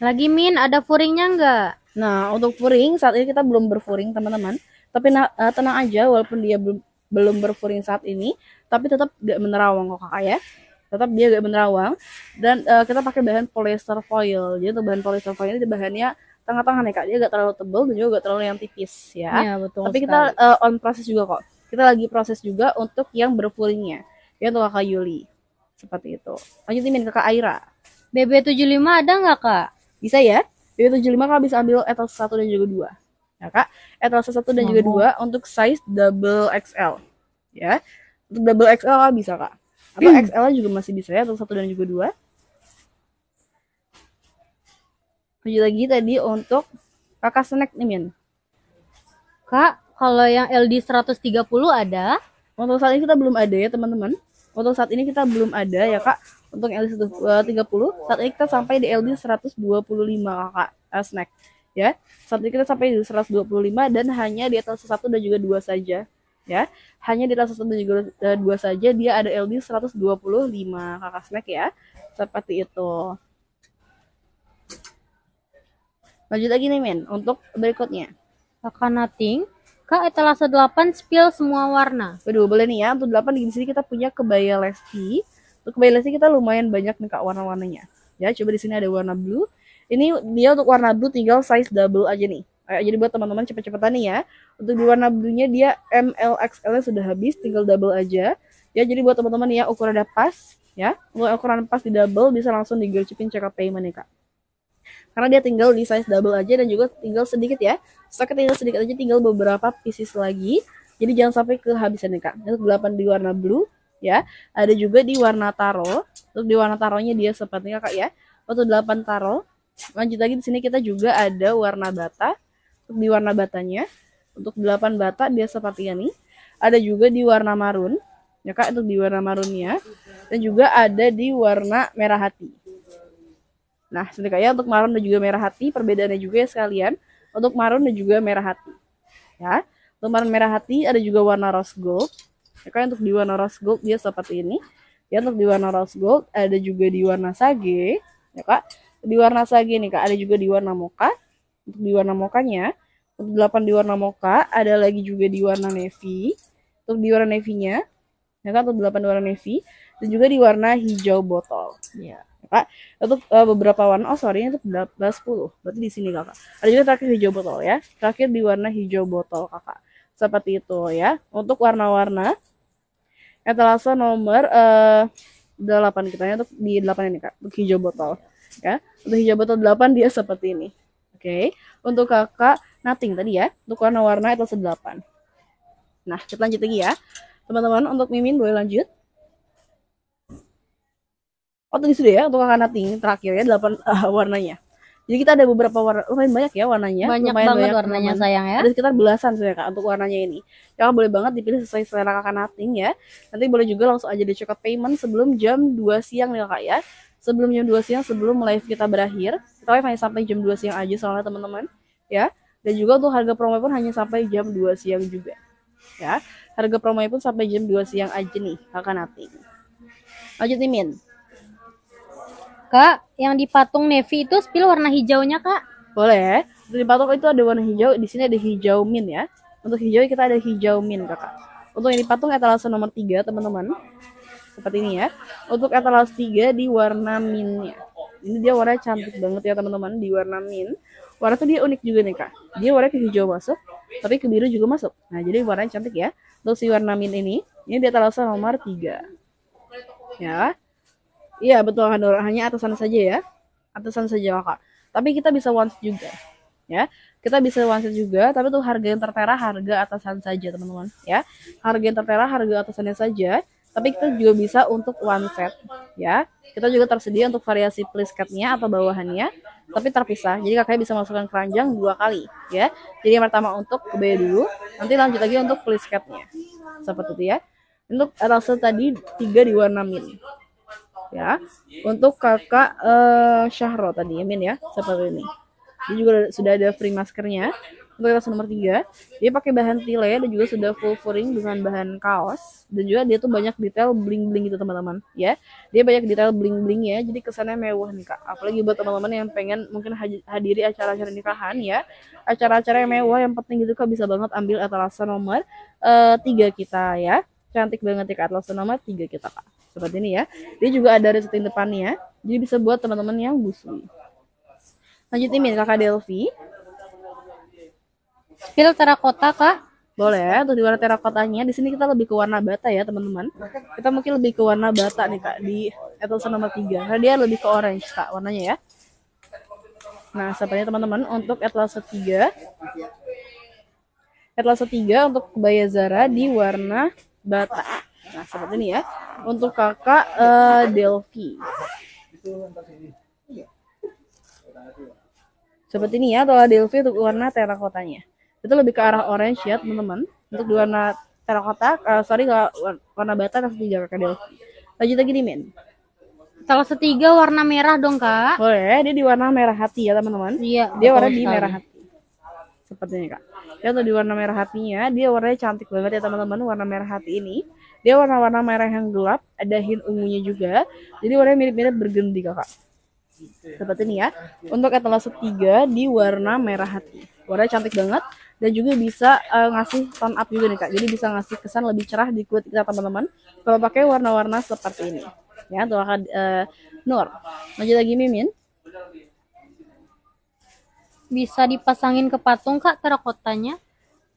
Lagi Min ada furingnya enggak Nah untuk furing saat ini kita belum berfuring teman-teman. Tapi uh, tenang aja walaupun dia belum belum berfuring saat ini tapi tetap gak menerawang kok kakak ya tetap dia gak menerawang dan uh, kita pakai bahan polyester foil jadi tuh bahan polyester foil ini bahannya tengah-tengah nih kak dia gak terlalu tebal dan juga gak terlalu yang tipis ya, ya betul tapi sekali. kita uh, eh, on proses juga kok kita lagi proses juga untuk yang berfuringnya ya untuk kakak Yuli seperti itu lanjut ke kakak Aira BB75 ada nggak kak? bisa ya BB75 kak bisa ambil etos satu dan juga dua ya kak etalase satu dan juga dua untuk size double XL ya untuk double XL kak bisa kak atau hmm. XL juga masih bisa ya etalase satu dan juga dua lanjut lagi tadi untuk kakak snack nih Min kak kalau yang LD 130 ada untuk saat ini kita belum ada ya teman-teman untuk saat ini kita belum ada ya kak untuk LD 130 saat ini kita sampai di LD 125 kak eh, snack ya. Saat kita sampai di 125 dan hanya di atas 1 dan juga 2 saja ya. Hanya di atas 1 dan juga 2 eh, saja dia ada LD 125 kakak snack ya. Seperti itu. Lanjut lagi nih men untuk berikutnya. Kakak nothing Kak, etalase 8 spill semua warna. Waduh, boleh nih ya. Untuk 8 di sini kita punya kebaya Lesti. Untuk kebaya Lesti kita lumayan banyak nih Kak warna-warnanya. Ya, coba di sini ada warna blue, ini dia untuk warna blue tinggal size double aja nih. jadi buat teman-teman cepet-cepetan nih ya. Untuk di warna blue-nya dia MLXL nya sudah habis, tinggal double aja. Ya, jadi buat teman-teman ya ukuran udah pas ya. Untuk ukuran pas di double bisa langsung digercipin check up payment ya, Kak. Karena dia tinggal di size double aja dan juga tinggal sedikit ya. Stoknya tinggal sedikit aja, tinggal beberapa pieces lagi. Jadi jangan sampai kehabisan nih Kak. Untuk 8 di warna blue ya. Ada juga di warna taro. Untuk di warna taronya dia seperti Kak ya. Untuk 8 taro lanjut lagi di sini kita juga ada warna bata untuk di warna batanya untuk 8 bata biasa seperti ini ada juga di warna marun ya kak untuk di warna marunnya dan juga ada di warna merah hati nah ya untuk marun dan juga merah hati perbedaannya juga ya sekalian untuk marun dan juga merah hati ya untuk marun merah hati ada juga warna rose gold ya kak untuk di warna rose gold dia seperti ini ya untuk di warna rose gold ada juga di warna sage ya kak di warna sagi nih kak ada juga di warna moka untuk di warna mokanya untuk 8 di warna moka ada lagi juga di warna navy untuk di warna navy-nya ya kan untuk 8 di warna navy dan juga di warna hijau botol iya, ya kak untuk uh, beberapa warna oh sorry ini untuk 10 berarti di sini kakak ada juga terakhir hijau botol ya terakhir di warna hijau botol kakak seperti itu ya untuk warna-warna etalase nomor uh, eh, 8 kita ya untuk di 8 ini kak untuk hijau botol ya untuk hijau botol 8 dia seperti ini oke okay. untuk kakak nothing tadi ya untuk warna-warna itu 8 nah kita lanjut lagi ya teman-teman untuk mimin boleh lanjut Oh tadi sudah ya untuk kakak nothing terakhir ya 8 uh, *laughs* eh, warnanya jadi kita ada beberapa warna lumayan banyak ya warnanya banyak lumayan banget banyak warnanya teman. sayang ya ada sekitar belasan sebenarnya kak untuk warnanya ini kakak boleh banget dipilih sesuai selera kakak nating ya nanti boleh juga langsung aja dicokot payment sebelum jam 2 siang nih kak ya sebelum jam 2 siang sebelum live kita berakhir. Kita live hanya sampai jam 2 siang aja soalnya teman-teman ya. Dan juga untuk harga promo pun hanya sampai jam 2 siang juga. Ya. Harga promo pun sampai jam 2 siang aja nih, Kakak Nati. Lanjut nih Min. Kak, yang dipatung patung navy itu spill warna hijaunya, Kak. Boleh. Ya. Di patung itu ada warna hijau, di sini ada hijau min ya. Untuk hijau kita ada hijau min, Kakak. Untuk yang di patung etalase nomor 3, teman-teman seperti ini ya. Untuk etalase 3 di warna minnya. Ini dia warna cantik banget ya teman-teman di warna mint Warna tuh dia unik juga nih kak. Dia warna ke hijau masuk, tapi ke biru juga masuk. Nah jadi warnanya cantik ya. Untuk si warna mint ini, ini dia etalase nomor 3. Ya. Iya betul Hanur, hanya atasan saja ya. Atasan saja kak. Tapi kita bisa once juga. Ya, kita bisa once juga tapi tuh harga yang tertera harga atasan saja teman-teman ya harga yang tertera harga atasannya saja tapi kita juga bisa untuk one set ya kita juga tersedia untuk variasi plisketnya atau bawahannya tapi terpisah jadi kakak bisa masukkan keranjang dua kali ya jadi yang pertama untuk kebaya dulu nanti lanjut lagi untuk plisketnya seperti itu ya untuk rasa tadi tiga diwarnamin ya untuk kakak uh, Syahro tadi ya, Min ya seperti ini Ini juga sudah ada free maskernya prioritas nomor tiga dia pakai bahan tile dan juga sudah full furing dengan bahan kaos dan juga dia tuh banyak detail bling bling gitu teman-teman ya dia banyak detail bling bling ya jadi kesannya mewah nih kak apalagi buat teman-teman yang pengen mungkin hadiri acara-acara nikahan ya acara-acara yang mewah yang penting gitu kak bisa banget ambil atalasa nomor uh, tiga kita ya cantik banget ya kak atalasa nomor tiga kita kak seperti ini ya dia juga ada resetting depannya jadi bisa buat teman-teman yang busui lanjut nih kakak Delvi Pil terakota kah? Boleh, untuk di warna terakotanya di sini kita lebih ke warna bata ya, teman-teman. Kita mungkin lebih ke warna bata nih, Kak, di Etelson nomor 3. Karena dia lebih ke orange, Kak, warnanya ya. Nah, sepertinya teman-teman untuk etalase 3. etalase 3 untuk kebaya Zara di warna bata. Nah, seperti ini ya. Untuk kakak uh, Delphi. Seperti ini ya, atau Delphi untuk warna terakotanya itu lebih ke arah orange ya teman-teman untuk di warna terakota uh, sorry kalau warna bata tas tiga kakak Del lanjut lagi nih men kalau setiga warna merah dong kak boleh dia di warna merah hati ya teman-teman iya dia warna di merah hati sepertinya kak ya untuk di warna merah hatinya dia warnanya cantik banget ya teman-teman warna merah hati ini dia warna-warna merah yang gelap ada hint ungunya juga jadi warnanya mirip-mirip bergendi kakak seperti ini ya untuk etalase tiga di warna merah hati warna cantik banget dan juga bisa uh, ngasih tone up juga nih kak jadi bisa ngasih kesan lebih cerah di kulit kita teman-teman kalau pakai warna-warna seperti ini ya tuh akan uh, Nur lanjut lagi Mimin bisa dipasangin ke patung kak terakotanya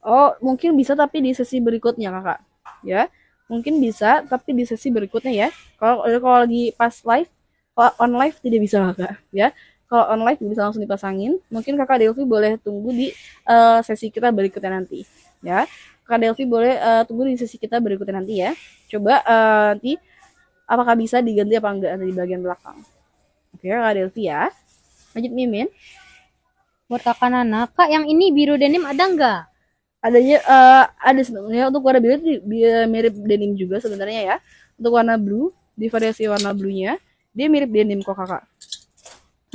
oh mungkin bisa tapi di sesi berikutnya kakak ya mungkin bisa tapi di sesi berikutnya ya kalau kalau lagi pas live on live tidak bisa kak ya kalau online bisa langsung dipasangin. Mungkin Kakak Delvi boleh tunggu di uh, sesi kita berikutnya nanti, ya. Kakak Delvi boleh uh, tunggu di sesi kita berikutnya nanti ya. Coba uh, nanti apakah bisa diganti apa enggak di bagian belakang. Oke, Kak Delvi ya. Lanjut Mimin. Buat Kakak Nana, Kak yang ini biru denim ada enggak? adanya uh, ada sebenarnya untuk warna biru mirip denim juga sebenarnya ya untuk warna blue di variasi warna bluenya dia mirip denim kok kakak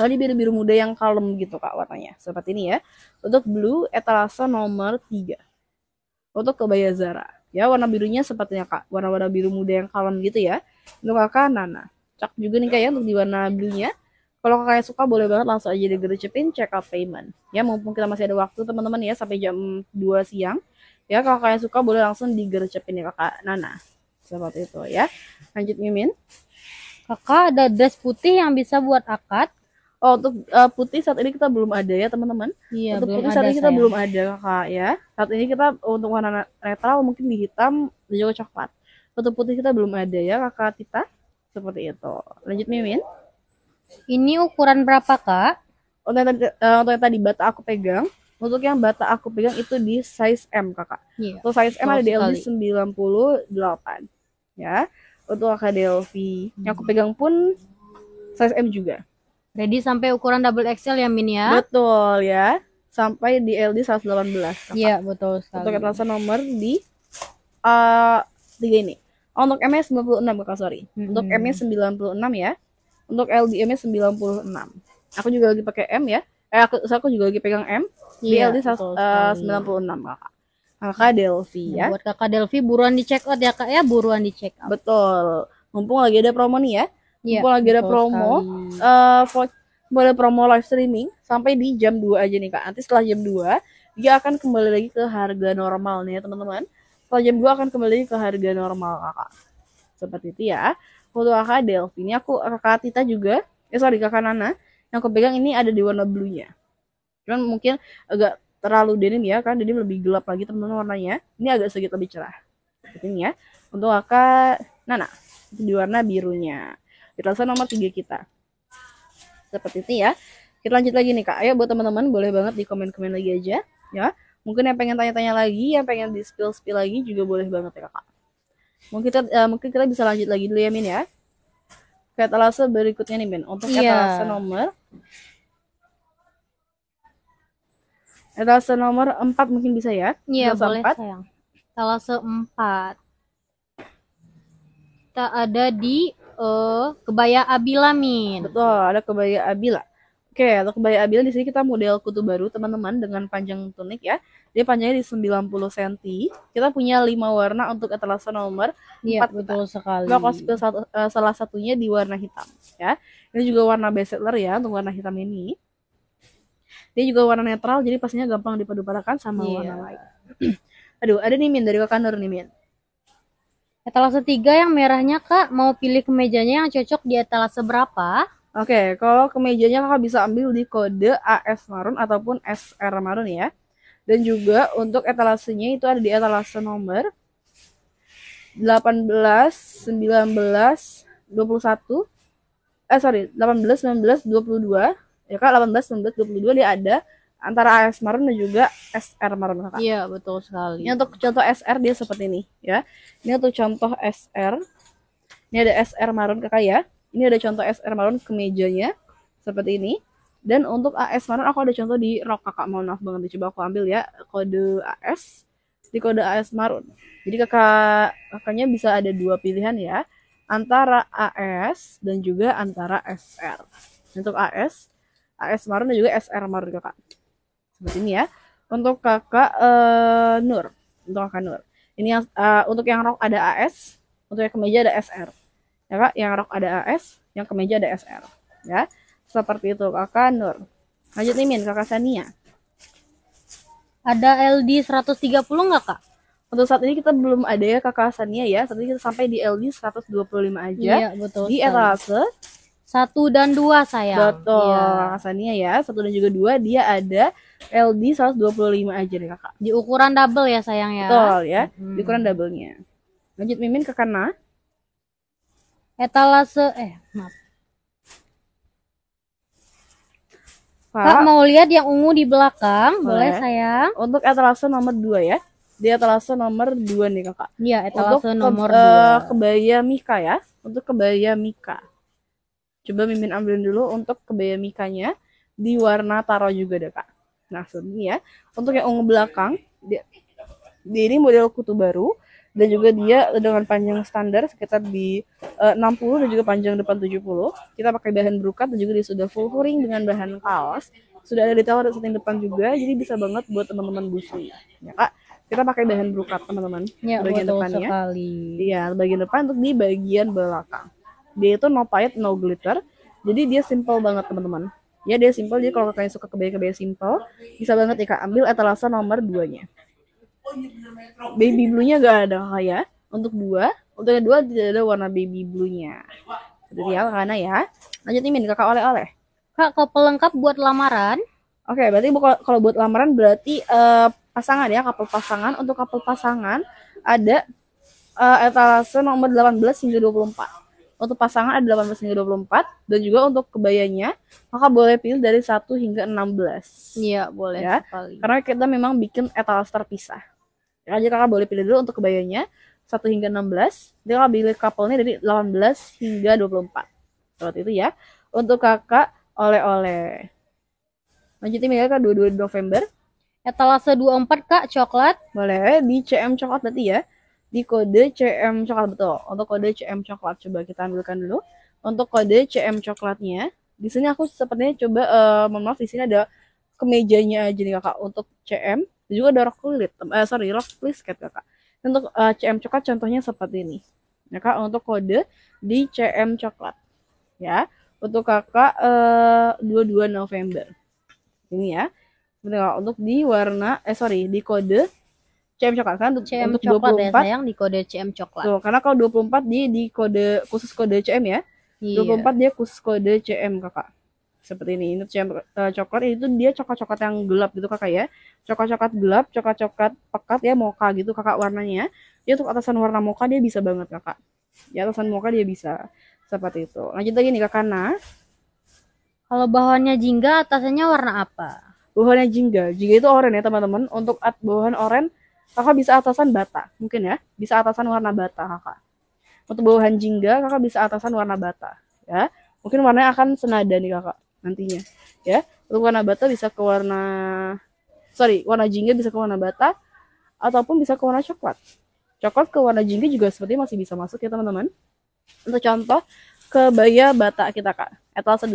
Soalnya biru biru muda yang kalem gitu kak warnanya. Seperti ini ya. Untuk blue etalase nomor 3. Untuk kebaya Zara. Ya warna birunya sepertinya kak. Warna-warna biru muda yang kalem gitu ya. Untuk kakak Nana. Cak juga nih kak ya untuk di warna birunya. Kalau kakak suka boleh banget langsung aja di gercepin check out payment. Ya mumpung kita masih ada waktu teman-teman ya sampai jam 2 siang. Ya kalau kakak suka boleh langsung digerucipin ya kakak Nana. Seperti itu ya. Lanjut Mimin. Kakak ada dress putih yang bisa buat akad Oh, untuk uh, putih saat ini kita belum ada ya, teman-teman. Iya, untuk putih saat ini kita belum ada, Kak, ya. Saat ini kita untuk warna netral mungkin di hitam dan juga coklat. Untuk putih kita belum ada ya, Kakak Tita. Seperti itu. Lanjut Mimin. Ini ukuran berapa, Kak? Untuk yang, uh, untuk yang tadi bata aku pegang, untuk yang bata aku pegang itu di size M, Kakak. Iya. Untuk size M ada di puluh 98. Ya. Untuk Kak Delvi, hmm. yang aku hmm. pegang pun size M juga. Ready sampai ukuran double XL ya Min ya? Betul ya. Sampai di LD 118. Iya, betul sekali. Untuk etalase nomor di uh, tiga ini. Oh, untuk MS e 96 Kakak, sorry. Hmm. Untuk MS e 96 ya. Untuk LD MS 96. Aku juga lagi pakai M ya. Eh aku aku juga lagi pegang M. Di iya, LD betul, eh, uh, 96 Kakak. Kakak Delvi iya, ya. Buat Kakak Delvi buruan di check out ya Kak ya, buruan di check out. Betul. Mumpung lagi ada promo nih ya yeah, aku lagi ada promo eh, uh, boleh promo live streaming sampai di jam 2 aja nih kak nanti setelah jam 2 dia akan kembali lagi ke harga normal nih ya teman-teman setelah jam 2 akan kembali lagi ke harga normal kakak seperti itu ya foto kakak Delphi ini aku kakak Tita juga ya eh, sorry kakak Nana yang aku pegang ini ada di warna blue-nya cuman mungkin agak terlalu denim ya kan jadi lebih gelap lagi teman-teman warnanya ini agak sedikit lebih cerah seperti ini ya untuk kakak Nana di warna birunya Firdausah nomor 3 kita. Seperti ini ya. Kita lanjut lagi nih Kak. Ayo buat teman-teman boleh banget di komen-komen lagi aja ya. Mungkin yang pengen tanya-tanya lagi, yang pengen di spill-spill lagi juga boleh banget ya Kak. Mungkin kita, uh, mungkin kita bisa lanjut lagi dulu ya Min ya. Ke etalase berikutnya nih Min. Untuk yeah. etalase nomor Etalase nomor 4 mungkin bisa ya? Iya, boleh 4. sayang. Etalase 4. Tak ada di uh, kebaya abila min. Betul, ada kebaya abila. Oke, ada kebaya abila di sini kita model kutu baru teman-teman dengan panjang tunik ya. Dia panjangnya di 90 cm. Kita punya lima warna untuk etalase nomor Iya, betul sekali. Kita satu, uh, salah satunya di warna hitam ya. Ini juga warna bestseller seller ya untuk warna hitam ini. Dia juga warna netral jadi pastinya gampang dipadupadakan sama yeah. warna lain. *clears throat* Aduh, ada nih Min dari Kakak Nur nih Min. Etalase 3 yang merahnya Kak, mau pilih kemejanya yang cocok di etalase berapa? Oke, okay, kalau kemejanya Kakak bisa ambil di kode AS Marun ataupun SR Marun ya. Dan juga untuk etalasenya itu ada di etalase nomor 18, 19, 21, eh sorry, 18, 19, 22, ya kak 18, 19, 22 dia ada antara as marun dan juga SR marun kakak. Iya betul sekali. Ini untuk contoh SR dia seperti ini ya. Ini untuk contoh SR. Ini ada SR marun kakak ya. Ini ada contoh SR Maroon kemejanya seperti ini. Dan untuk AS marun aku ada contoh di rok kakak. Mohon maaf banget coba aku ambil ya kode AS di kode AS marun Jadi kakak kakaknya bisa ada dua pilihan ya antara AS dan juga antara SR. Untuk AS, AS Maroon dan juga SR marun kakak seperti ini ya untuk kakak uh, Nur untuk kakak Nur ini yang uh, untuk yang rok ada AS untuk yang kemeja ada SR ya kak yang rok ada AS yang kemeja ada SR ya seperti itu kakak Nur lanjut nih Min kakak Sania ada LD 130 nggak kak? Untuk saat ini kita belum ada ya kakak Sania ya, saat ini kita sampai di LD 125 aja. Iya, betul. Di etalase satu dan dua sayang. Betul. Ya. asalnya ya satu dan juga dua dia ada LD 125 aja nih kakak. Di ukuran double ya sayang ya. Betul ya. Hmm. Di ukuran doublenya. Lanjut mimin ke kana Etalase eh maaf. Pak, Pak mau lihat yang ungu di belakang, boleh, boleh sayang? Untuk etalase nomor dua ya. dia etalase nomor dua nih kakak. Iya, etalase Untuk nomor ke, eh, kebaya Mika ya. Untuk kebaya Mika. Coba Mimin ambilin dulu untuk kebaya mikanya di warna taro juga deh kak. Nah selanjutnya ya, untuk yang ungu belakang, dia, dia ini model kutu baru dan juga dia dengan panjang standar sekitar di eh, uh, 60 dan juga panjang depan 70. Kita pakai bahan brokat dan juga dia sudah full furing dengan bahan kaos. Sudah ada detail setting depan juga, jadi bisa banget buat teman-teman busui. Ya kak, kita pakai bahan brokat teman-teman. Ya, bagian depannya. Sekali. Iya, bagian depan untuk di bagian belakang dia itu no pahit no glitter jadi dia simple banget teman-teman ya dia simple jadi kalau kalian suka kebaya-kebaya simple bisa banget ya kak ambil etalase nomor 2 nya baby blue nya gak ada ya untuk dua untuk yang dua tidak ada warna baby blue nya Jadi ya karena ya lanjut nih kakak oleh-oleh kak kalau pelengkap buat lamaran oke okay, berarti kalau buat lamaran berarti uh, pasangan ya couple pasangan untuk couple pasangan ada uh, etalase nomor 18 hingga 24 untuk pasangan ada 18 hingga 24 dan juga untuk kebayanya maka boleh pilih dari 1 hingga 16. Iya, boleh ya. sekali. Karena kita memang bikin etalase terpisah. Ya, jadi kakak boleh pilih dulu untuk kebayanya 1 hingga 16. Dia kakak pilih couple-nya dari 18 hingga 24. Seperti itu ya. Untuk kakak oleh-oleh. Lanjutin milih ya, kak 22 November. Etalase 24 kak coklat. Boleh di CM coklat berarti ya di kode CM coklat betul. Untuk kode CM coklat coba kita ambilkan dulu. Untuk kode CM coklatnya, di sini aku sepertinya coba uh, mohon maaf di sini ada kemejanya aja nih kakak untuk CM dan juga ada rok kulit. Uh, eh, sorry, rok plisket kakak. Untuk uh, eh, CM coklat contohnya seperti ini. Ya, kak, untuk kode di CM coklat. Ya, untuk kakak uh, 22 November. Ini ya. Untuk di warna eh sorry, di kode CM coklat kan untuk CM untuk coklat 24 ya sayang di kode CM coklat. Tuh, karena kalau 24 empat di kode khusus kode CM ya. Iya. 24 dia khusus kode CM Kakak. Seperti ini. Ini CM uh, eh, coklat itu dia coklat-coklat yang gelap gitu Kakak ya. Coklat-coklat gelap, coklat-coklat pekat ya moka gitu Kakak warnanya. Ya. Dia untuk atasan warna moka dia bisa banget Kakak. Di atasan moka dia bisa. Seperti itu. Lanjut lagi nih Kakak Nah. Kalau bahannya jingga, atasannya warna apa? Bahannya jingga. Jingga itu oranye ya, teman-teman. Untuk at bahan oranye Kakak bisa atasan bata, mungkin ya. Bisa atasan warna bata kakak. Untuk bawahan jingga, kakak bisa atasan warna bata. ya Mungkin warnanya akan senada nih kakak nantinya. ya Untuk warna bata bisa ke warna... Sorry, warna jingga bisa ke warna bata. Ataupun bisa ke warna coklat. Coklat ke warna jingga juga seperti masih bisa masuk ya teman-teman. Untuk contoh, kebaya bata kita kak. Etalase 8.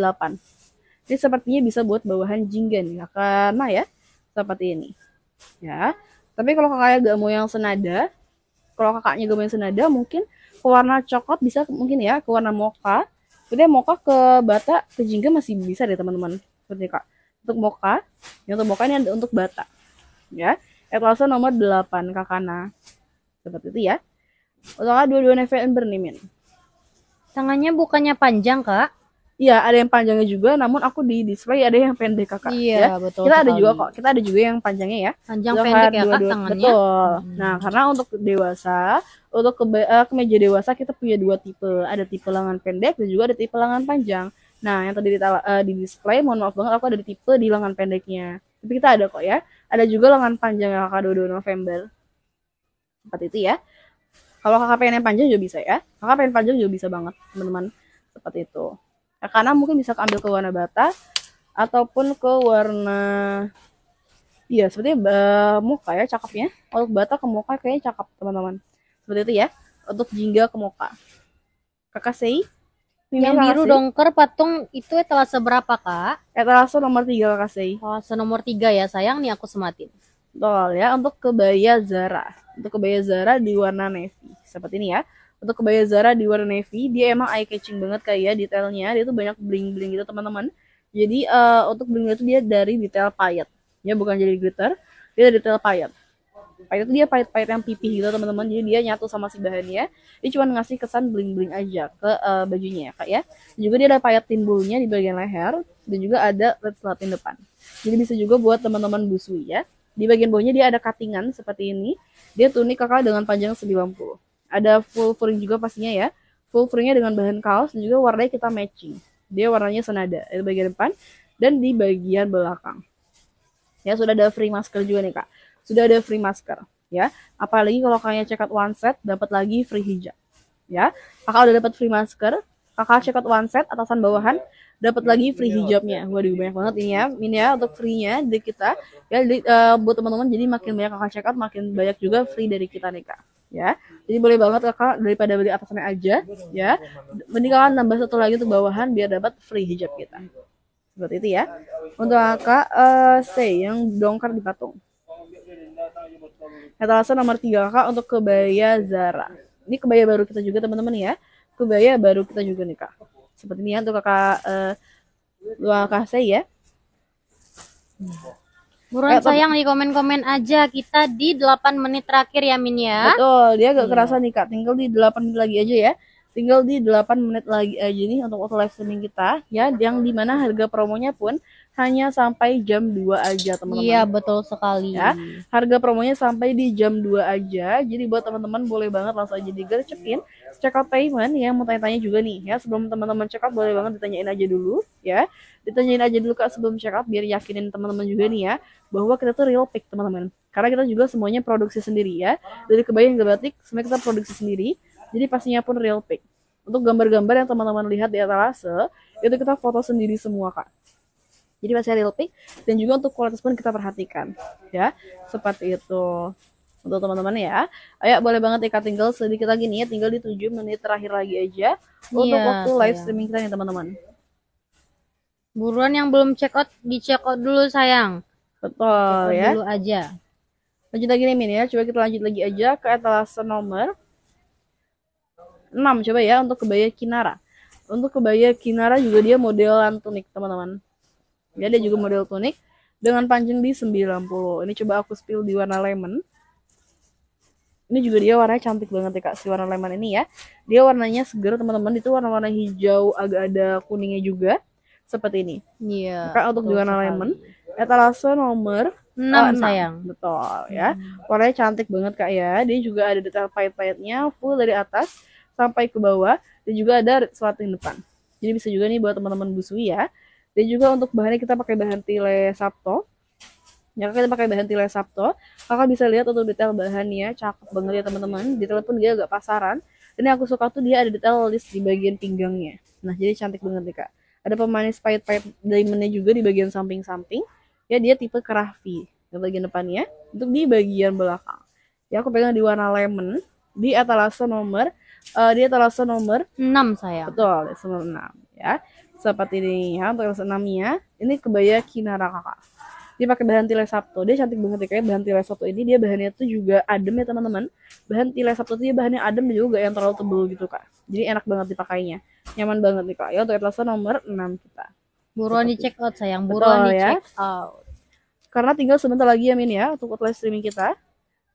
Ini sepertinya bisa buat bawahan jingga nih kakak. Nah ya, seperti ini. Ya, tapi kalau kakaknya gak mau yang senada, kalau kakaknya gak mau yang senada mungkin ke warna coklat bisa mungkin ya, ke warna mocha. Kemudian mocha ke bata, ke jingga masih bisa deh teman-teman. Seperti kak. Untuk mocha, yang untuk mocha ini ada untuk bata. Ya, etalase nomor 8 kakana. Seperti itu ya. Untuk dua-dua November and bernimin. Tangannya bukannya panjang, Kak? Iya, ada yang panjangnya juga, namun aku di display ada yang pendek kakak. Iya, ya. betul. Kita sekali. ada juga kok, kita ada juga yang panjangnya ya. Panjang Zofar pendek ya kak tangannya. Betul. Hmm. Nah, karena untuk dewasa, untuk ke eh, kemeja dewasa kita punya dua tipe, ada tipe lengan pendek dan juga ada tipe lengan panjang. Nah, yang tadi di, uh, eh, di display, mohon maaf banget aku ada tipe di lengan pendeknya. Tapi kita ada kok ya. Ada juga lengan panjang ya kakak 22 November. Seperti itu ya. Kalau kakak pengen yang panjang juga bisa ya. Kakak pengen panjang juga bisa banget, teman-teman. Seperti itu. Nah, karena mungkin bisa ambil ke warna bata ataupun ke warna ya seperti uh, muka ya cakepnya. Untuk bata ke muka kayaknya cakep, teman-teman. Seperti itu ya. Untuk jingga ke muka Kakak Sei. Yang biru dongker patung itu etalase berapa, Kak? Etalase nomor 3, Kakak Sei. Etalase nomor 3 ya, sayang nih aku sematin. Betul ya, untuk kebaya Zara. Untuk kebaya Zara di warna navy. Seperti ini ya untuk kebaya Zara di warna navy dia emang eye catching banget kayak ya detailnya dia tuh banyak bling bling gitu teman-teman jadi uh, untuk bling itu dia dari detail payet ya bukan jadi glitter dia dari detail payet payet itu dia payet payet yang pipih gitu teman-teman jadi dia nyatu sama si bahannya dia cuma ngasih kesan bling-bling aja ke uh, bajunya ya kak ya dan juga dia ada payet timbulnya di bagian leher dan juga ada red slatin depan jadi bisa juga buat teman-teman busui ya di bagian bawahnya dia ada cuttingan seperti ini dia tunik kakak dengan panjang 90 ada full furring juga pastinya ya full furringnya dengan bahan kaos dan juga warnanya kita matching dia warnanya senada di bagian depan dan di bagian belakang ya sudah ada free masker juga nih kak sudah ada free masker ya apalagi kalau kalian check out one set dapat lagi free hijab ya kakak udah dapat free masker kakak check out one set atasan bawahan dapat lagi free hijabnya. Waduh banyak banget ini ya, ini ya untuk free-nya di kita. Ya di, uh, buat teman-teman jadi makin banyak kakak check out makin banyak juga free dari kita nih kak ya. Jadi boleh banget kakak daripada beli atasannya aja ya. Mending kalian nambah satu lagi untuk bawahan biar dapat free hijab kita. Seperti itu ya. Untuk kakak uh, eh, C yang dongkar di patung. kata Etalase nomor tiga kakak untuk kebaya Zara. Ini kebaya baru kita juga teman-teman ya. Kebaya baru kita juga nih kak. Seperti ini ya untuk kakak uh, eh, say ya. Buruan eh, sayang di komen-komen aja kita di 8 menit terakhir ya Min ya. Betul, dia agak iya. kerasa nih Kak, tinggal di 8 menit lagi aja ya. Tinggal di 8 menit lagi aja nih untuk auto live streaming kita ya yang dimana harga promonya pun hanya sampai jam 2 aja teman-teman. Iya, betul sekali. Ya, harga promonya sampai di jam 2 aja. Jadi buat teman-teman boleh banget langsung aja digercepin out payment yang mau tanya-tanya juga nih ya sebelum teman-teman out boleh banget ditanyain aja dulu ya ditanyain aja dulu kak sebelum out biar yakinin teman-teman juga nih ya bahwa kita tuh real pick teman-teman karena kita juga semuanya produksi sendiri ya dari kebaya ke batik semuanya kita produksi sendiri jadi pastinya pun real pick untuk gambar-gambar yang teman-teman lihat di etalase itu kita foto sendiri semua kak jadi pasti real pick dan juga untuk kualitas pun kita perhatikan ya seperti itu untuk teman-teman ya. Ayo boleh banget Ika tinggal sedikit lagi nih, ya. tinggal di 7 menit terakhir lagi aja untuk iya, waktu live streaming kita nih teman-teman. Buruan yang belum check out, di check out dulu sayang. Betul check out ya. Dulu aja. Lanjut lagi nih Min ya, coba kita lanjut lagi aja ke etalase nomor 6 coba ya untuk kebaya Kinara. Untuk kebaya Kinara juga dia modelan tunik, teman-teman. Ya, dia juga model tunik dengan panjang di 90. Ini coba aku spill di warna lemon ini juga dia warnanya cantik banget ya kak si warna lemon ini ya dia warnanya seger teman-teman itu warna-warna hijau agak ada kuningnya juga seperti ini iya nah, kak untuk warna lemon etalase nomor enam. sayang betul ya hmm. warnanya cantik banget kak ya dia juga ada detail payet-payetnya full dari atas sampai ke bawah dan juga ada seloteng depan jadi bisa juga nih buat teman-teman busui ya dan juga untuk bahannya kita pakai bahan tile sabto Ya kita pakai bahan tilai Sabto. Kakak bisa lihat untuk detail bahannya, cakep banget ya teman-teman. Detail pun dia agak pasaran. Dan yang aku suka tuh dia ada detail list di bagian pinggangnya. Nah jadi cantik banget nih kak. Ada pemanis pahit-pahit diamondnya juga di bagian samping-samping. Ya dia tipe kerahvi di bagian depannya. Untuk di bagian belakang. Ya aku pegang di warna lemon di etalase nomor uh, di etalase nomor 6 saya. Betul, nomor 6 ya. Seperti ini ya untuk etalase 6 ya. Ini kebaya Kinara Kakak dia pakai bahan tile Sabto dia cantik banget ya kayak bahan tile Sabto ini dia bahannya tuh juga adem ya teman-teman bahan tile Sabto tuh dia bahannya adem juga yang terlalu tebel gitu kak jadi enak banget dipakainya nyaman banget nih kak ya untuk etalase nomor 6 kita buruan di check out sayang buruan di ya. out karena tinggal sebentar lagi ya Min ya untuk live streaming kita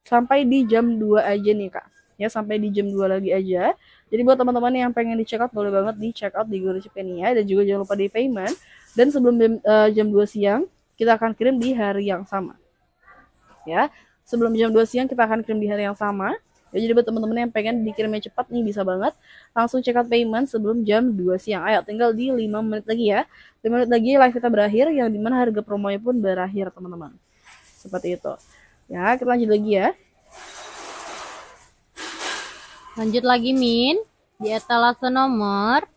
sampai di jam 2 aja nih kak ya sampai di jam 2 lagi aja jadi buat teman-teman yang pengen di check out boleh banget di check out di Guru ya dan juga jangan lupa di payment dan sebelum jam, uh, jam 2 siang kita akan kirim di hari yang sama. Ya, sebelum jam 2 siang kita akan kirim di hari yang sama. Ya, jadi buat teman-teman yang pengen dikirimnya cepat nih bisa banget. Langsung check out payment sebelum jam 2 siang. Ayo tinggal di 5 menit lagi ya. 5 menit lagi live kita berakhir yang dimana harga promonya pun berakhir teman-teman. Seperti itu. Ya kita lanjut lagi ya. Lanjut lagi Min. Di etalase nomor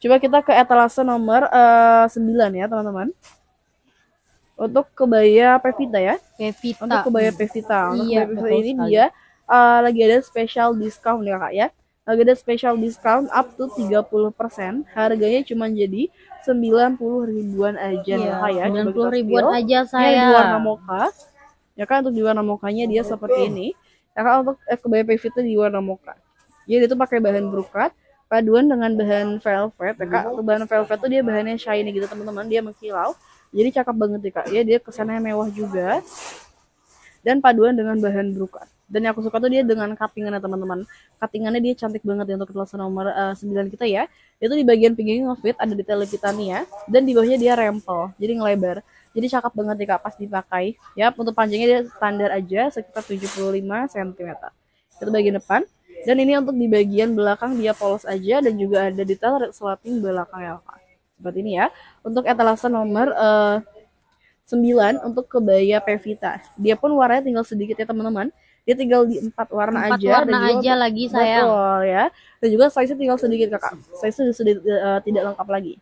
Coba kita ke etalase nomor uh, eh, 9 ya, teman-teman. Untuk kebaya Pevita ya. Pevita. Untuk kebaya Pevita. Untuk iya, kebaya Pevita ini dia uh, lagi ada special discount ya, Kak ya. Lagi ada special discount up to 30%. Harganya cuma jadi 90 ribuan aja iya, Kak ya. 90 ribuan spill. aja saya. Ini warna moka Ya kan untuk di warna mokanya dia seperti ini. Ya kan untuk eh, kebaya Pevita di warna moka Jadi itu pakai bahan brokat paduan dengan bahan oh. velvet ya kak oh. bahan velvet tuh dia bahannya shiny gitu teman-teman dia mengkilau jadi cakep banget ya kak ya dia kesannya mewah juga dan paduan dengan bahan brokat dan yang aku suka tuh dia dengan cuttingannya teman-teman cuttingannya dia cantik banget ya untuk kelas nomor uh, eh, 9 kita ya itu di bagian pinggirnya ngefit ada detail titania dan di bawahnya dia rempel jadi ngelebar jadi cakep banget ya kak pas dipakai ya untuk panjangnya dia standar aja sekitar 75 cm itu bagian depan dan ini untuk di bagian belakang dia polos aja dan juga ada detail slotting belakang ya Kak. Seperti ini ya. Untuk etalase nomor uh, eh, 9 untuk kebaya Pevita. Dia pun warnanya tinggal sedikit ya teman-teman. Dia tinggal di empat warna empat aja warna dan juga aja lagi saya. Betul ya. Dan juga size-nya tinggal sedikit Kakak. Size-nya sedikit, uh, tidak lengkap lagi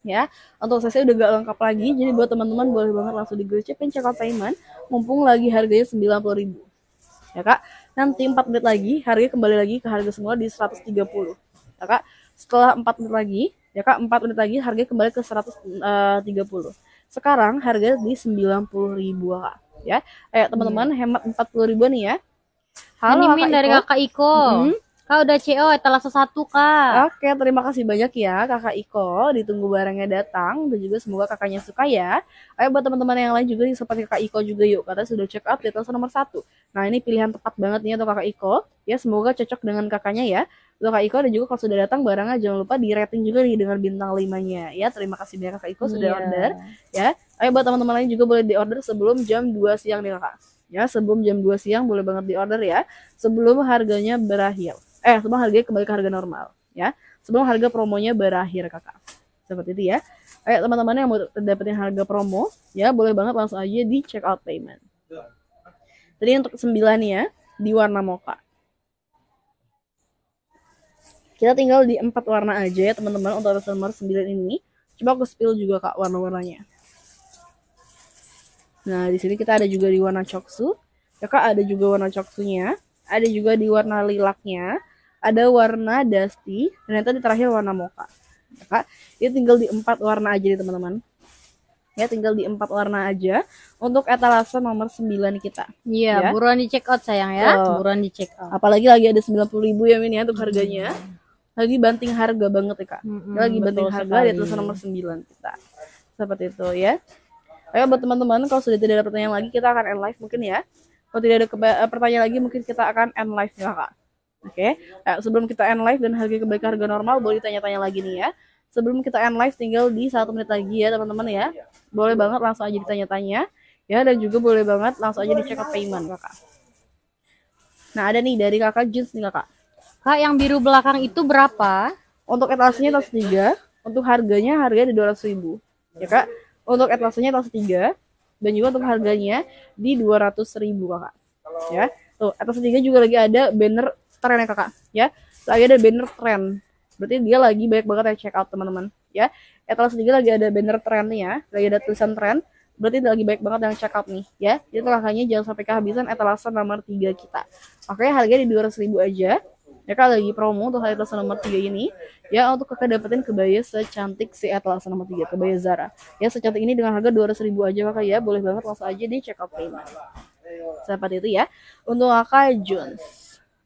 ya untuk saya udah gak lengkap lagi jadi buat teman-teman boleh banget langsung digocepin check out payment mumpung lagi harganya 90.000 ya kak Nanti 4 menit lagi harga kembali lagi ke harga semula di 130. Ya Kak, setelah 4 menit lagi, ya Kak, 4 menit lagi harga kembali ke 130. Eh, Sekarang harga di 90 ribu Kak. Ya, ayo eh, teman-teman hmm. hemat 40 ribu nih ya. Halo, Ini Kak dari Iko. Kakak Iko. -hmm. Kak udah CO etalase satu kak. Oke terima kasih banyak ya kakak Iko. Ditunggu barangnya datang dan juga semoga kakaknya suka ya. Ayo buat teman-teman yang lain juga seperti kakak Iko juga yuk. Karena sudah check out di etalase nomor satu. Nah ini pilihan tepat banget nih untuk kakak Iko. Ya semoga cocok dengan kakaknya ya. Untuk kakak Iko dan juga kalau sudah datang barangnya jangan lupa di rating juga nih dengan bintang limanya ya. Terima kasih banyak kakak Iko yeah. sudah iya. order ya. Ayo buat teman-teman lain juga boleh di order sebelum jam 2 siang nih kakak. Ya, sebelum jam 2 siang boleh banget di order ya. Sebelum harganya berakhir eh sebelum harga kembali ke harga normal ya sebelum harga promonya berakhir kakak seperti itu ya eh teman-teman yang mau dapetin harga promo ya boleh banget langsung aja di check out payment jadi untuk sembilan ya di warna mocha kita tinggal di empat warna aja ya teman-teman untuk nomor sembilan ini coba aku spill juga kak warna-warnanya nah di sini kita ada juga di warna coksu ya kak ada juga warna coksunya ada juga di warna lilaknya ada warna dusty dan yang di terakhir warna mocha ya kak tinggal di empat warna aja nih teman-teman ya tinggal di empat warna aja untuk etalase nomor 9 kita iya ya. buruan di check out sayang ya oh. buruan di check out apalagi lagi ada puluh ribu ya ini ya untuk harganya lagi banting harga banget ya kak mm lagi banting harga di etalase nomor 9 kita seperti itu ya Ayo buat teman-teman kalau sudah tidak ada pertanyaan lagi kita akan end live mungkin ya kalau tidak ada eh, pertanyaan lagi mungkin kita akan end live ya kak Oke, okay? nah, eh, sebelum kita end live dan harga kembali harga normal, boleh ditanya tanya lagi nih ya. Sebelum kita end live, tinggal di satu menit lagi ya teman-teman ya. Boleh banget langsung aja ditanya-tanya ya, dan juga boleh banget langsung aja dicek check payment kakak. Nah ada nih dari kakak jeans nih kakak. Kak yang biru belakang itu berapa? Untuk etalasenya tas 3, untuk harganya harganya di 200 ribu ya kak. Untuk etalasenya tas 3 dan juga untuk harganya di 200 ribu kakak. Ya, tuh atas tiga juga lagi ada banner tren ya kakak ya lagi ada banner tren berarti dia lagi banyak banget yang check out teman-teman ya etalase juga lagi ada banner nih ya, lagi ada tulisan tren berarti lagi baik banget yang check out nih ya jadi makanya jangan sampai kehabisan etalase nomor 3 kita oke harganya di 200000 ribu aja ya kak lagi promo untuk etalase nomor tiga ini ya untuk kakak dapetin kebaya secantik si etalase nomor 3 kebaya Zara ya secantik ini dengan harga ratus ribu aja kakak ya boleh banget langsung aja di check out payment seperti itu ya untuk kakak Jones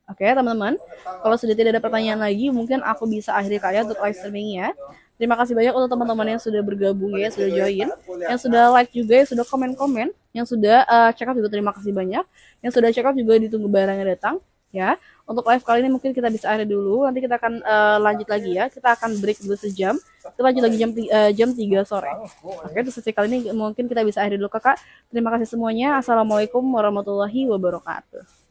Oke okay, teman-teman, kalau sudah tidak ada pertanyaan lagi, mungkin aku bisa akhiri karya untuk live streaming ya. Terima kasih banyak untuk teman-teman yang sudah bergabung ya, sudah join, yang sudah like juga, yang sudah komen-komen, yang sudah uh, check up juga terima kasih banyak, yang sudah check up juga ditunggu barangnya datang ya. Untuk live kali ini mungkin kita bisa akhiri dulu, nanti kita akan uh, lanjut lagi ya, kita akan break dulu sejam, kita lanjut lagi jam uh, jam 3 sore. Oke, okay, untuk sesi kali ini mungkin kita bisa akhiri dulu kakak. Terima kasih semuanya, assalamualaikum warahmatullahi wabarakatuh.